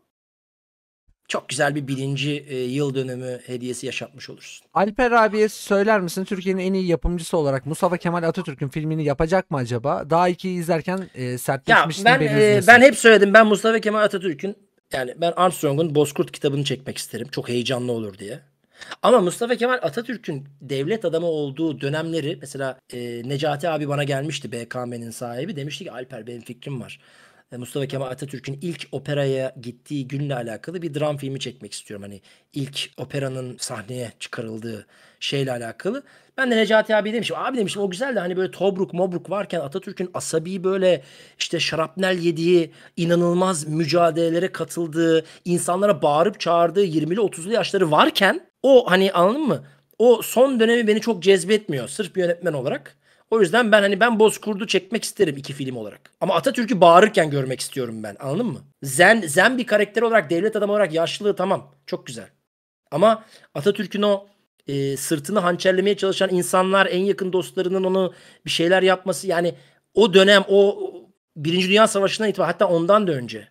çok güzel bir birinci e, yıl dönümü hediyesi yaşatmış olursun. Alper abiye söyler misin Türkiye'nin en iyi yapımcısı olarak Mustafa Kemal Atatürk'ün filmini yapacak mı acaba? Daha ikiyi izlerken e, sertleşmiştim. Ya ben, e, ben hep söyledim ben Mustafa Kemal Atatürk'ün yani ben Armstrong'un Bozkurt kitabını çekmek isterim. Çok heyecanlı olur diye. Ama Mustafa Kemal Atatürk'ün devlet adamı olduğu dönemleri mesela e, Necati abi bana gelmişti BKM'nin sahibi. Demişti ki Alper benim fikrim var. E, Mustafa Kemal Atatürk'ün ilk operaya gittiği günle alakalı bir dram filmi çekmek istiyorum. Hani ilk operanın sahneye çıkarıldığı şeyle alakalı. Ben de Necati abi demişim. Abi demişim o güzel de hani böyle Tobruk Mobruk varken Atatürk'ün asabi böyle işte şarapnel yediği, inanılmaz mücadelelere katıldığı, insanlara bağırıp çağırdığı 20'li 30'lu yaşları varken o hani anladın mı? O son dönemi beni çok cezbetmiyor sırf bir yönetmen olarak. O yüzden ben hani ben Bozkurd'u çekmek isterim iki film olarak. Ama Atatürk'ü bağırırken görmek istiyorum ben. Anladın mı? Zen, zen bir karakter olarak, devlet adamı olarak yaşlılığı tamam. Çok güzel. Ama Atatürk'ün o e, sırtını hançerlemeye çalışan insanlar, en yakın dostlarının onu bir şeyler yapması yani o dönem o Birinci Dünya Savaşı'ndan itibaren hatta ondan da önce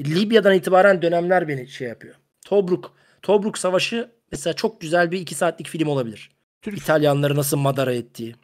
Libya'dan itibaren dönemler beni şey yapıyor. Tobruk. Tobruk Savaşı mesela çok güzel bir iki saatlik film olabilir. Türk. İtalyanları nasıl madara ettiği.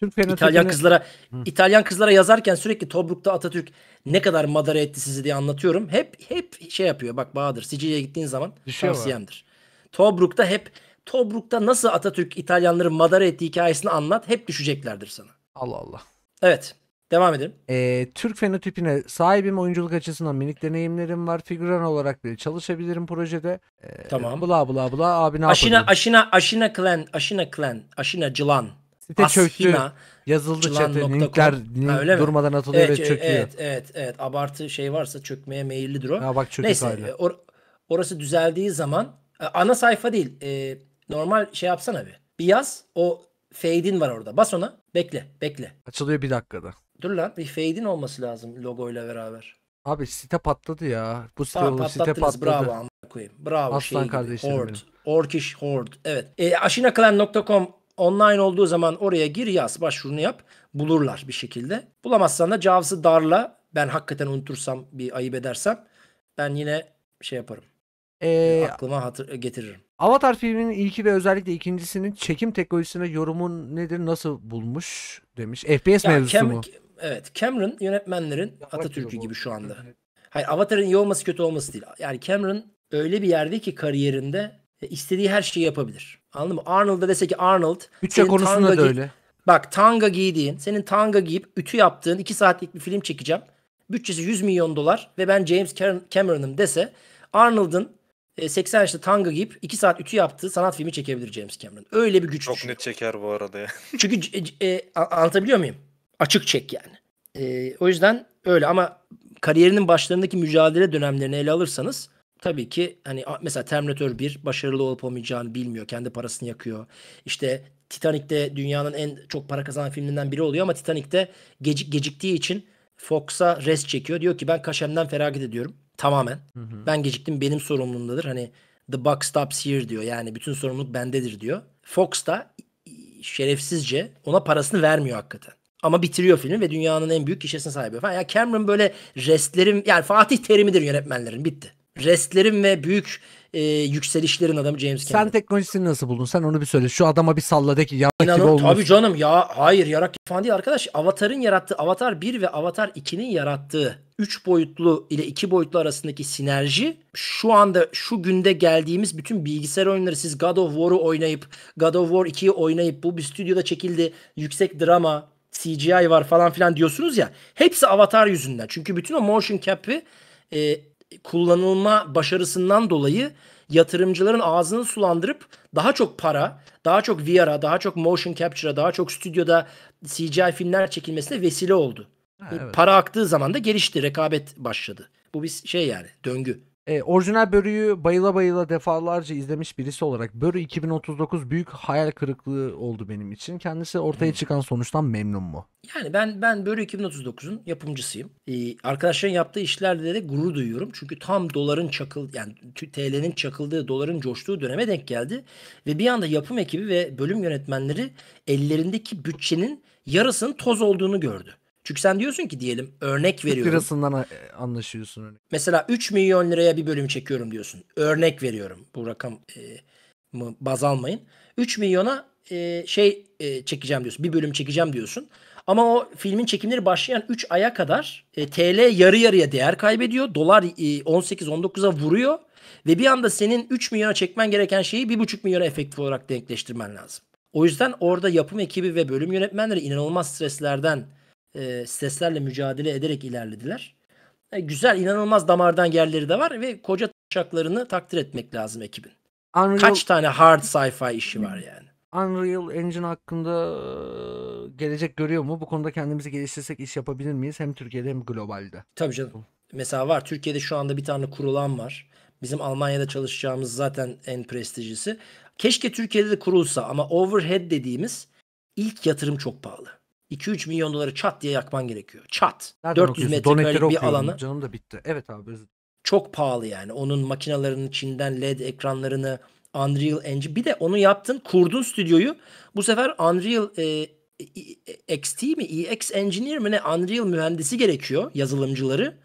Türk İtalyan kızlara Hı. İtalyan kızlara yazarken sürekli Tobruk'ta Atatürk ne kadar madara etti sizi diye anlatıyorum. Hep hep şey yapıyor. Bak Bahadır Sicilya'ya gittiğin zaman Düşüyor şey tavsiyemdir. Tobruk'ta hep Tobruk'ta nasıl Atatürk İtalyanları madara etti hikayesini anlat. Hep düşeceklerdir sana. Allah Allah. Evet. Devam edelim. Ee, Türk fenotipine sahibim oyunculuk açısından minik deneyimlerim var. Figüran olarak bile çalışabilirim projede. Ee, tamam. Bla bla bla abi ne aşina, yapacağım? Aşina Aşina Aşina Klan Aşina Klan Aşina Cılan Site çöktü. Yazıldı çete. Linkler link durmadan atılıyor evet, ve çöküyor. Evet, evet, evet. Abartı şey varsa çökmeye meyillidir o. Ha bak çöktü Neyse, hala. E, or orası düzeldiği zaman e, ana sayfa değil. E, normal şey yapsana bir. Bir yaz. O fade'in var orada. Bas ona. Bekle, bekle. Açılıyor bir dakikada. Dur lan. Bir fade'in olması lazım logoyla beraber. Abi site patladı ya. Bu site, tamam, site patladı. Bravo amına koyayım. Bravo. Aslan şey kardeşlerim Orkish Horde. Evet. E, aşinaclan.com Online olduğu zaman oraya gir yaz başvurunu yap. Bulurlar bir şekilde. Bulamazsan da Javs'ı darla. Ben hakikaten unutursam bir ayıp edersem ben yine şey yaparım. Ee, aklıma hatır getiririm. Avatar filminin ilki ve özellikle ikincisinin çekim teknolojisine yorumun nedir? Nasıl bulmuş demiş. FPS ya, mevzusu Cam- mu? Evet. Cameron yönetmenlerin Atatürk'ü gibi şu anda. Hayır Avatar'ın iyi olması kötü olması değil. Yani Cameron öyle bir yerde ki kariyerinde e, istediği her şeyi yapabilir. Anladın mı? Arnold'a dese ki Arnold. Bütçe konusunda da öyle. Bak tanga giydiğin, senin tanga giyip ütü yaptığın 2 saatlik bir film çekeceğim. Bütçesi 100 milyon dolar ve ben James Cameron'ım dese Arnold'ın 80 e, yaşında tanga giyip 2 saat ütü yaptığı sanat filmi çekebilir James Cameron. Öyle bir güç Çok düşünüyor. net çeker bu arada ya. Çünkü e, e, anlatabiliyor muyum? Açık çek yani. E, o yüzden öyle ama kariyerinin başlarındaki mücadele dönemlerini ele alırsanız tabii ki hani mesela Terminator 1 başarılı olup olmayacağını bilmiyor. Kendi parasını yakıyor. İşte Titanic'te dünyanın en çok para kazanan filminden biri oluyor ama Titanic'te gecik, geciktiği için Fox'a rest çekiyor. Diyor ki ben kaşemden feragat ediyorum. Tamamen. Hı hı. Ben geciktim benim sorumluluğumdadır. Hani the buck stops here diyor. Yani bütün sorumluluk bendedir diyor. Fox da şerefsizce ona parasını vermiyor hakikaten. Ama bitiriyor filmi ve dünyanın en büyük gişesine sahibi. Falan. Ya Cameron böyle restlerim yani Fatih Terim'idir yönetmenlerin bitti restlerin ve büyük e, yükselişlerin adamı James Sen teknolojisini nasıl buldun? Sen onu bir söyle. Şu adama bir salla de ki yarak İnanın, gibi olmuş. Tabii canım ya hayır yarak gibi falan değil arkadaş. Avatar'ın yarattığı Avatar 1 ve Avatar 2'nin yarattığı 3 boyutlu ile 2 boyutlu arasındaki sinerji şu anda şu günde geldiğimiz bütün bilgisayar oyunları siz God of War'u oynayıp God of War 2'yi oynayıp bu bir stüdyoda çekildi yüksek drama CGI var falan filan diyorsunuz ya hepsi Avatar yüzünden. Çünkü bütün o motion cap'i e, kullanılma başarısından dolayı yatırımcıların ağzını sulandırıp daha çok para, daha çok VR'a, daha çok motion capture'a, daha çok stüdyoda CGI filmler çekilmesine vesile oldu. Ha, evet. Para aktığı zaman da gelişti, rekabet başladı. Bu bir şey yani, döngü. E, orijinal Börü'yü bayıla bayıla defalarca izlemiş birisi olarak Börü 2039 büyük hayal kırıklığı oldu benim için. Kendisi ortaya çıkan sonuçtan memnun mu? Yani ben ben Börü 2039'un yapımcısıyım. Ee, arkadaşların yaptığı işlerde de gurur duyuyorum. Çünkü tam doların çakıl yani TL'nin çakıldığı, doların coştuğu döneme denk geldi ve bir anda yapım ekibi ve bölüm yönetmenleri ellerindeki bütçenin yarısının toz olduğunu gördü. Çünkü sen diyorsun ki diyelim örnek veriyorum. lirasından e, anlaşıyorsun. Mesela 3 milyon liraya bir bölüm çekiyorum diyorsun. Örnek veriyorum. Bu rakam e, mı baz almayın. 3 milyona e, şey e, çekeceğim diyorsun. Bir bölüm çekeceğim diyorsun. Ama o filmin çekimleri başlayan 3 aya kadar e, TL yarı yarıya değer kaybediyor. Dolar e, 18-19'a vuruyor. Ve bir anda senin 3 milyona çekmen gereken şeyi 1,5 milyona efektif olarak denkleştirmen lazım. O yüzden orada yapım ekibi ve bölüm yönetmenleri inanılmaz streslerden e, streslerle mücadele ederek ilerlediler. E, güzel, inanılmaz damardan yerleri de var ve koca taşaklarını takdir etmek lazım ekibin. Unreal... Kaç tane hard sci-fi işi var hmm. yani? Unreal Engine hakkında e, gelecek görüyor mu? Bu konuda kendimizi geliştirsek iş yapabilir miyiz? Hem Türkiye'de hem globalde. Tabii canım. Mesela var. Türkiye'de şu anda bir tane kurulan var. Bizim Almanya'da çalışacağımız zaten en prestijlisi. Keşke Türkiye'de de kurulsa ama overhead dediğimiz ilk yatırım çok pahalı. 2-3 milyon doları çat diye yakman gerekiyor. Çat. Nereden 400 metrekarelik bir alanı. Canım da bitti. Evet abi özür Çok pahalı yani. Onun makinalarını Çin'den LED ekranlarını Unreal Engine. Bir de onu yaptın kurdun stüdyoyu. Bu sefer Unreal e, e, e XT mi? EX Engineer mi ne? Unreal mühendisi gerekiyor yazılımcıları.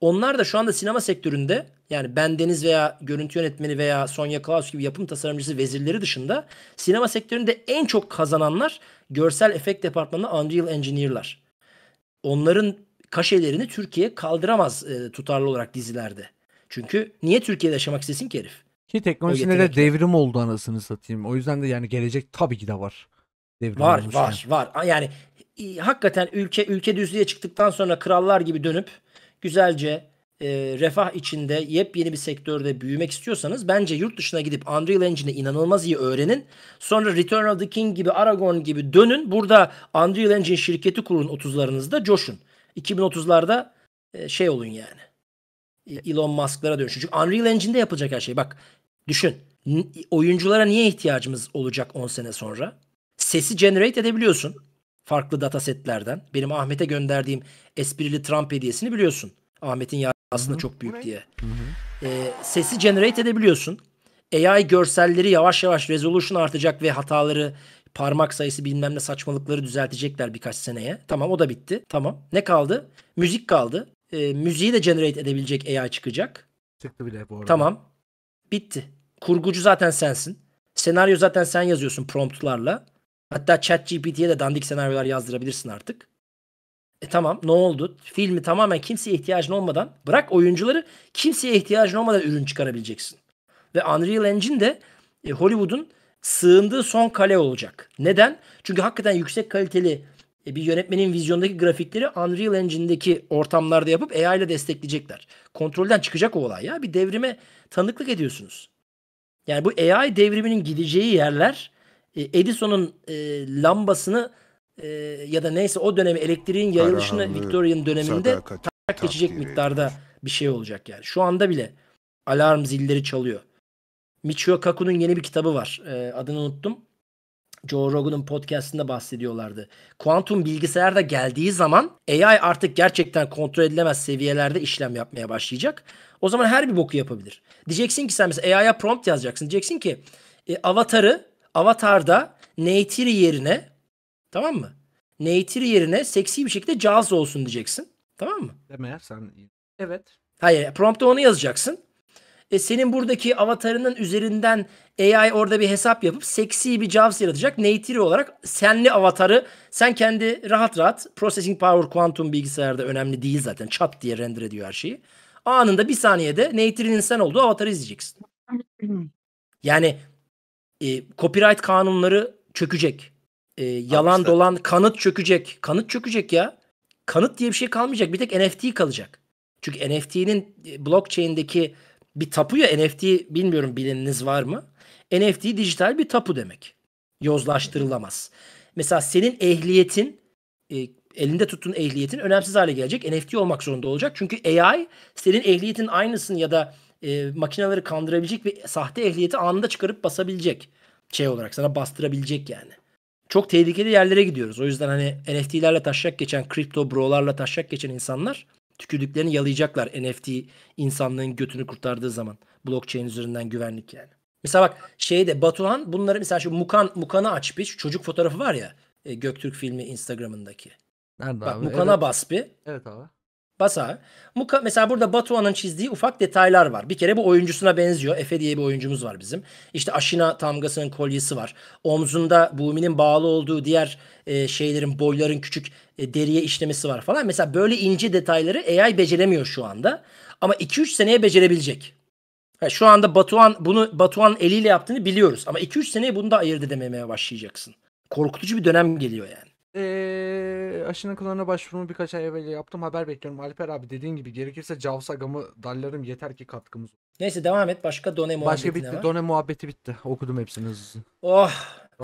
Onlar da şu anda sinema sektöründe yani Ben Deniz veya görüntü yönetmeni veya Sonya Klaus gibi yapım tasarımcısı vezirleri dışında sinema sektöründe en çok kazananlar görsel efekt departmanında Unreal Engineer'lar. Onların kaşelerini Türkiye kaldıramaz e, tutarlı olarak dizilerde. Çünkü niye Türkiye'de yaşamak istesin ki herif? Ki teknolojide de devrim oldu anasını satayım. O yüzden de yani gelecek tabii ki de var. Devrim var var yani. var. Yani hakikaten ülke ülke düzlüğe çıktıktan sonra krallar gibi dönüp güzelce e, refah içinde yepyeni bir sektörde büyümek istiyorsanız bence yurt dışına gidip Unreal Engine'i inanılmaz iyi öğrenin. Sonra Return of the King gibi Aragon gibi dönün. Burada Unreal Engine şirketi kurun 30'larınızda coşun. 2030'larda e, şey olun yani. E, Elon Musk'lara dönüşün. Çünkü Unreal Engine'de yapılacak her şey. Bak düşün. Oyunculara niye ihtiyacımız olacak 10 sene sonra? Sesi generate edebiliyorsun farklı datasetlerden. Benim Ahmet'e gönderdiğim esprili Trump hediyesini biliyorsun. Ahmet'in yararı aslında çok büyük diye. E, sesi generate edebiliyorsun. AI görselleri yavaş yavaş resolution artacak ve hataları parmak sayısı bilmem ne saçmalıkları düzeltecekler birkaç seneye. Tamam o da bitti. Tamam. Ne kaldı? Müzik kaldı. E, müziği de generate edebilecek AI çıkacak. Çıktı bile bu arada. Tamam. Bitti. Kurgucu zaten sensin. Senaryo zaten sen yazıyorsun promptlarla. Hatta chat GPT'ye de dandik senaryolar yazdırabilirsin artık. E tamam ne oldu? Filmi tamamen kimseye ihtiyacın olmadan bırak oyuncuları kimseye ihtiyacın olmadan ürün çıkarabileceksin. Ve Unreal Engine de e, Hollywood'un sığındığı son kale olacak. Neden? Çünkü hakikaten yüksek kaliteli e, bir yönetmenin vizyondaki grafikleri Unreal Engine'deki ortamlarda yapıp AI ile destekleyecekler. Kontrolden çıkacak o olay ya. Bir devrime tanıklık ediyorsunuz. Yani bu AI devriminin gideceği yerler e, Edison'un e, lambasını e, ya da neyse o dönemi elektriğin yayılışını Victoria'nın döneminde takip geçecek miktarda bir şey olacak yani. Şu anda bile alarm zilleri çalıyor. Michio Kaku'nun yeni bir kitabı var. E, adını unuttum. Joe Rogan'ın podcastında bahsediyorlardı. Kuantum bilgisayarda geldiği zaman AI artık gerçekten kontrol edilemez seviyelerde işlem yapmaya başlayacak. O zaman her bir boku yapabilir. Diyeceksin ki sen mesela AI'ya prompt yazacaksın. Diyeceksin ki e, avatarı Avatar'da Neytiri yerine tamam mı? Neytiri yerine seksi bir şekilde Jaws olsun diyeceksin. Tamam mı? Deme sen. Evet. Hayır. Prompt'a onu yazacaksın. E, senin buradaki avatarının üzerinden AI orada bir hesap yapıp seksi bir Jaws yaratacak. Native olarak senli avatarı sen kendi rahat rahat processing power quantum bilgisayarda önemli değil zaten. Çat diye render ediyor her şeyi. Anında bir saniyede Native'in insan olduğu avatarı izleyeceksin. Yani e, copyright kanunları çökecek. E, yalan Abi dolan kanıt çökecek. Kanıt çökecek ya. Kanıt diye bir şey kalmayacak. Bir tek NFT kalacak. Çünkü NFT'nin e, blockchain'deki bir tapu ya NFT bilmiyorum bileniniz var mı? NFT dijital bir tapu demek. Yozlaştırılamaz. Mesela senin ehliyetin e, elinde tuttuğun ehliyetin önemsiz hale gelecek. NFT olmak zorunda olacak. Çünkü AI senin ehliyetin aynısını ya da e, makineleri kandırabilecek ve sahte ehliyeti anında çıkarıp basabilecek şey olarak sana bastırabilecek yani. Çok tehlikeli yerlere gidiyoruz. O yüzden hani NFT'lerle taşacak geçen, kripto brolarla taşacak geçen insanlar tükürdüklerini yalayacaklar NFT insanlığın götünü kurtardığı zaman. Blockchain üzerinden güvenlik yani. Mesela bak şeyde Batuhan bunları mesela şu Mukan Mukana aç bir şu çocuk fotoğrafı var ya e, Göktürk filmi Instagram'ındaki. Nerede bak, abi? Mukan'a evet. bas bir. Evet abi. Basa. mesela burada Batuhan'ın çizdiği ufak detaylar var. Bir kere bu oyuncusuna benziyor. Efe diye bir oyuncumuz var bizim. İşte aşina tamgasının kolyesi var. Omzunda Bumi'nin bağlı olduğu diğer e, şeylerin, boyların küçük e, deriye işlemesi var falan. Mesela böyle ince detayları AI beceremiyor şu anda. Ama 2-3 seneye becerebilecek. Ha, şu anda Batuhan bunu Batuhan eliyle yaptığını biliyoruz. Ama 2-3 seneye bunu da ayırt edememeye başlayacaksın. Korkutucu bir dönem geliyor yani. Ee, aşının kullanına başvurumu birkaç ay evvel yaptım. Haber bekliyorum. Alper abi dediğin gibi gerekirse Cavs agamı dallarım yeter ki katkımız olsun. Neyse devam et. Başka done muhabbeti Başka bitti. Var. Done muhabbeti bitti. Okudum hepsini hızlı. Oh.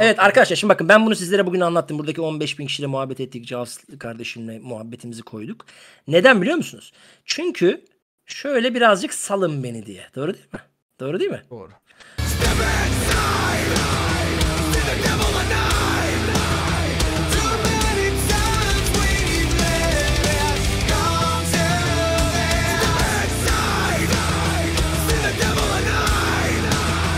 Evet arkadaşlar şimdi bakın ben bunu sizlere bugün anlattım. Buradaki 15 bin kişiyle muhabbet ettik. Cavs kardeşimle muhabbetimizi koyduk. Neden biliyor musunuz? Çünkü şöyle birazcık salın beni diye. Doğru değil mi? Doğru değil mi? Doğru.